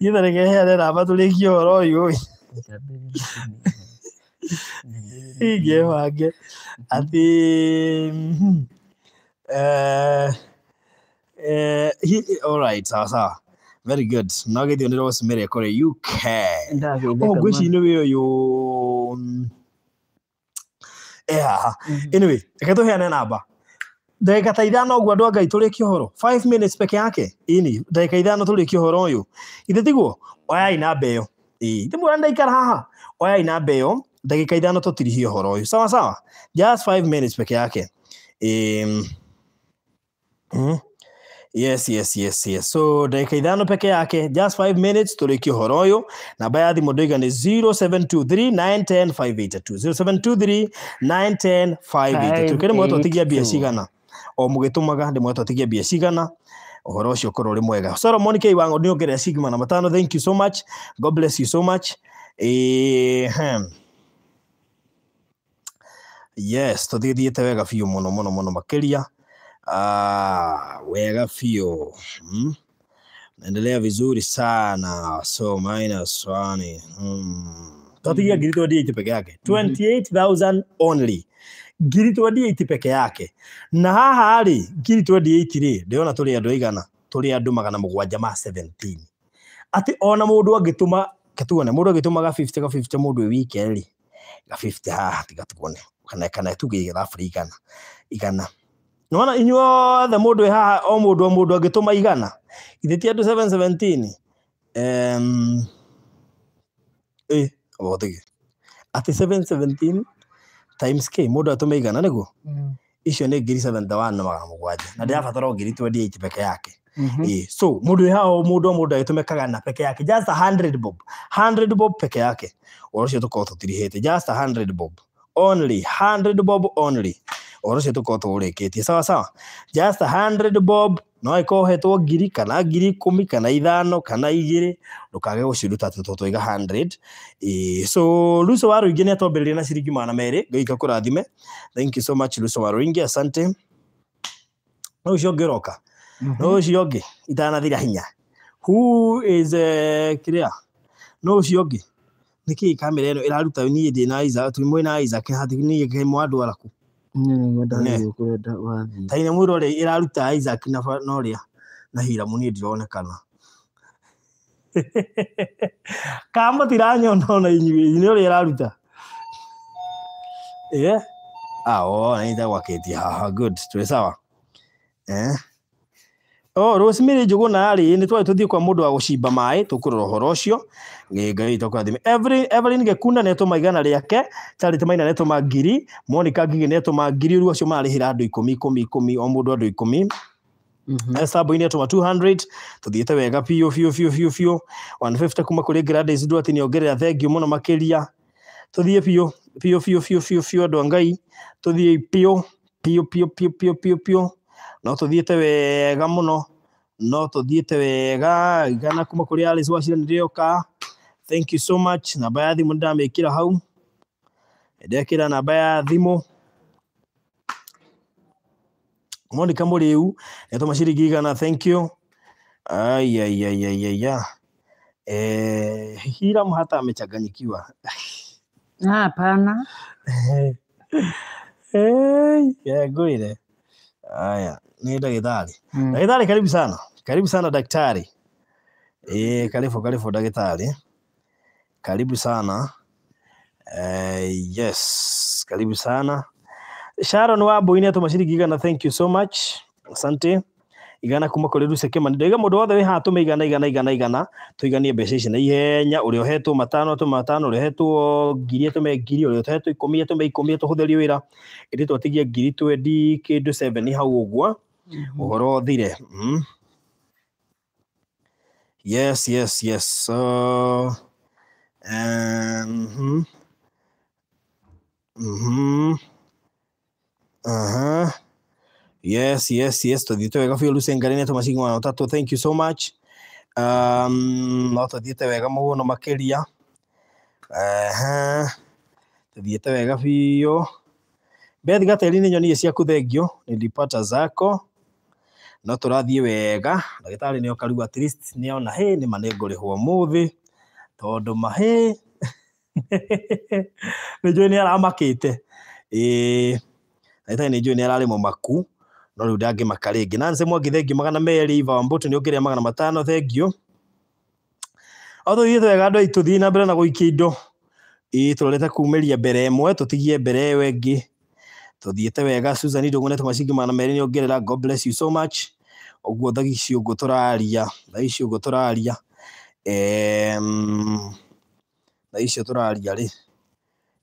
githarä arä namba tå rä kia å horo å yå ingä bange atä hmm, eh, eh, sawasawa very good no gä thiä nä rocimä re kå uk å ngå ici nä wä å yå ä haha mm-hmm. anyway reke tå ndagika ta ithano guo andu angai turikie horo five minutes peke yake ini ndagika ithano turikie horo uyu ithe tiguo oyai na mbeyo ii ndimwira ndaikara haha oyai na mbeyo ndagika ithano tutirihie horo uyu sawa sawa just five minutes peke yake um, mm. Yes, yes, yes, yes. So dakika ithano peke yake just five minutes turikie horo uyu namba ya thimu ndoiga ni 0723910582 0723910582 tukire mwatwatigia mbia cigana o mugitumaga ndi mwatwatigia mbia cigana uhoro ucio korwo ri mwega solomon k wango ni ongerera sigma na matano thank you so much god bless you so much eh yes tuthithiite wega biå må no må no må no makä ria ah, wega biå hmm? naendelea vizuri sana so minus one hmm. tatigia hmm. ngiri twendi peke yake 28000 hmm. only mm ngiri 28 peke yake na haha rĩ ngiri 28 rĩ ndĩrona tũrĩ andũ aigana tũrĩ andũ magana mũgwanja ma 17 atĩ ona mũndũ angĩtũma ketuone mũndũ agĩtũma ga 50 ga 50 mũndũ wike rĩ ga 50 haha tiga kana kana tuge ithabu igana igana nona inyuothe mũndũ e haha o mũndũ o mũndũ angĩtũma igana ithe ti andũ 717 em eh wothe ati 717 times k mundu atume igana niguo mm. icio nä ngiri seven thousand na magana mũgwanja na ndirabatara o ngiri twendi eight peke yake mhm. so mundu ä hao mundu o mundu agätå me kagana peke yake just a hundred bob hundred bob peke yake å cio tå korwo tå tirihä just a hundred bob only hundred bob only å cio tå korwo tå rä sawa sawa just a hundred bob no ikohetwo ngiri kana ngiri ikumi kana ithano kana igiri ndukage guciruta tutu twiga 100 e, so luso waruingi ni atwambiririe na ciringi magana meri ngai gakurathime thank you so much luso waruingi asante no ucio ũngĩ ũroka mhm. no ucio ũngĩ itanathira hinya who is eh, kiria no ucio ũngĩ nä kä kamera ä no ä raruta niä ndä na isaac twä mwä na isaac hathi niä kä mwandwaraku ta ine mwira ria iraruta Isaac na noria na hira må ni ndironekana (laughs) kamba tiranyona na inyuĩ nä å rä a ĩraruta ä ao ah, nanita gwakä tie haha good twä sawa eh? o rosemary njuguna rĩ nä twari tå thiä kwa må wa gå mai maä tå kå rora å horo å cio ngai tåkathime evelyn gekunda nä atå ma igana rä ake tarä tä maina nä atå ma ngiri monica ngigä nä atå ma ngiri rä acio mararä hä ra andå ikå ikå ikå o må ndå andå atuma 200 tuthiite wega piyo biå biå biå biå 150 kuma kuri Gladys ndu ati niongerera thengiå muno makiria tuthie biå piyo biå biå biå biå andå a ngai tuthie piyo piyo piyo piyo piyo piyo biå no tuthiite wega muno no tuthiite wega igana kuma kuri Alice wacira ndirioka thank you so much namba ya thimu ndamikira hau ndekira namba ya thimu Monica Muriu etoma ciringi igana thank you ay ay ay ay ay eh hira mhata amechanganyikiwa ah, hapana (laughs) eh ya goire haya ni daktari hmm. daktari karibu sana karibu sana daktari. E, karibu karibu daktari, karibu sana e, yes, karibu sana Sharon Wabo ine tumashiriki igana, thank you so much, asante igana kuma kuri ruse kema ndo ndega mundu wothe wi haha tume igana igana igana igana tuiganie mbeca ici na ihenya uri ohetu matano tume matano uri ohetu ngiri me ngiri uri ohetwo ikumi tume ikumi tuhutherie wira iri twatigia ngiri twendi kindu 7 hau uguo uhoro mhm. thire mm. Yes, yes, yes. So, and hmm, mm-hmm, uh huh. Yes, yes, yes. To Todito weka fio Lucien to tumashiki mwana tatu. Thank you so much. Um, no to todite wega muno makiria. Eh, uh todite wega fio. Beth Gaterine nyonie ciaku thengio nilipata zako no turathie wega ndagitari ni okaruga at least ni ona he ni mane ngurihwo muthi tondu mahe (laughs) ni jwe ni aramakite eh ndagitari ni jwe ni ararimo maku no riu ndangimaka ringi nanse mwangi thengio magana meri iva wa mbutu ni ongerea magana matano thengio o tå thiä twega andå aitå thiä na mbere na gå ikia indo ä tå rorete kuumeria mbere ä mwe tå tigie mbere ä yo ä ngä tuthiete wega Susan ndungunete maciki mana meri ongerera God bless you so much uguo thagi ciungo turaria thagi ciungo turaria um, thagi cio turaria ri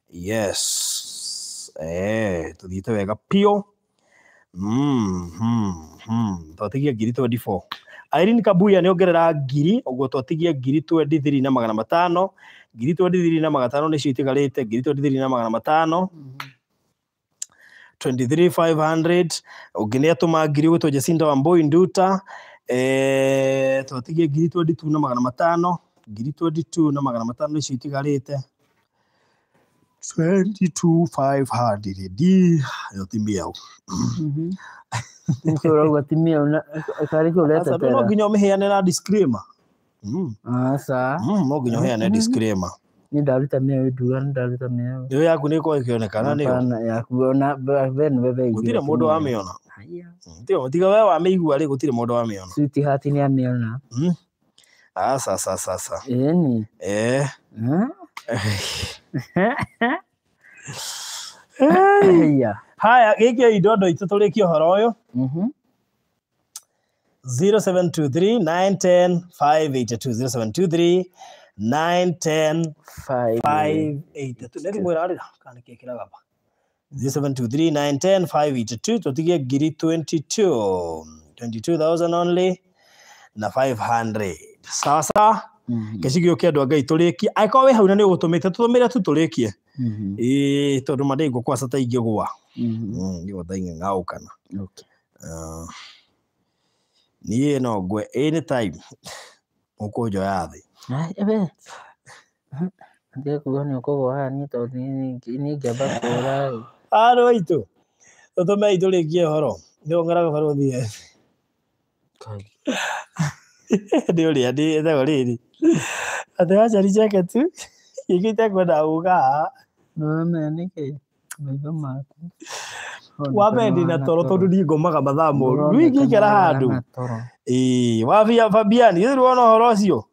yes eh tuthiete wega pio mm -hmm, mm twatigia ngiri 24 Irene Kabuya nä ongerera ngiri oguo twatigia ngiri 23 na magana matano ngiri 23 na magana matano nä cio itigarä te ngiri 23 na magana matano mm -hmm. 23500 ungä atå ngiri gwä two wa mboi nduta e, twatigie ngiri 22 na magana matano ngiri 22 na magana matano icio itigarä 22500 di yo timia u nä rauga timia karä kä å retetera no nginya å mä heane na mm. Mm, no nginya å heane mhm. disclaimer ni ndaruta mä å nduga ndaruta mä å yaku nä korwo ä kä onekana nä yakuona ve nä we gå tirä må ndå wa mä ona tiga we wa mä igua rä gå tirä må ndå wa mä ona switihati hmm? ah, sa sa sa asasasasa ni eh haya gä kä indondo itå tå rä kie å horo å yå 0723 910 582 0723 nine 22 ah, only na 500 sawa sawa å andå angai tå rä kie angäkorwo wä hau na nä å gå tå mä te tå tå mä re tu tå rä kie tondå mandä ngå kwaca gwa mm-hmm. mm, kana ah, niä no ngwe time kå njoya thä Evet. Eh, ah, ngiye kubona koguo haha niĩ tondũ niĩ ingĩamba kũra ĩ ariũ aitũ tũtũmei tũrĩkie ũhoro nĩũng'araga ũhoro ũthiĩ (laughs) nĩ ũrĩa ndĩ ethagwo rĩrĩ atĩ wacari ceketu gĩkĩ (laughs) itekwendaga gũka haha nĩwamenya nĩkĩ maitho maku wambe na toro tondu ni ngomaga mathaa moru rä ingäikara handå wabia fabiani gä wona å horo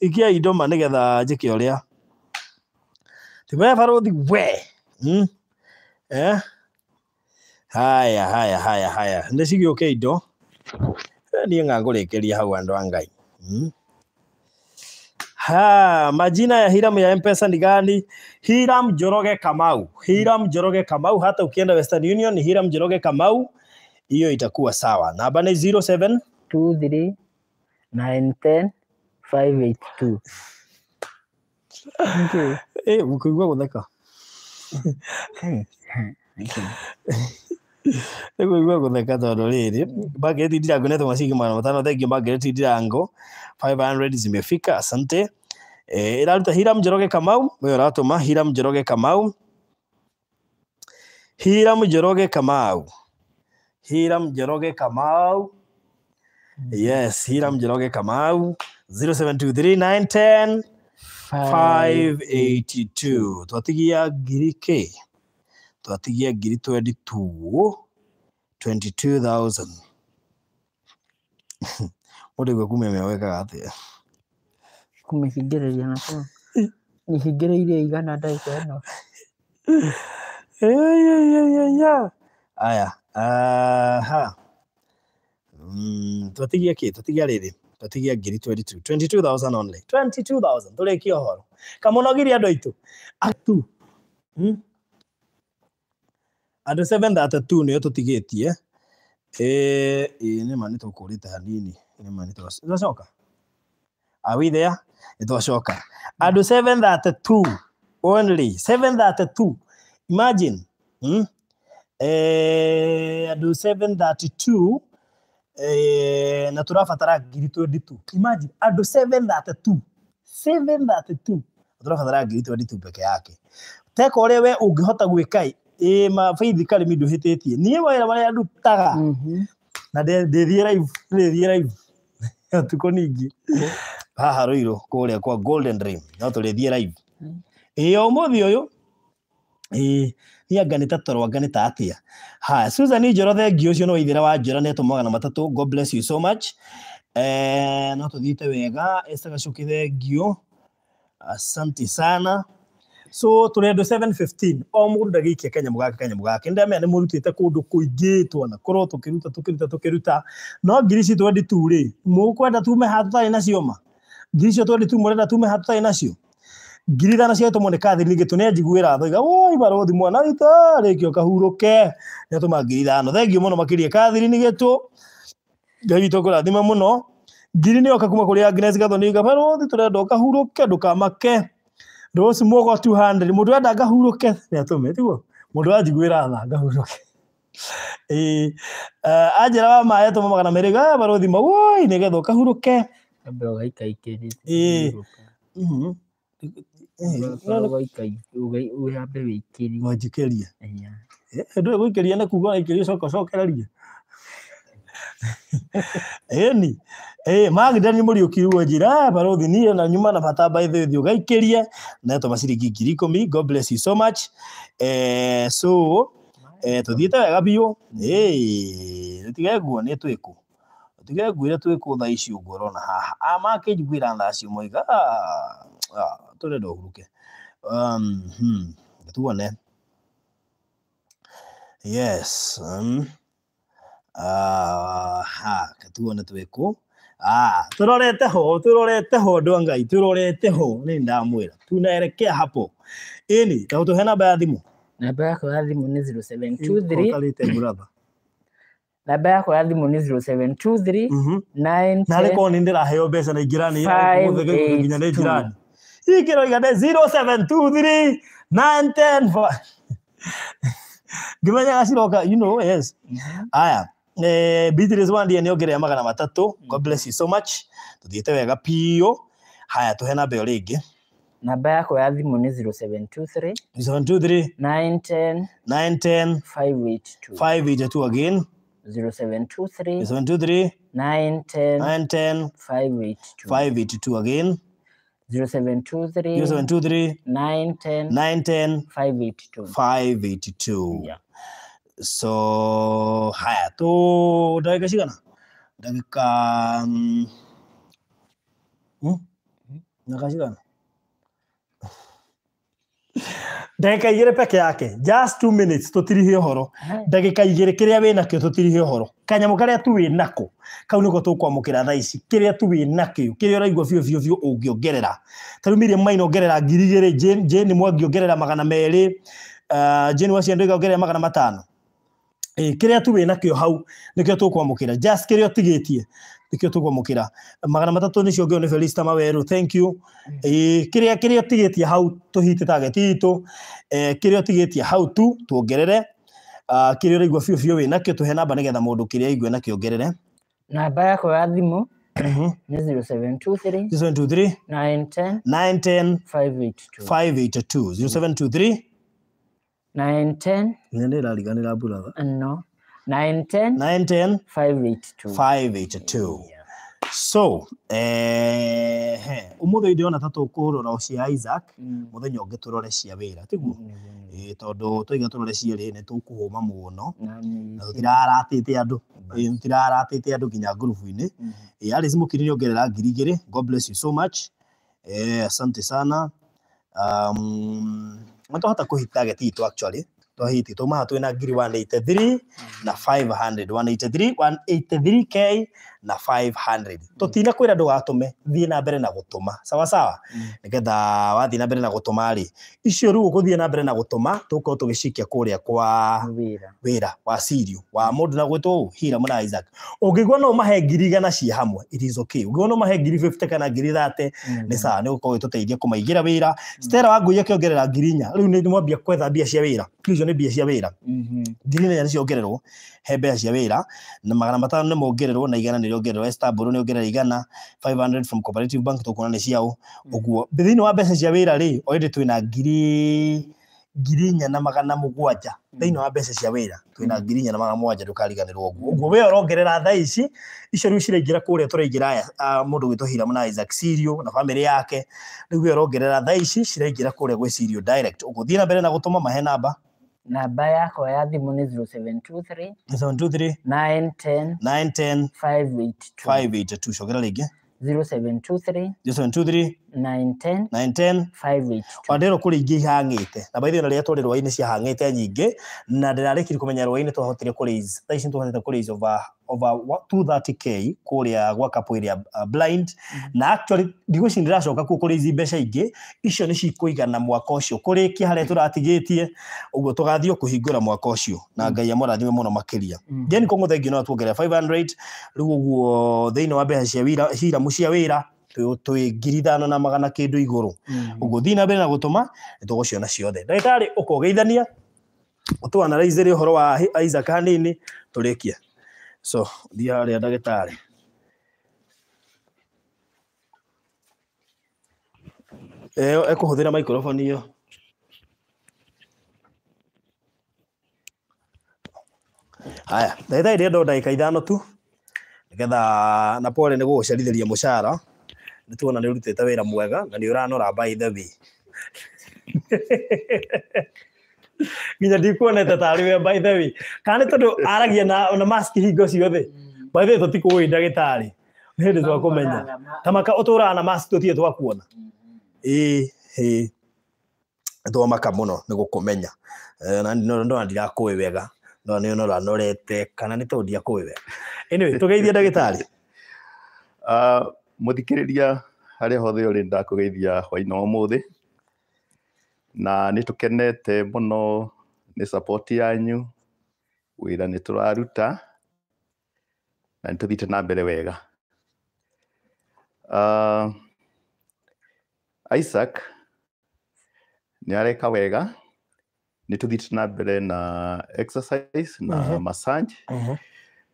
ikia indoma nä getha njä ke å rä a timeya barå thi we hmm? eh? haya haya haya haya nä cigä å ke indo niä ngangå rä hau andå a ngai hmm? Ha, majina ya Hiram ya M-Pesa ni gani? Hiram Joroge Kamau. Hiram Joroge Kamau, hata ukienda Western Union ni Hiram Joroge Kamau, hiyo itakuwa sawa. Namba ni 07 23 910 582. Eh, ukigwa kutheka. (laughs) (laughs) nä igua gå theka tondå rä rä ndirango nä tåmaciki magana matano thengio ndirango 500 zimefika asante ä eh, raruta hiram njoroge kamau ratå ma hiram njoroge kamau hiram njoroge kamau hiram njoroge kamau yes hiram njoroge kamau twatigia ngiri kä twatigia ngiri twendi tu 22000 mũndũigua kumemea wekaga atĩa kũmĩhingĩrĩria na nĩhingĩrĩirie igana ndagĩka ĩno aya aha twatigia kĩ twatigia rĩrĩ twatigia ngiri tu 22000 only 22000 horo ũhoro kamunogirie andũ aitũ atu hmm? andå seventä atatå nä o tå tigä tie nä ma nä tå rä te hanini nä twacoka awithea nä twacoka andå seventh atatå only seventh atatå imagine hmm? eh, andå seven thirty two eh, na tå rabatara ngiri twendi tu imagine andå seven thirty two seven thirty two tå rabatara ngiri twendi tu peke yake teka å rä a we å ngä hota gwä kai ä mabaithi karä ndå hä tä tie niä mawä marä a ndutaga mhm. na ndä thiä thiä raivu (laughs) tukå ningä haha rå irå kå rä a kwa golden dream no tå rä thiä raivu ä mhm. o må thä e yå ä nianga nä ta torwanga nä ta atä a ha susan njoro thengi å cio no ithä ra wa njora nä atå magana matatå god bless you so much no tå thiä te esta ä cagacå kä thengiå asante sana so tå rä andå o må ndå ndagä ikia kanyamå gake kanyamå gake nä ndamenya nä må rutä te kå ndå kå ingä tå kä ruta tå kä ruta tå kä ruta no ngiri ici twendi tu rä må kwenda tume ha tå tarä nacio ma ngiri icio twendi tu må renda tume ha tå tarä nacio ngiri ithano ciaitå må nä kathä ringä tå nä anjiguä ra thoiga oi barå mwana witå rä kä o kahurå ke nä atå ma ngiri må no makä ria kathiri nä gä tå ngai witå ngå rathime må no ngiri nä yoka kuma kå rä agnes thi tå renda å kahurå ke ndå kamake those more got 200 mundu enda ngahuruke ni atume tiguo mundu ajiguira tha ngahuruke ä (laughs) eh, anjä ra wa maä tå magana mä rä ga barå thima woi nä getha å kahurå ke wanjä kä ndå ä gå ikä ria na kuga ikä ria coka cokereria äni Eh, Ĩĩ Magdani Muriukiru jira barothi ni na nyuma na bata by the way ugaikiria na to ciringi ngiri komi God bless you so much eh so eh to tuthiite wega biũ ĩĩ tutige nguo nĩ twĩku tutige nguo iria twĩku thaa ici ũguo ũrona haha amakĩnjiguĩra ah, thaa cio moiga ah, ah, tũrenda ũhuruke um, hmm, tuone yes um, ah ha tuone twĩkũ ah, turorete ho turorete ho ndwa ngai turorete ho ni ndamwira tunaelekea hapo ini tahutu he namba ya thimu namba yako ya thimu ni 0723 namba yako ya thimu ni 0723 mm -hmm. na rä korwo nä ndä raheo mbeca na ingärani nginya nä njirani ingä roigane 0723 910 ngä menyaga ciroka you know, yes. Mhm. aya mm -hmm nä wandia nä ongerea magana matatå god mm. bless you so much wega piå haya tå he namba ä yo rä ngä namba yako ya thimå nä 0723 again 0723 723 910 582 582 again 0723 0723 910 910 582 582 yeah. So haya, tu tutaweka na dakika mm, hmm? nakashikana ndagika igä peke yake just two minutes tiri tutirihie horo ndagika igä kiria wä tiri tutirihie horo kanyamå karia tu wä nako kau niko tukwamå ra thaa ici kiria tu wä nakä kiria å raigua biå biå biå å ngä ongerera tarä u miriam maina ongerera ngiri igä rä jane mwangi ongerera magana merä uh, jane waciandå igaongerera magana matano kä rä a tuwä nakä o hau nä kä o tå kwamå kä ra kä rä a å tigä tie nä kä o tå kwamå kä ra magana matatå nä cio ngä o nä felista mawerå mm. kä rä a kä rä a å tigä tie hau tå hitä tageti itå kä rä a å tigä tie hau tu tuongerere kä rä a å raigua biå biå wä nakä o tå he namba nä getha må ndå kä rä a aigue nakä ongerere namba yako ya thimå ni 0723 910 582 0723 nine ten nä ndä rariganä ra mburatha no nine ten nine ten five eight two five eight two so eh å må ona ta tå kå rora cia isaac må thenya å ngä tå rore cia wä ra tiguo tondå twaiga tå rore cierä nä tå kå hå ma må no na tå tiraratä te andå tå tiraratä te andå nginya ngurubu-inä mm-hmm. arä må kä rä rä ongerera ngiri igä rä god bless you so much eh, asante sana um, na twahota kå hita ageti itå actually twahiti tå maha twä na ngiri 183 na 500 183 183k na 500 mm. to tina kwira ndugatume thie na mbere na gutuma sawa sawa mm. nigetha wathie na mbere na gutuma ri icio riu guthie na mbere na gutuma tuko tugishikia kuria kwa wira wa sirio wa mundu na gwitwo hira muna Isaac ungigwa no mahe ngiri igana ci hamwe it is okay ungigwa no mahe ngiri 50 kana ngiri thate mm. ni sawa ni gukorwo tuteithie kumaigira wira stera wa nguya kiongerera ngiri inya riu ni mwambia kwetha mbia cia wira icio ni mbia cia wira mhm. ngiri inya ni ciongererwo he mbeca cia wĩra na magana matano nĩ mongererwo na igana nĩ rĩongererwo estaburu nĩ ongerera igana 500 from cooperative bank tũkuona nĩ ciao hmm. ũguo thĩinĩ wa mbeca cia wĩra rĩ oĩndĩ na ngiri ngiri inya na magana mũgwanja hmm. thĩinĩ wa mbeca cia wira twina hmm. ngiri inya na magana mũgwanja ndũkariganĩrwo ũguo ũguo wĩra ũrongerera thaa ici icio rĩu ciraingĩra kũrĩa tũraingĩra mũndũ gwĩtwo Hiram na Isaac Sirio na family yake rĩu we orongerera thaa ici ciraingĩra kũrĩa gwĩ Sirio direct ũguo thiĩ mbere na gũtũma mahe namba namba yako ya thimå nä 0723 cokera ligi 0723 0723 wandirwo kå rä ingä ihangä te na baithi na rä rä a twarä rwainä ciahangä te nyingä na ndä rarä kiri kå menya rwainä twahotire kå tha ici twahotete kå over over 230k kå rä a gwa kapå ä rä blind mm-hmm. na actually ndigå ici nä ndäracoka kuo kå rä mbeca ingä icio nä cikå igana mwaka å cio kå rä kä harä a tå ratigä tie å guo tå gathiä kå hingå ra mwaka å cio na mm-hmm. ngai amũrathime må mm-hmm. no makä ria jeni kongå thengio no tuongerera rä u å guo thä inä wa mbeca cia hiramu cia wä twigiridhana na magana kindu iguru uguo thii na mbere na gutuma nituguciona ciothe ndagitari ukogeithania utuanaraithire uhoro wa Isaac hanini turikia so thii haria ndagitari ekuhuthira microphone iyo haya ndagitari ndenda ndagika ithano tu nigetha na pole nigugucerithĩria mũcara nä tuona nä å rutete wä ra mwega na nä å ranora by the way (laughs) nginya ndikuonete tarä we by the way kana nä tondå aragia na, na mask hingo ciothe mm. by the way tå tikå ä ndagä tarä nä hä ndä twakå menya ta maka å tå raga na mask tå tire twakuona ä mm-hmm. ä twamaka må no nä gå kå menya ndona ndirakå ä wega no nä no ranorete kana nä tondå ndiakå ä wega anyway tå geithie ndagä tarä (laughs) uh, muthikiriria haria hothe uri ndakugethia hwainĩ wa ũmũthĩ na ni tukenete mũno ni support yanyu wira ni turaruta na nĩ tũthiĩte na mbere wega uh, Isaac nĩ areka wega ni tũthiĩte na mbere na exercise na uh mhm. -huh. massage uh mhm. -huh.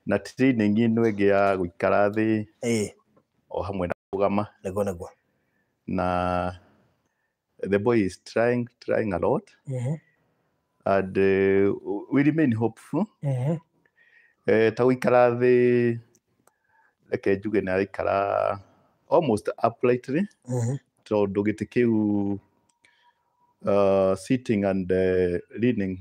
na training ĩno ĩngĩ ya gũikara thĩ hey o hamwe na kugama nego nego na the boy is trying trying a lot mm -hmm. and uh, we remain hopeful mm -hmm. eh, ta guikara thi reke njuge nä almost uprightly mm-hmm. tondå gä tä kä u uh, sitting and uh, leaning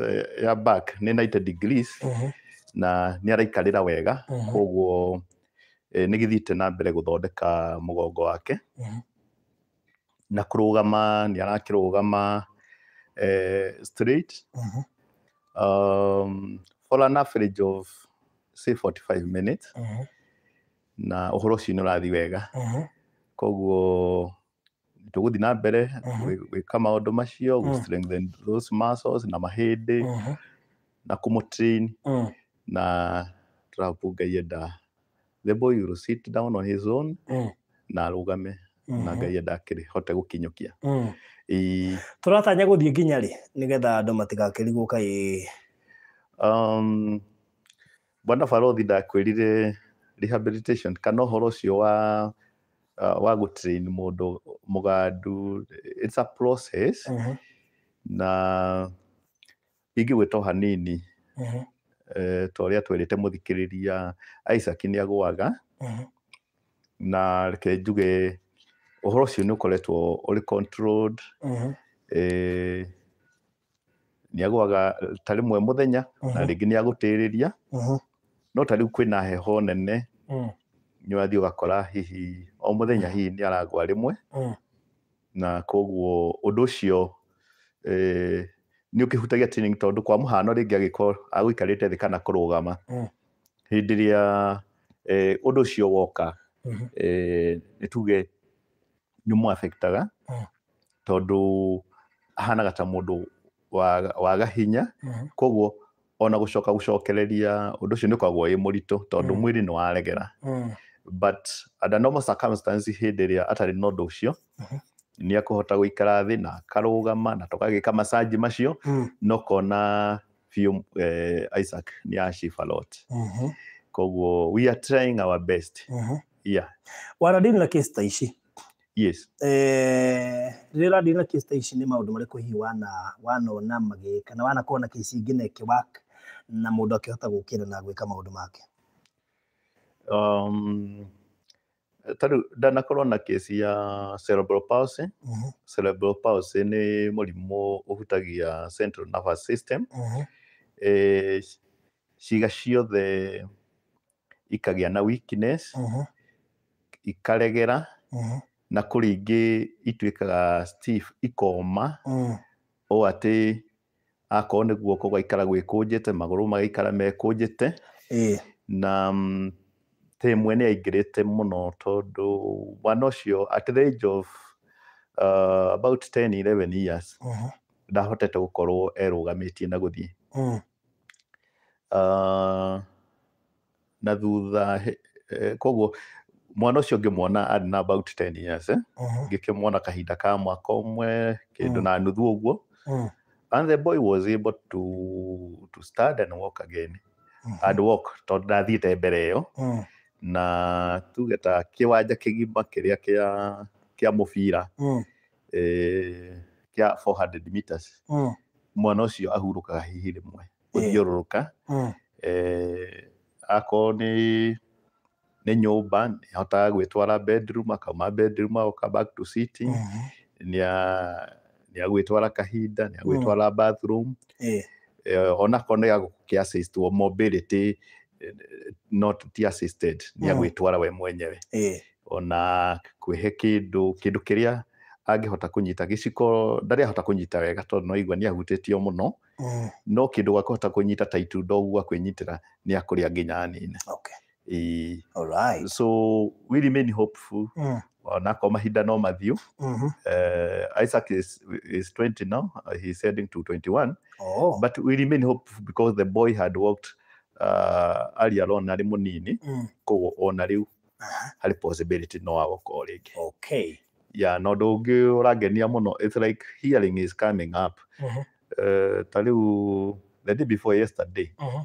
uh, ya back nä 90 degrees mm -hmm. na nä araikarä wega mm -hmm nä gä thiä na mbere gå thondeka må gongo wake mhm. na kå rå gama nä arakä rå gama mhm. um, for an average of say minutes mhm. na å horo å cio nä å rathi wega koguo tugå na mbere gwä ka maå ndå macio mm. na mahä ndä na kå må mm. na tå rabungaia ndaa the boy will sit down on his own mm. na arugame na mm-hmm. ngai endakiri hote gukinyukia mm. e... turatanya guthie nginya ri nigetha andu matigakiriguka i um, bwana barothi ndakwirire rehabilitation kana horo cio wa uh, wa wa train mundu mugandu it's a process mm-hmm. na igi na hanini mm-hmm. Eh, ta ũrĩa twĩrĩte mũthikĩrĩria Isaac nĩ agũaga mm-hmm. na reke njuge ũhoro ũcio nĩ ũkoretwo ũrĩ controlled mm-hmm. eh, nĩ agũaga ta må thenya na tä rä ria no u kwä na heho nene mm. nĩ å gakora hihi o thenya hihi aragwa rä mwe mm. na koguo å cio eh, nä å kä hutagia tondå kwa må hano rä ngä agä te thä kana kå rå gama hä hm. ndä rä a å e, ndå å cio woka hm. e, nä tuge nä mwabektaga hm. tondå ahanaga ta må ndå waga hinya koguo ona gå coka gå cokereria å ndå å cio nä å koragwo må ritå tondå mwä rä nä waregera but under normal circumstances hä ndä ä rä a atarä na å ndå å cio nä hota gå ikara thä na karå gama na tågagä ka macanji macio mm. no kona biå eh, isaac nä ashifalot mm-hmm. koguo we are trying our best mm -hmm. yeah. na ta ici yes eh rä radini na ta ici nä maå ndå marä kå hihi wana wanona magä kana wanakorwo na kesi ingä na kä na må ndå akä hota gå kä na gwä ka maå ndå make um, ta ndanakorwo na kesi ya cerebral palsy mm -hmm. cerebral palsy nä må rimå central nervous system mm -hmm. e, ciga ciothe ikagä na weakness mm -hmm. ikaregera mm -hmm. na kå rä ingä ituä stiff ikoma mm -hmm. å atä akorwo nä guoko gwaikara gwä kå magaikara mekå yeah. na um, Tay mwe nä aingä muno tondå mwana å at the age of uh, about 10 11 years uh -huh. gå korwo erå tie na gå thiä uh mm. -huh. uh, na thutha eh, koguo mwana ucio ngimwona arä na about 10 years eh? uh -huh. ngikimwona kahinda ka mwaka ũmwe kĩndũ mm. na nuthu ũguo mm. and the boy was able to to start and walk again mm -hmm. and walk tondå ndathiĩte mbere ä yo na tuge ta kiwanja kigima kiria kia kia mubira eh mm. kia 400 meters mm. mwana ucio ahurukaga hihi rimwe guthiururuka mm. eh akorwo ni nä nyåmba nä ahotaga gwä twara bedroom au ka back to city mm-hmm. mm -hmm. nä agwä twara kahinda nä agwä twara bathroom ona korwo ya gagå kä mobility not the assisted nä agwä mm. we mwenyewe eh. ona kwä kindu kindu kiria angihota kunyita giciko ndariahota kunyita wega tondu no igwa nä ahutĩtio mũno mm. no kĩndũ gwa kũhota kũnyita ta itundo ũguo akwĩnyitĩra nĩ akũrĩa nginya anine okay. e, All right. so we remain hopeful mm. onako mahinda no mathiu mm -hmm. uh, isaac is, is 20 now he's heading to 21 oh. but we remain hopeful because the boy had walked uh, ari arona ari munini mm. koguo ona riu uh -huh. hari possibility no agokorwo ringi okay ya no ndu ungi urangenia muno its like healing is coming up uh mm-hmm. -huh. uh, ta the day before yesterday uh mm-hmm. -huh.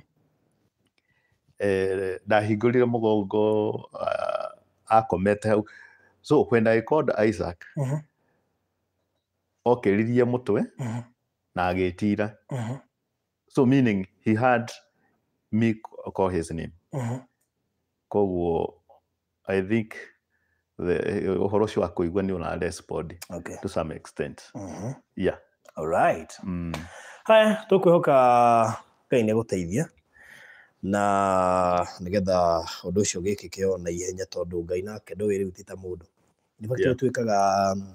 eh, ndahingurire mugongo uh, akomete hau so when i called isaac uh mm-hmm. -huh. okiririe mutwe uh -huh. na agitira uh -huh. so meaning he had mi ko his name uh-huh. koguo i think uhoro ucio wa kuigwa ni una respond okay. to some extent mm -hmm. yeah all right mm. haya tukwihoka ngai ni guteithia na nigetha undu ucio giki kio na ihenya tondu ngai nake nduwi riu ti ta mundu ni bakire twikaga um,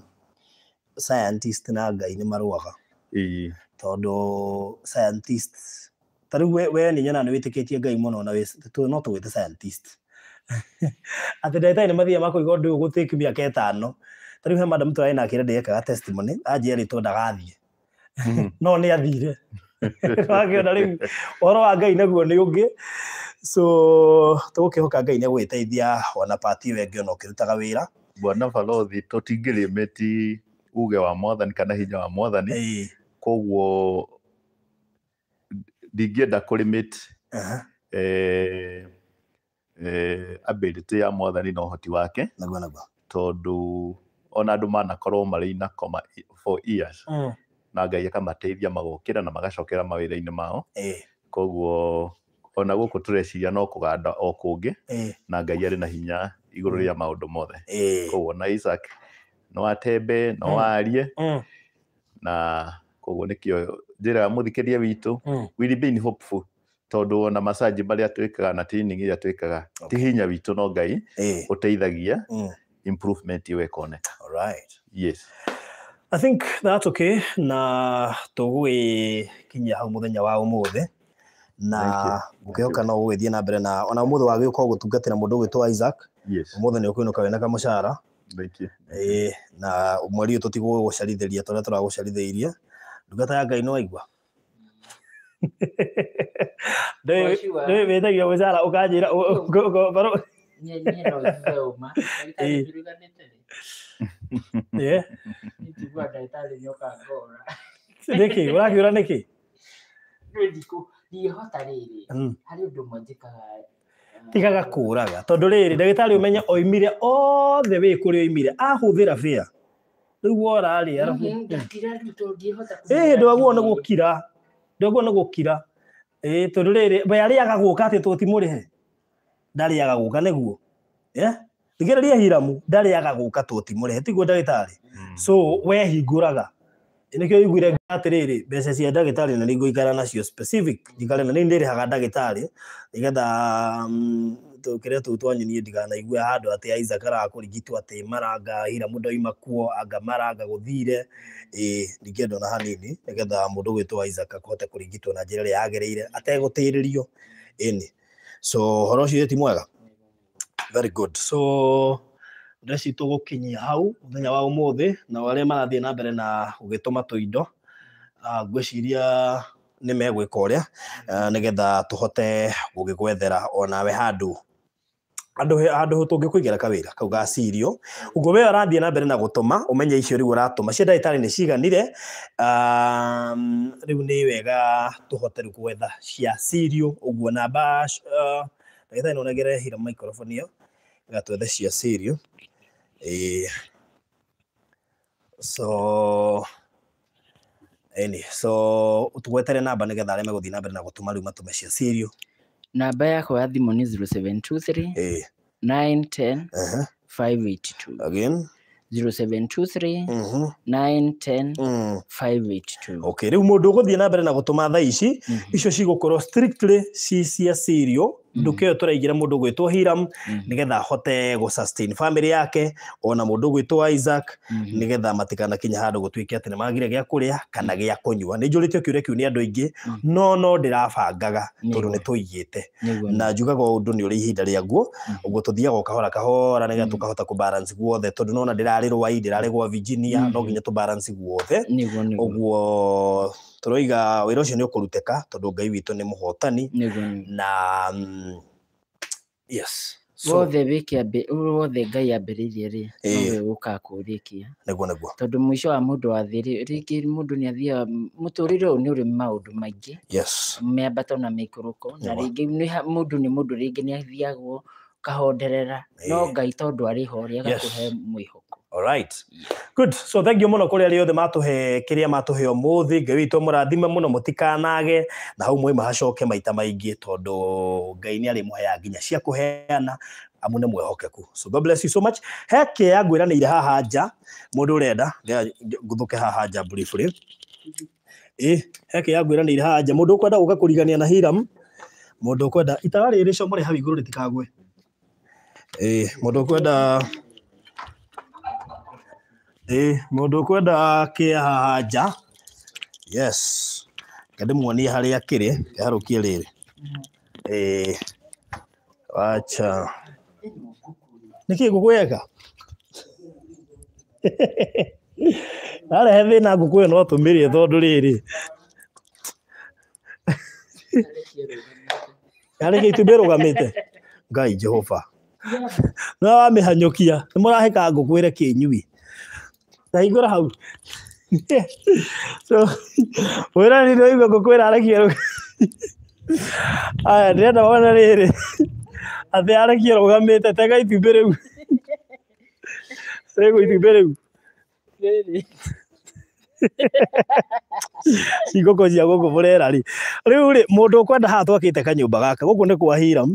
scientist na ngai ni maruaga tondu scientists ta rä u we nä nyona nä wä tä kä tie ngai må no (laughs) mm-hmm. (laughs) no tå gwä te atä ndagätarä nä mathiaga makå iga å ndå å gå tä mä aka ätano ta rä u he manda tå rarä na akä anjä two ndagathiä no nä athire wagä ona rä u å wa ngai naguo nä å ngä so tå gå kä hoka ngai nä agå gä teithia ona pati ä yo ängä ona å kä rutaga wä ra bwana tå tingä rä mä ti uge wa mwathani kana hinya wa mwathani koguo ndingĩenda kũ limit ability eh, eh, ya mwathani na hoti wake tondũ ona andũ manakorwo mari na koma for years mm. na ngai akamateithia magokĩra na magacokera mawira inĩ mao eh. koguo ona gũkũ tũreciria no ganda o ngä na ngai arä na hinya a maå ndå mothe koguo na Isaac no atembe no mm. arie mm. na koguo nĩkĩo njira ya muthikeria witu mm. will be hopeful tondu ona masaji bali twikaga na tini ngi twikaga okay. ti hinya witu no ngai hey. Eh. uteithagia mm. improvement iwe kone all right yes i think that's okay na to we kinya hau muthenya wa umuthe na gukehoka no we thiena bere na ona umuthe wa giuka gutungatira mundu gwitwa Isaac yes umuthe ni ukwinuka wena ka mucara thank you eh na mweri uyu tutigwo gucaritheria turia turagucarithiirie ndungata ya ngai no aigua ndä wä thagia gå cara å kanjä ra barå kä å rakä å ra nä kä tigaga kå raga tondå rä rä ndagä tarä å menye oimire othe wä kå rä oimire ahå thä ra bä a riu oraria ä ndwagwo nä gå kira ndwagwo nä gå kira tondå rä rä we arä aga gå ka atä tå timå rä he ndarä aga gå ka nä guo tigä rä ria hiramu ndarä aga gå ka tå timå rä he tiguo ndagä tarä hmm. so wehingå raga nä kä o iguire atä rä rä mbeca cia ndagä tarä na nä igå ikara nacio njikare na nä ndä rä haga ndagä tarä nä getha mm, kiria tuu twanyonirie igwe handu ati Isaac arakũrigitwo ati maranga ira mundu aima kuo anga maranga guthire e ndigendo na hanini nigetha mundu gwĩtwo Isaac akote kũrigitwo na njĩra ĩrĩa yagereire ategũtĩrĩrio ini so horo ũcio ti mwega very good so ndeci tũgũkinyia hau mũthenya wa ũmũthĩ na arĩa marathiĩ na mbere na gũgĩtũma tũindo ah, ngwĩciria nĩ megwĩka ũrĩa ah, nĩgetha tũhote gũgĩgwethera onawe handu handå tå ngä kå igä ra kawä ra kau gacirio å guo we arathiä na mbere na gå tåma å menye icio rä u å ratå ma cia tarä nä ciganire rä u nä wega tå hote rä u cia cirio å guo namba ah, ndagätarä nä onagere hira maikoroboni ä yo gatwethe cia cirio so any so tå gwetere namba nä getha arä a megå thiä nambere mbere na gå tå ma rä u matå me cia cirio namba yako ya thimå nä 0723 eh. 910 uh -huh. 582 again 0723 910 582 okay rä u må ndå å gå thiä na mbere na gå tå ma tha ici mhm. icio cigå korwo strictly ci cia Mm. ndukä ä yo tå raigä mũndå hiram mm. nigetha hote gå sustain family yake ona mũndũ gwĩtwo isaac mm-hmm. nigetha matikana kinya handu gutwike atä nä magire gä a kana gya kunywa kå nyua nä njå rä tie kiure kiu nä andå aingä mm. no no ndä tondu ni tuigite na njugaga å ndå nä å rä ihinda rä aguo å guo tå thiaga å kahora kahora nä gatu kahota ku balance guothe tondå nona ndä rarä rwai ndä rarä gwa virginia no tu balance guothe å guo turoiga wira ucio ni ukuruteka tondu ngai witu ni muhotani na mm, yes so, wothe wiki wothe ngai ambiririe ri nowe eh. gukaga kurikia niguo niguo tondu muisho wa mundu wa thiri ringi mundu ni athia muturire ni uri maundu maingi yes miambato na mikuruko na ringi mundu ni mundu ringi ni athiagwo kahonderera no eh. ngai tondu ari ho ga kuhe mwihoko All right. Good. So thank you muno kuri ari othe matuhe kiria matuhe omuthi ngai witu murathime muno mutikanage na hau mwima hacoke maita maingi tondu ngai ni ari muhaya nginya cia kuheana amune mwehokeku so god bless you so much heke ira haha nja mundu urenda nguthuke haha nja briefly eh heke ira haha nja mundu ukwenda guka kurigania na hiram mundu ukwenda itara riri muri hau iguru ritikagwe eh mundu ukwenda ĩĩ mũndũ ũkwendaga kĩ haha nja yes reke ndĩmuonie harĩa kĩrĩ kĩharũkie rĩrĩ ĩĩ wacha nĩkĩĩ ngũkũ yeka yarehe (laughs) thĩna ngũkũ ĩyo no tũmĩrĩe tondũ rĩrĩ yarĩkia (laughs) itumbĩ ĩrũgamĩte ngai jehova (laughs) no wamĩhanyũkia nĩ mũrahĩka ngũkũ ĩreke ĩnyui ndahingũra hau wĩra nĩ ndoigua ngũkũ ĩrarekia aya ndĩrenda wona rĩrĩ atĩ arekia rũgamĩte tega itumbĩ rĩu rĩgũ itumbĩ rĩu cigũkũ cia gũkũ mũrera rĩ rĩu rĩ mũndũ ũkwenda haha twakĩte kanyũmba gaka gũkũ nĩ kwa hiram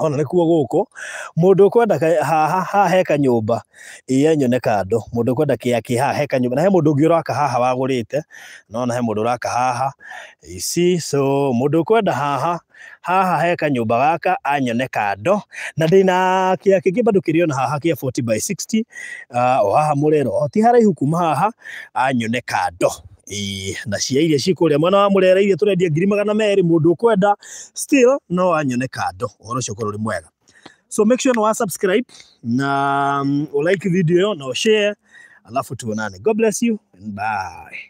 ona nikuo guku mundu kwenda haha ha he kanyumba iya nyone kando mundu kwenda kiaki ha he kanyumba na he mundu ungi uraka haha wagurite nona he mundu uraka haha ici so mundu kwenda haha haha he kanyumba gaka anyone kando na ndina kia kingi bado kiriona haha kia 40 by 60 uh, ah, o haha murero o ti haraihu kuma haha anyone kando na cia iria ci kuria mwena wa murera iria turendia ngiri magana meri mundu ukwenda still no anyone kando uhoro ucio ukorwo mwega so make sure na subscribe na um, ulike video na share alafu tuonane god bless you and bye